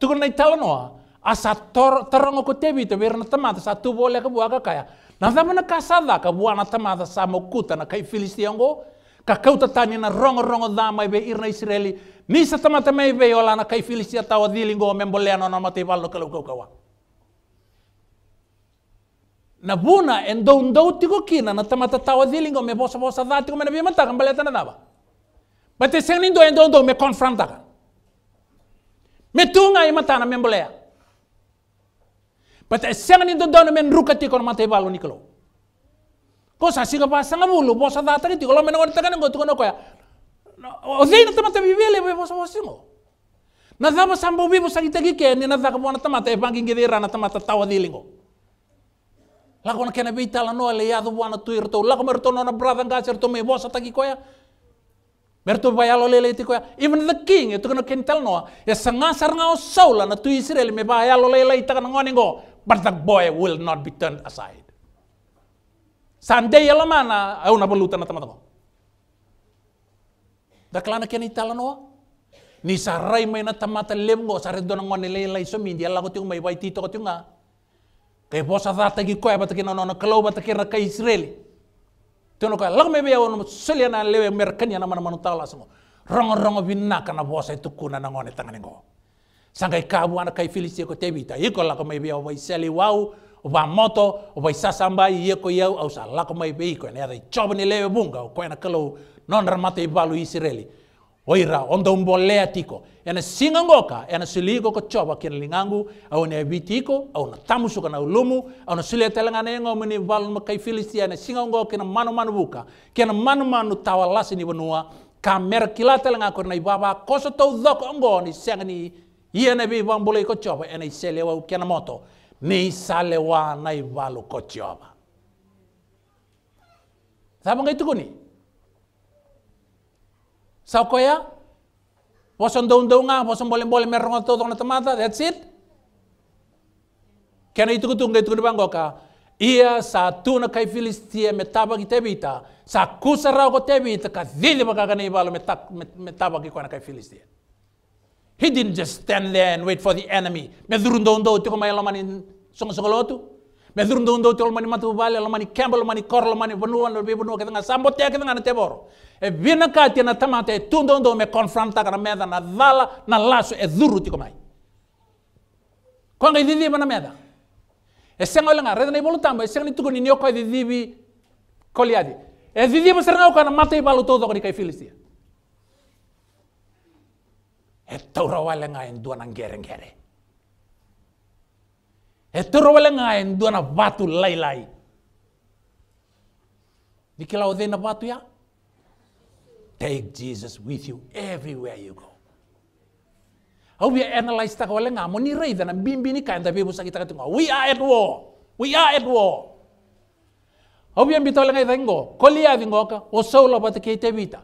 Tukun nai talo noa. Asa tor terongo David tebi te berna sa tu boleh ke buaka kaya. naza mana na kasada ka buana tamata sa kuta na kai filistiongo. Ka kau tatani na rongo rongo dama ibe irna israeli. Nisa temata ibe yola olana kai filistia tawa dilingo memboleano na mati balno kalau kau kawa. na vuna endou ndouutigo kina na tamatatawa zilinga me bosa bosa mena vimataka mbaleta na dava batesega ni ndou endou ndou me confrontaka me tunga i matana me mboleya bata sega ni dodono me nruka tiko na mata i valo nikolou ko sa siga pa sanga vulu vosa datagi tiko lo mena goritaka nengo tiko nokoya o zei na tamata me bosa bosa singo na dava sambo vivo sagitagi ke ni na daka vona tamata e vangingedira na tamata tawa zilingo lagona kena be itala noa le yado wana tu irto lago merto no na brother nga serto me bosa taki koya merto ba yalo lele ti koya even the king itu kena kental no ya sanga sarnga o saula na tu israel me ba yalo lele ita kana ngone ngo but the boy will not be turned aside sande yala mana au na baluta na tamato da klana kena itala no ni sarai may na tamata lemgo sare dona ngone lele iso mindia lago tu mai bai tito ko tu nga kai bosa zata gi koy bata kina nono kalau bata kina kay Israeli. Tono kay lang mebe ya wono selia na lewe merkan ya na mana manu tala songo. Rongo rongo binna kana bosa itu e kuna na ngone ngo. Sangkai kabu ana kay Filistia e ko tebita. Iko la ko mebe ya wai seli wau wa moto wa isa iko ko yau au sa la ko iko be ko chobani lewe bunga ko na kalau non ramate balu Israeli oira omta umbolea tiko ena singa ngoka ena suliko ko choba ken lingangu au ne bitiko au na tamusu kana ulumu au na sule telangana yengo ni val ma kai filistia na singa ngoka na manu manu buka kina manu manu tawalasi ni benua ka mer kila telanga ko na ibaba koso to dok ngo ni senga ni yene bi bang ko choba ena iselewa kina moto ni salewa na ibalo ko choba Sabe ngai tukuni? Sao koya? Wasong daung-daunga, wasong boleh-boleh merong atau tong mata, that's it. Kena itu kutung itu kutung ah. Ia sa tuna kai filistia metaba ki tebita, sa kusara ko tebita ka dili baka kana ibalo metaba ki kona kai filistia. He didn't just stand there and wait for the enemy. Medurun daung-daung tiko mai laman in song-song lotu. Me do ndo tol mani matu bale lo mani kembal mani korlo mani bonu lo be bonu kedanga sambo te kedanga na teboro. E vina ka te na tamata e tundo ndo me confronta kana meda na dhala na laso e dhuru tiko mai. Konga idhi mana meda. E senga lenga reda na ibolu tamba e senga ni tuko ni nyoka idhi bi koliadi. E idhi ba senga kana mata ibalo todo kani kai filistia. E taura walenga en duana ngere ngere. Etoro wala nga en dona watu lai lai ni kila na ya take jesus with you everywhere you go how we ya analyze ta wala nga mo ni raida na bimbi ni kanda bibu sa kita katunga we are at war we are at war how we ya ambito wala nga idango kolia ya vingoka o solo bat ke vita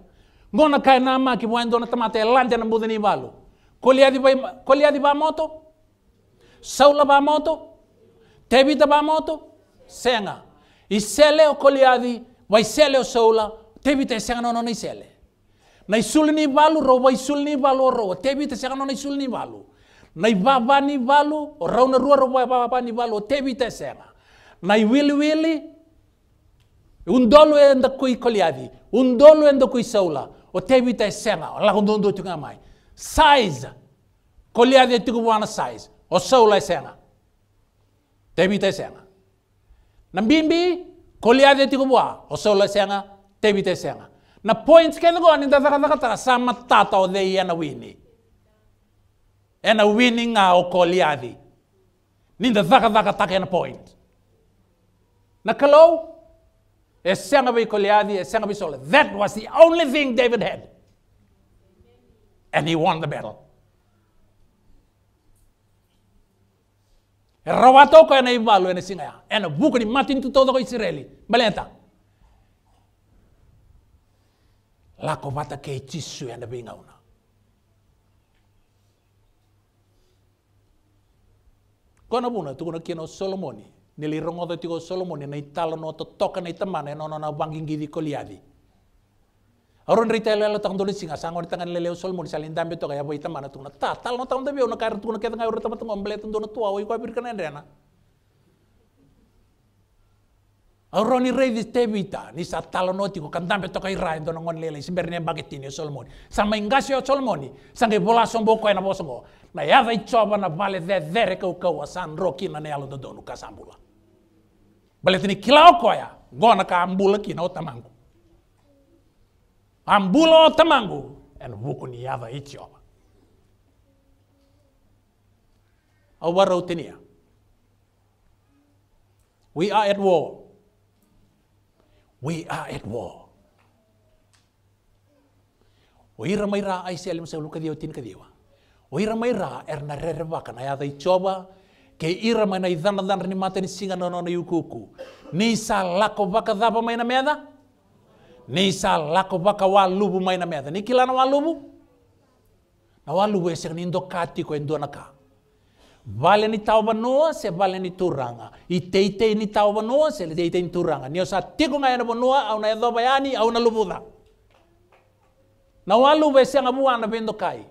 ngona kai na e ki buen dona tamate e lante na budeni balu kolia di kolia di ba moto Saula ba moto tebita ba moto senga i sele o koliadi vai sele o soula tebita senga no nei sele nei sulni balu ro vai sulni balu ro tebita senga no nei sulni balu nei babani balu o ro na rua ro vai babani balu tebita senga nei will willi un dolo e nda kui koliadi un dolo e nda kui soula o tebita senga la kundundu tunga mai size koliadi tiku wana size o soula senga David senga. bimbi, Goliath ti kubwa osola senga David senga. Na points ken go ni dazaka dazaka tara sama tata o ya na wini. Ana wini nga o Goliath. Ni dazaka dazaka taka na point. Na kalau e senga bi Goliath e senga bi sola. That was the only thing David had. And he won the battle. rawato ko ena ivalu ena singa ya ena bukni matin tu todo ko israeli balenta la ko vata ke tisu ena binga una kono buna tu kono kieno solomoni nili rongodo tigo solomoni na italo no to toka na itamana ena na wangingidi koliadi Aron retail la tang dolin singa sang on tangan leleu sol mun salin dambe to kaya boita mana tuna ta tal no tang dabe ona no kar tuna kaya ayo tama tang omblet tun dona tua woi kwa bir kana ndena Aron rei di tebita ni sa tal no tiko kan dambe to kai rai dona ngon no, lele simber ne bagetini sol mun sama ingasio sol muni sange bola sombo ko ena bosongo na yava ichoba no, na vale de dere kau kau asan roki na ne alo dodonu kasambula Baletini kilao koya gona ka ambula kina otamangu Ambulo Tamangu and Wukuniava Ichioba. Awarotenia. We are at war. We are at war. Oira mai ra ai se alim se luka dio tin ka diwa. Oira mai ra er na re re waka na choba ke ira mai na idana dan ni mata ni singa no no na yukuku. Ni sa lako waka dapa mai ni sa lako baka wa lubu mai na meta ni kila na wa lubu na wa lubu ese ni ndo kati ko ndo na ka vale ni tau banoa se vale ni turanga i teite ni tau banoa se le teite ni turanga ni osa tiko ngai na banoa au na edo bayani au na lubuda na wa lubu ese ngabu ana bendo kai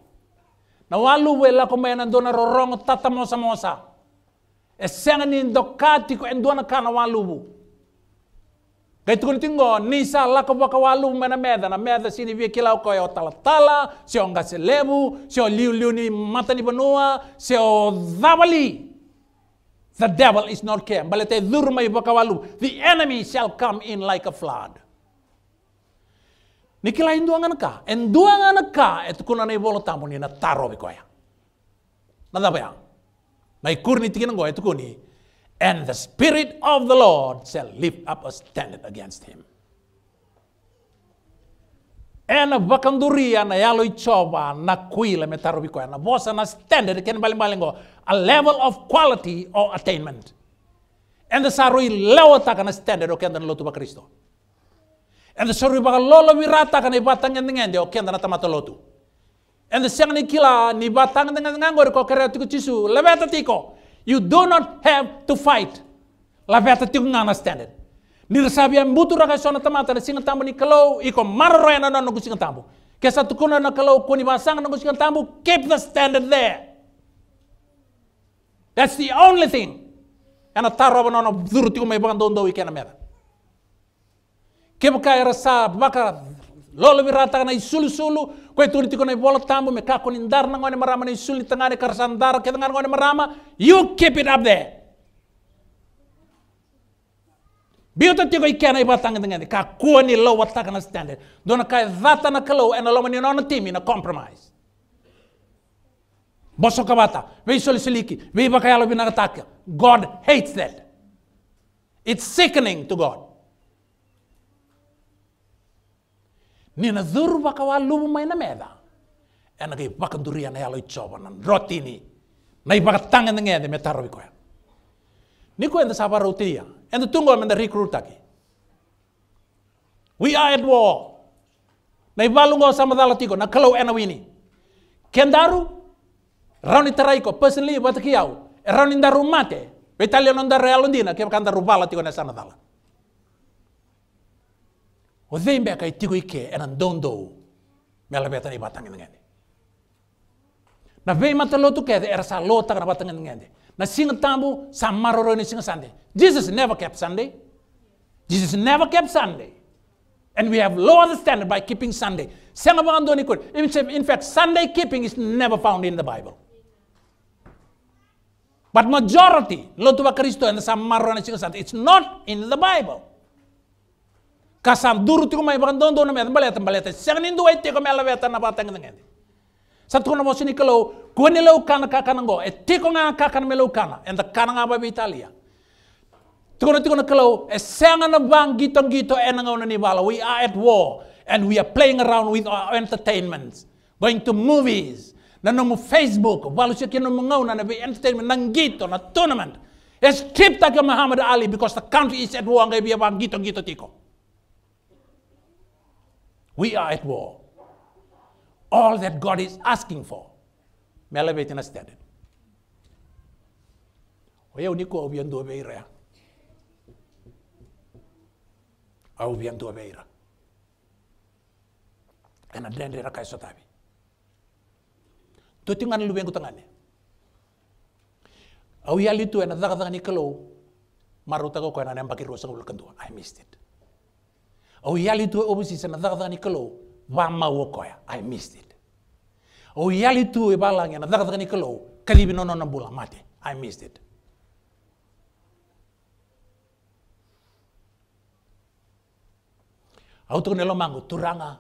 na wa lubu lako mai na ndo na rorongo tata mosa mosa esenga ni ndo kati ko ndo na ka na wa lubu Gai tukuni tingo nisa lako waka walu mana meda na meda sini via kilau koe o tala tala, se o ngaselemu, se o liu liu ni mata ni banua, se o dhawali. The devil is not care. Mbale te dhurma i waka walu. The enemy shall come in like a flood. Nikila induangan ka, enduangan ka et kuna nei bolo tamu ni na taro bikoya. Na dhapa Mai Na ikur ni tikinan goe tukuni. and the Spirit of the Lord shall lift up a standard against him. ena vakanduria na yalo ichova na kuila metarubiko na vosa na standard ken balimbalingo a level of quality or attainment and the sarui lewa taka na standard o kenda na lotu kristo and the sarui baka lolo wirata kana ibatang ngende o kenda na tamato lotu and the sangni kila ni batang ngengangori ko kere tiku cisu lebeta tiko you do not have to fight. La tiung nana standard. Nira sabi am butu raga sona tamata na singa tambo ni kalau iko marroya na nono kusinga tambo. Kesa tukuna na kalau kuni basanga na kusinga tambo, keep the standard there. That's the only thing. Ana tarroba nono dhuru tiung may bangan dondo ikena mera. Kebuka era sa bakara lolo virata na isulu sulu kwe turi tiko na bola tambo me kako ni ndar na ngone marama na isuli tangane karsandara ke tangane ngone marama you keep it up there Biota tiko ikena iba tanga tanga ka kuani wa wataka na standard dona kai vata na kalo and aloma ni nona timi na compromise Boso kabata, vei soli siliki, vei bakayalo binakataka. God hates that. It's sickening to God. nina dhuru baka wa lubu maina meda ena kai baka nduria na yalo ichoba nan rotini na ibaka tanga na ngede me taro bikoya niko enda sabara rotia enda tungo menda recruit taki we are at war na ibalungo sama dala tiko na kalau ena wini kendaru rauni taraiko personally kiau e rauni ndaru mate Italiano ndaru alondina kebakanda rubala tiko na sana dala Wadhembeka itigo ike ena dondo mela beta iba tangen ngende. Na vei mata lotu kede era sa lota kana batangen ngende. Na singa tambu sa maroro ni singa Sunday. Jesus never kept Sunday. Jesus never kept Sunday. And we have lowered the standard by keeping Sunday. In fact, Sunday keeping is never found in the Bible. But majority, Lotuba Kristo and the Samarona Sunday, it's not in the Bible. kasam duru tiko mai bakan don don mai tambale tambale te siang ndu ai tiku mai lave tana patang ngeng satu kono ni eh, kelo eh, ni lo kana kakana ngo e tiku nga kakana melo kana and the kana nga babi italia tiko tiko na kelo e siang na bang gito gito e eh, nga ona ni bala we are at war and we are playing around with our entertainments going to movies na nomu facebook walu se kino ngau na be entertainment nang gito na tournament Es strip ta ke Muhammad Ali because the country is at war ngai bia bang gito gito tiko We are at war. All that God is asking for, melewe tena standard. Oya uniko obiendo obeira. Obiendo obeira. Ana dende rakai sotabi. Toti ngani lubengo tangane. Au yali tu ena daga daga nikelo marutaga ko ena nembaki rosa ko I missed it. O oh, yali tu obisi na dhagdha ni kalo wama wokoya. Oh, I missed it. O yali tu e na yana dhagdha ni kalo kalibi nono na mate. I missed it. Au tu lo mangu turanga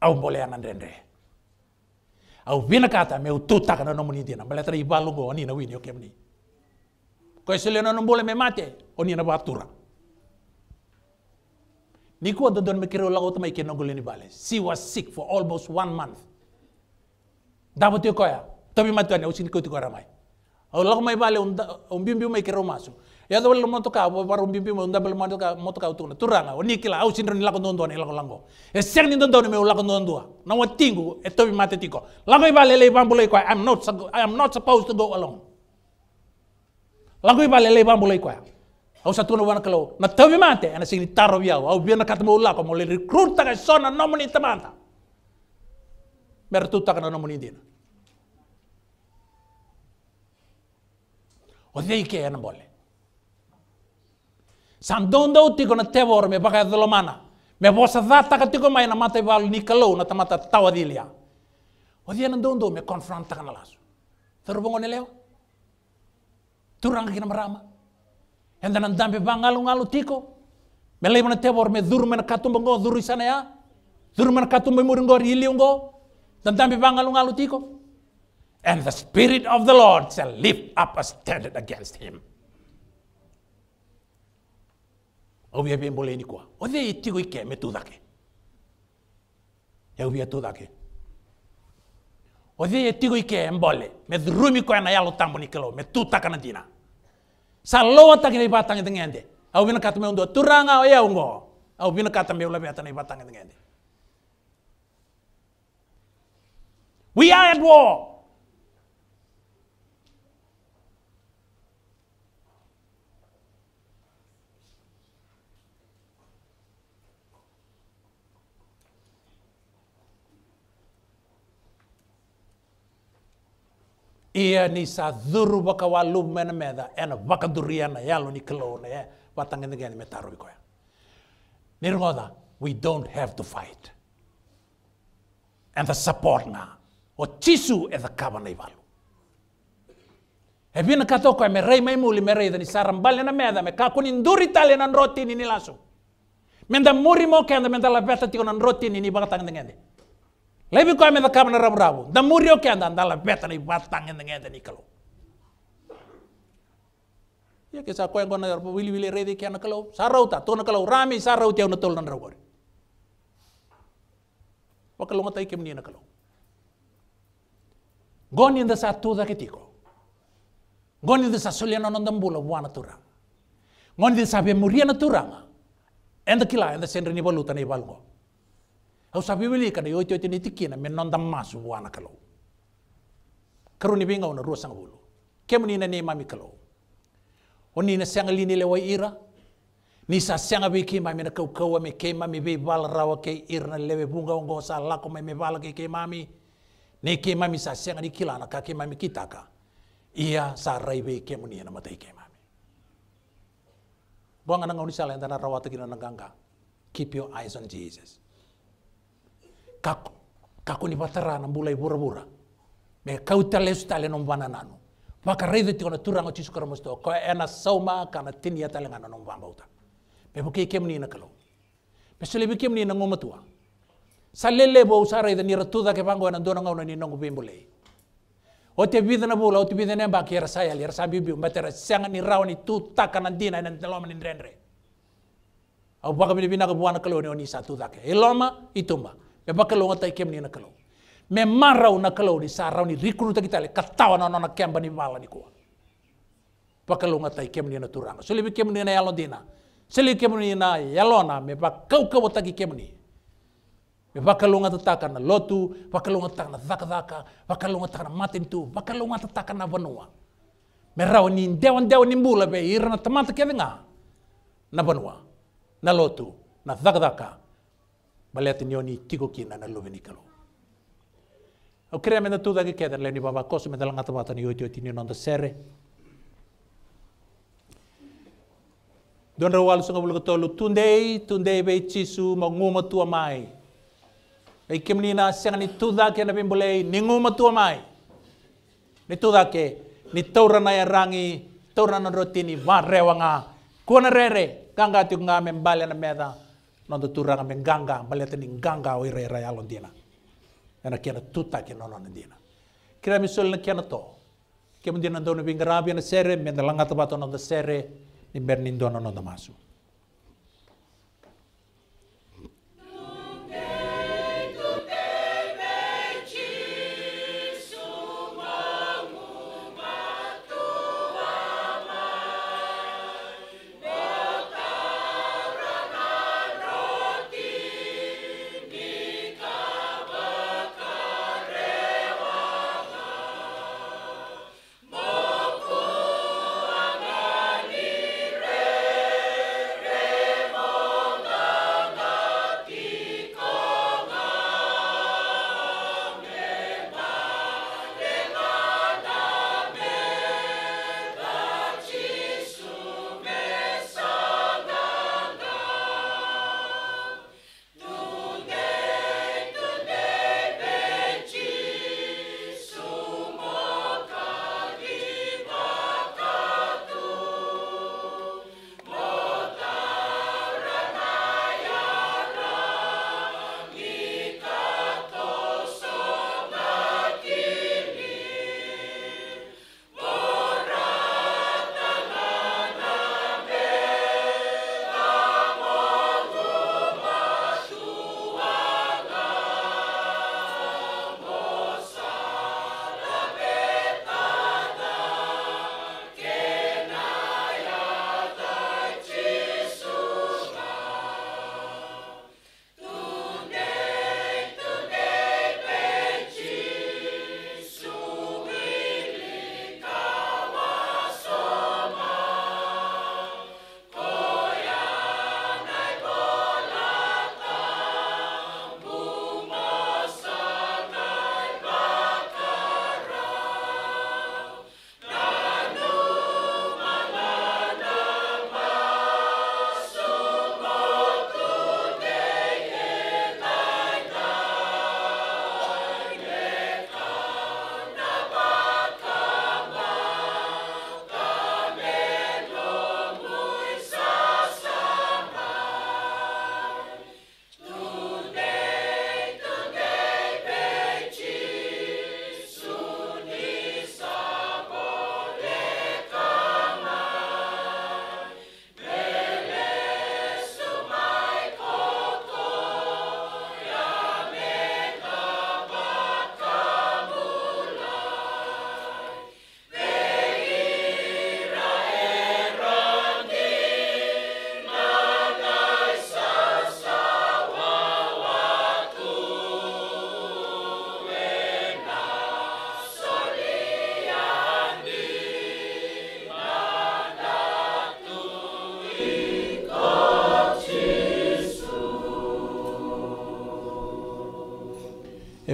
au mbole yana ndendre. Au vina kata me ututaka na nomuni tena. Baletra ibalungo anina wini okemni. Kwa sile nono mbole me mate onina batura. don dodon mekiro lago tama ike nongolini balas. She was sick for almost one month. Dabo tio koya. Tobi matuane ya, usin koti kara mai. O oh, lago mai bale um bimbi mai kero masuk. Ya do lo moto ka bo bar um bimbi mo ndabel moto ka moto ka aku Turanga o nikila au sinron don don ne lago lango. Esyang ya, seng ni ndondo me Lagu don dua. Nama tinggu. e eh, tobi mate tiko. Lago bale bang boleh koya. I'm not I am not supposed to go alone. Lago bale le boleh kaya. au sa tuna wana kalau na tawi mate ana sini taro biau au biana katmu ulla ko mole recruit ta sona nomoni tamanta mer tutta kana nomoni dina o dei ke ana bole san donda uti kona tevor me baka dolomana me bosa data katiko mai na mata ibal ni kalau na tamata tawa dilia o dia na dondo me confronta kana lasu Terus bangun leo, turang kina merama. henda na dambe ba ngalu ngalu tiko melai mana tebor me dur men katumba ngo dur isana ya dur men katumba muri ngo hili ngo dan dambe ba ngalu ngalu tiko and the spirit of the lord shall lift up a standard against him obia bien ni kwa ode itiko ike me tudake ya obia tudake ode itiko ike mbole me durumi ko na yalo tambo ni nikelo me tutaka na dina salowa tangi nei batang itu ngende au bina kata me dua turanga o ya ungo au bina kata me ulabe atana batang itu ngende we are at war ia ni sa dhuru waka walu mena meda ena waka duriana yalo ni kelona ya watangin dengan metaru iko ya nirgoda we don't have to fight and the support na o tisu e the kavana ivalu e vina katoko e me rei mai muli me rei dani sarambale na meda me kakuni nduri tale na nroti ni nilasu menda muri mo kenda menda la veta tiko na nroti ni ni bakatangin dengan Lebi ko ame da kam na rabrabu. Da murio ke anda andala beta ni batang ende ngende ni kalau. Ya ke sa ko engo na wili wili redi ke na kalau. Sarauta to na kalau rami sarauta na tol na rabori. Wakalo ngata ikem ni na kalo Goni nda sa tuda ketiko. Goni nda sa soliano non dambula buana turang. Goni nda sa be muria na Enda kila enda senri ni valuta ni valgo au sabiwili kada yote yote ni tikina masu buana kalau karu ni binga ona ruang hulu kem ni na ne mami kalau oni na sang lini lewa ira ni sa sang abi ki mami na kau kau me ke mami be bal rawa ke na lewe bunga ongo sa lako me me bal ke ke mami ne kema mami sa ni kilana ka kema mami kitaka ia sa rai be ke muni na matai kema mami buang anang oni sa na rawa tegina nanganga keep your eyes on jesus kako kako ni patara na mbula ibura bura bura me kau tale su tale no mbana nanu maka rei veti ona turanga chisu kara mosto ko ena sauma kana tini ya tale ngana no uta me buke kem ni na kalau me sule buke ni na ngoma tua salele bo usara ida ni ratuda ke bango na ndona ngona ni nongo o te bidana bula o te bidana ba ke rasa ya lera sambi bi mbatera sanga ni rawni dina na teloma ni ndrendre au baka bina bina ka buana kalau ni satu dake eloma itumba e bakalo ngata kem ni kalo me marau kalo ni sarau ni rikuru ta kita le katawa na na kemba ni mala ni ko bakalo ngata kem ni na turanga so lebi kem ni na yalo dina so lebi kem ni na yalo na me bakau kau ta kem ni me bakalonga tataka na lotu bakalonga tataka na dhakadhaka bakalonga tataka na matintu bakalonga tataka na vanua me rau ni ndewa-ndewa ni mbula be ira na tamata kevenga na vanua na lotu na dhakadhaka ni nioni tigo kina na ni nikalo. O kira mena tuda ki keder leni baba kosu mena langata bata ni oti oti ni nanda sere. Don rawal sunga bulu katolu tundei tundei be chisu ma nguma tua mai. Ei kemni na senga ni tuda ke na bimbulei ni nguma tua mai. Ni tuda ke ni taurana ya rangi taurana rotini va rewanga. Kuana rere kangatuk ngamem ngame mbale na meda. nonda turanga me ganga baleta ni ganga o ira ira yalon dina ena kiana tuta ke nono na dina kira mi sol na kiana to ke mun dina dono na sere me na langata bato nonda sere ni bernin dono nonda masu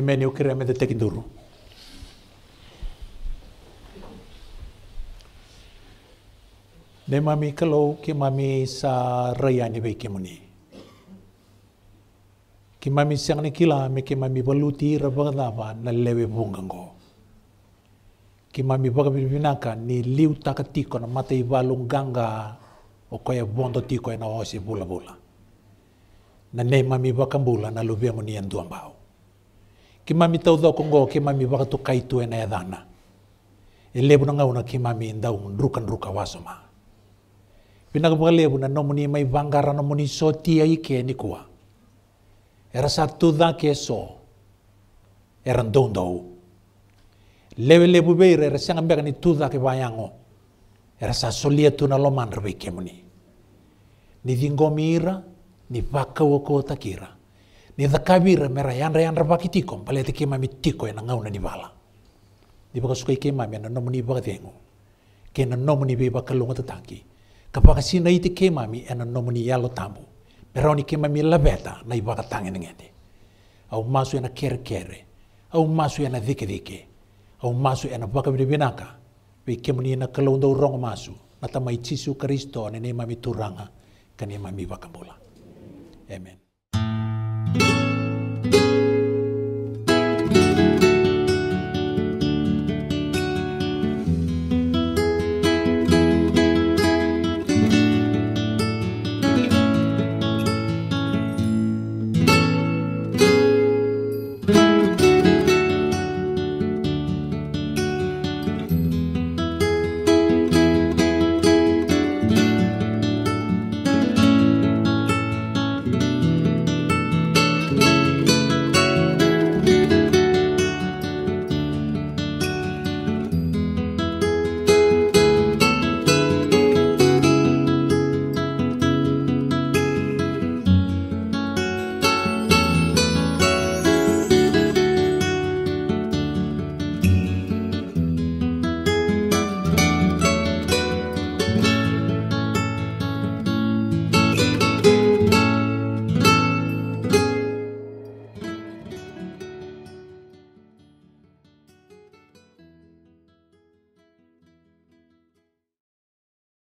εμένει ο κρέα με δε Ne mami kalau ki mami sa raya ni baik moni. Ki mami siang ni kila me ki mami baluti rabang lava na lewe bunganggo. Ki mami baga bibinaka ni liu e tiko na mata ibalung ganga o koya bondo tiko osi bula bula. Na ne mami baga bula na lubia muni yang tuambao. kimami tautho kongo kimami bagatu tu ena ethana elebu na ngauna kimami ndau ndruka ndruka wasoma binaga bwalebu na nomuni mai bangara nomuni soti ya ike ni kuwa era satu dha keso era ndondo lewe lebu beire era sanga mbega ni tudha ke bayango era sa solia tu na loman rbe kemuni ni dingo mira ni vakawoko takira ni zakabira mera yandra yandra pakiti kom palete kema mi tiko ena ngau na ni bala di baka suka ke mami e e na nomu ni baka dengu ke na nomu ni beba kalunga tatangi kapaka sina ite ke mami ena nomu ni yalo tambu pero ni ke mami e labeta na ibaka tangi ngende au masu ena kere kere au masu ena dike dike au masu ena baka binaka we kemuni na kalunda urongo masu na tamai kristo nene ne mami turanga kane mami baka bola amen Thank you.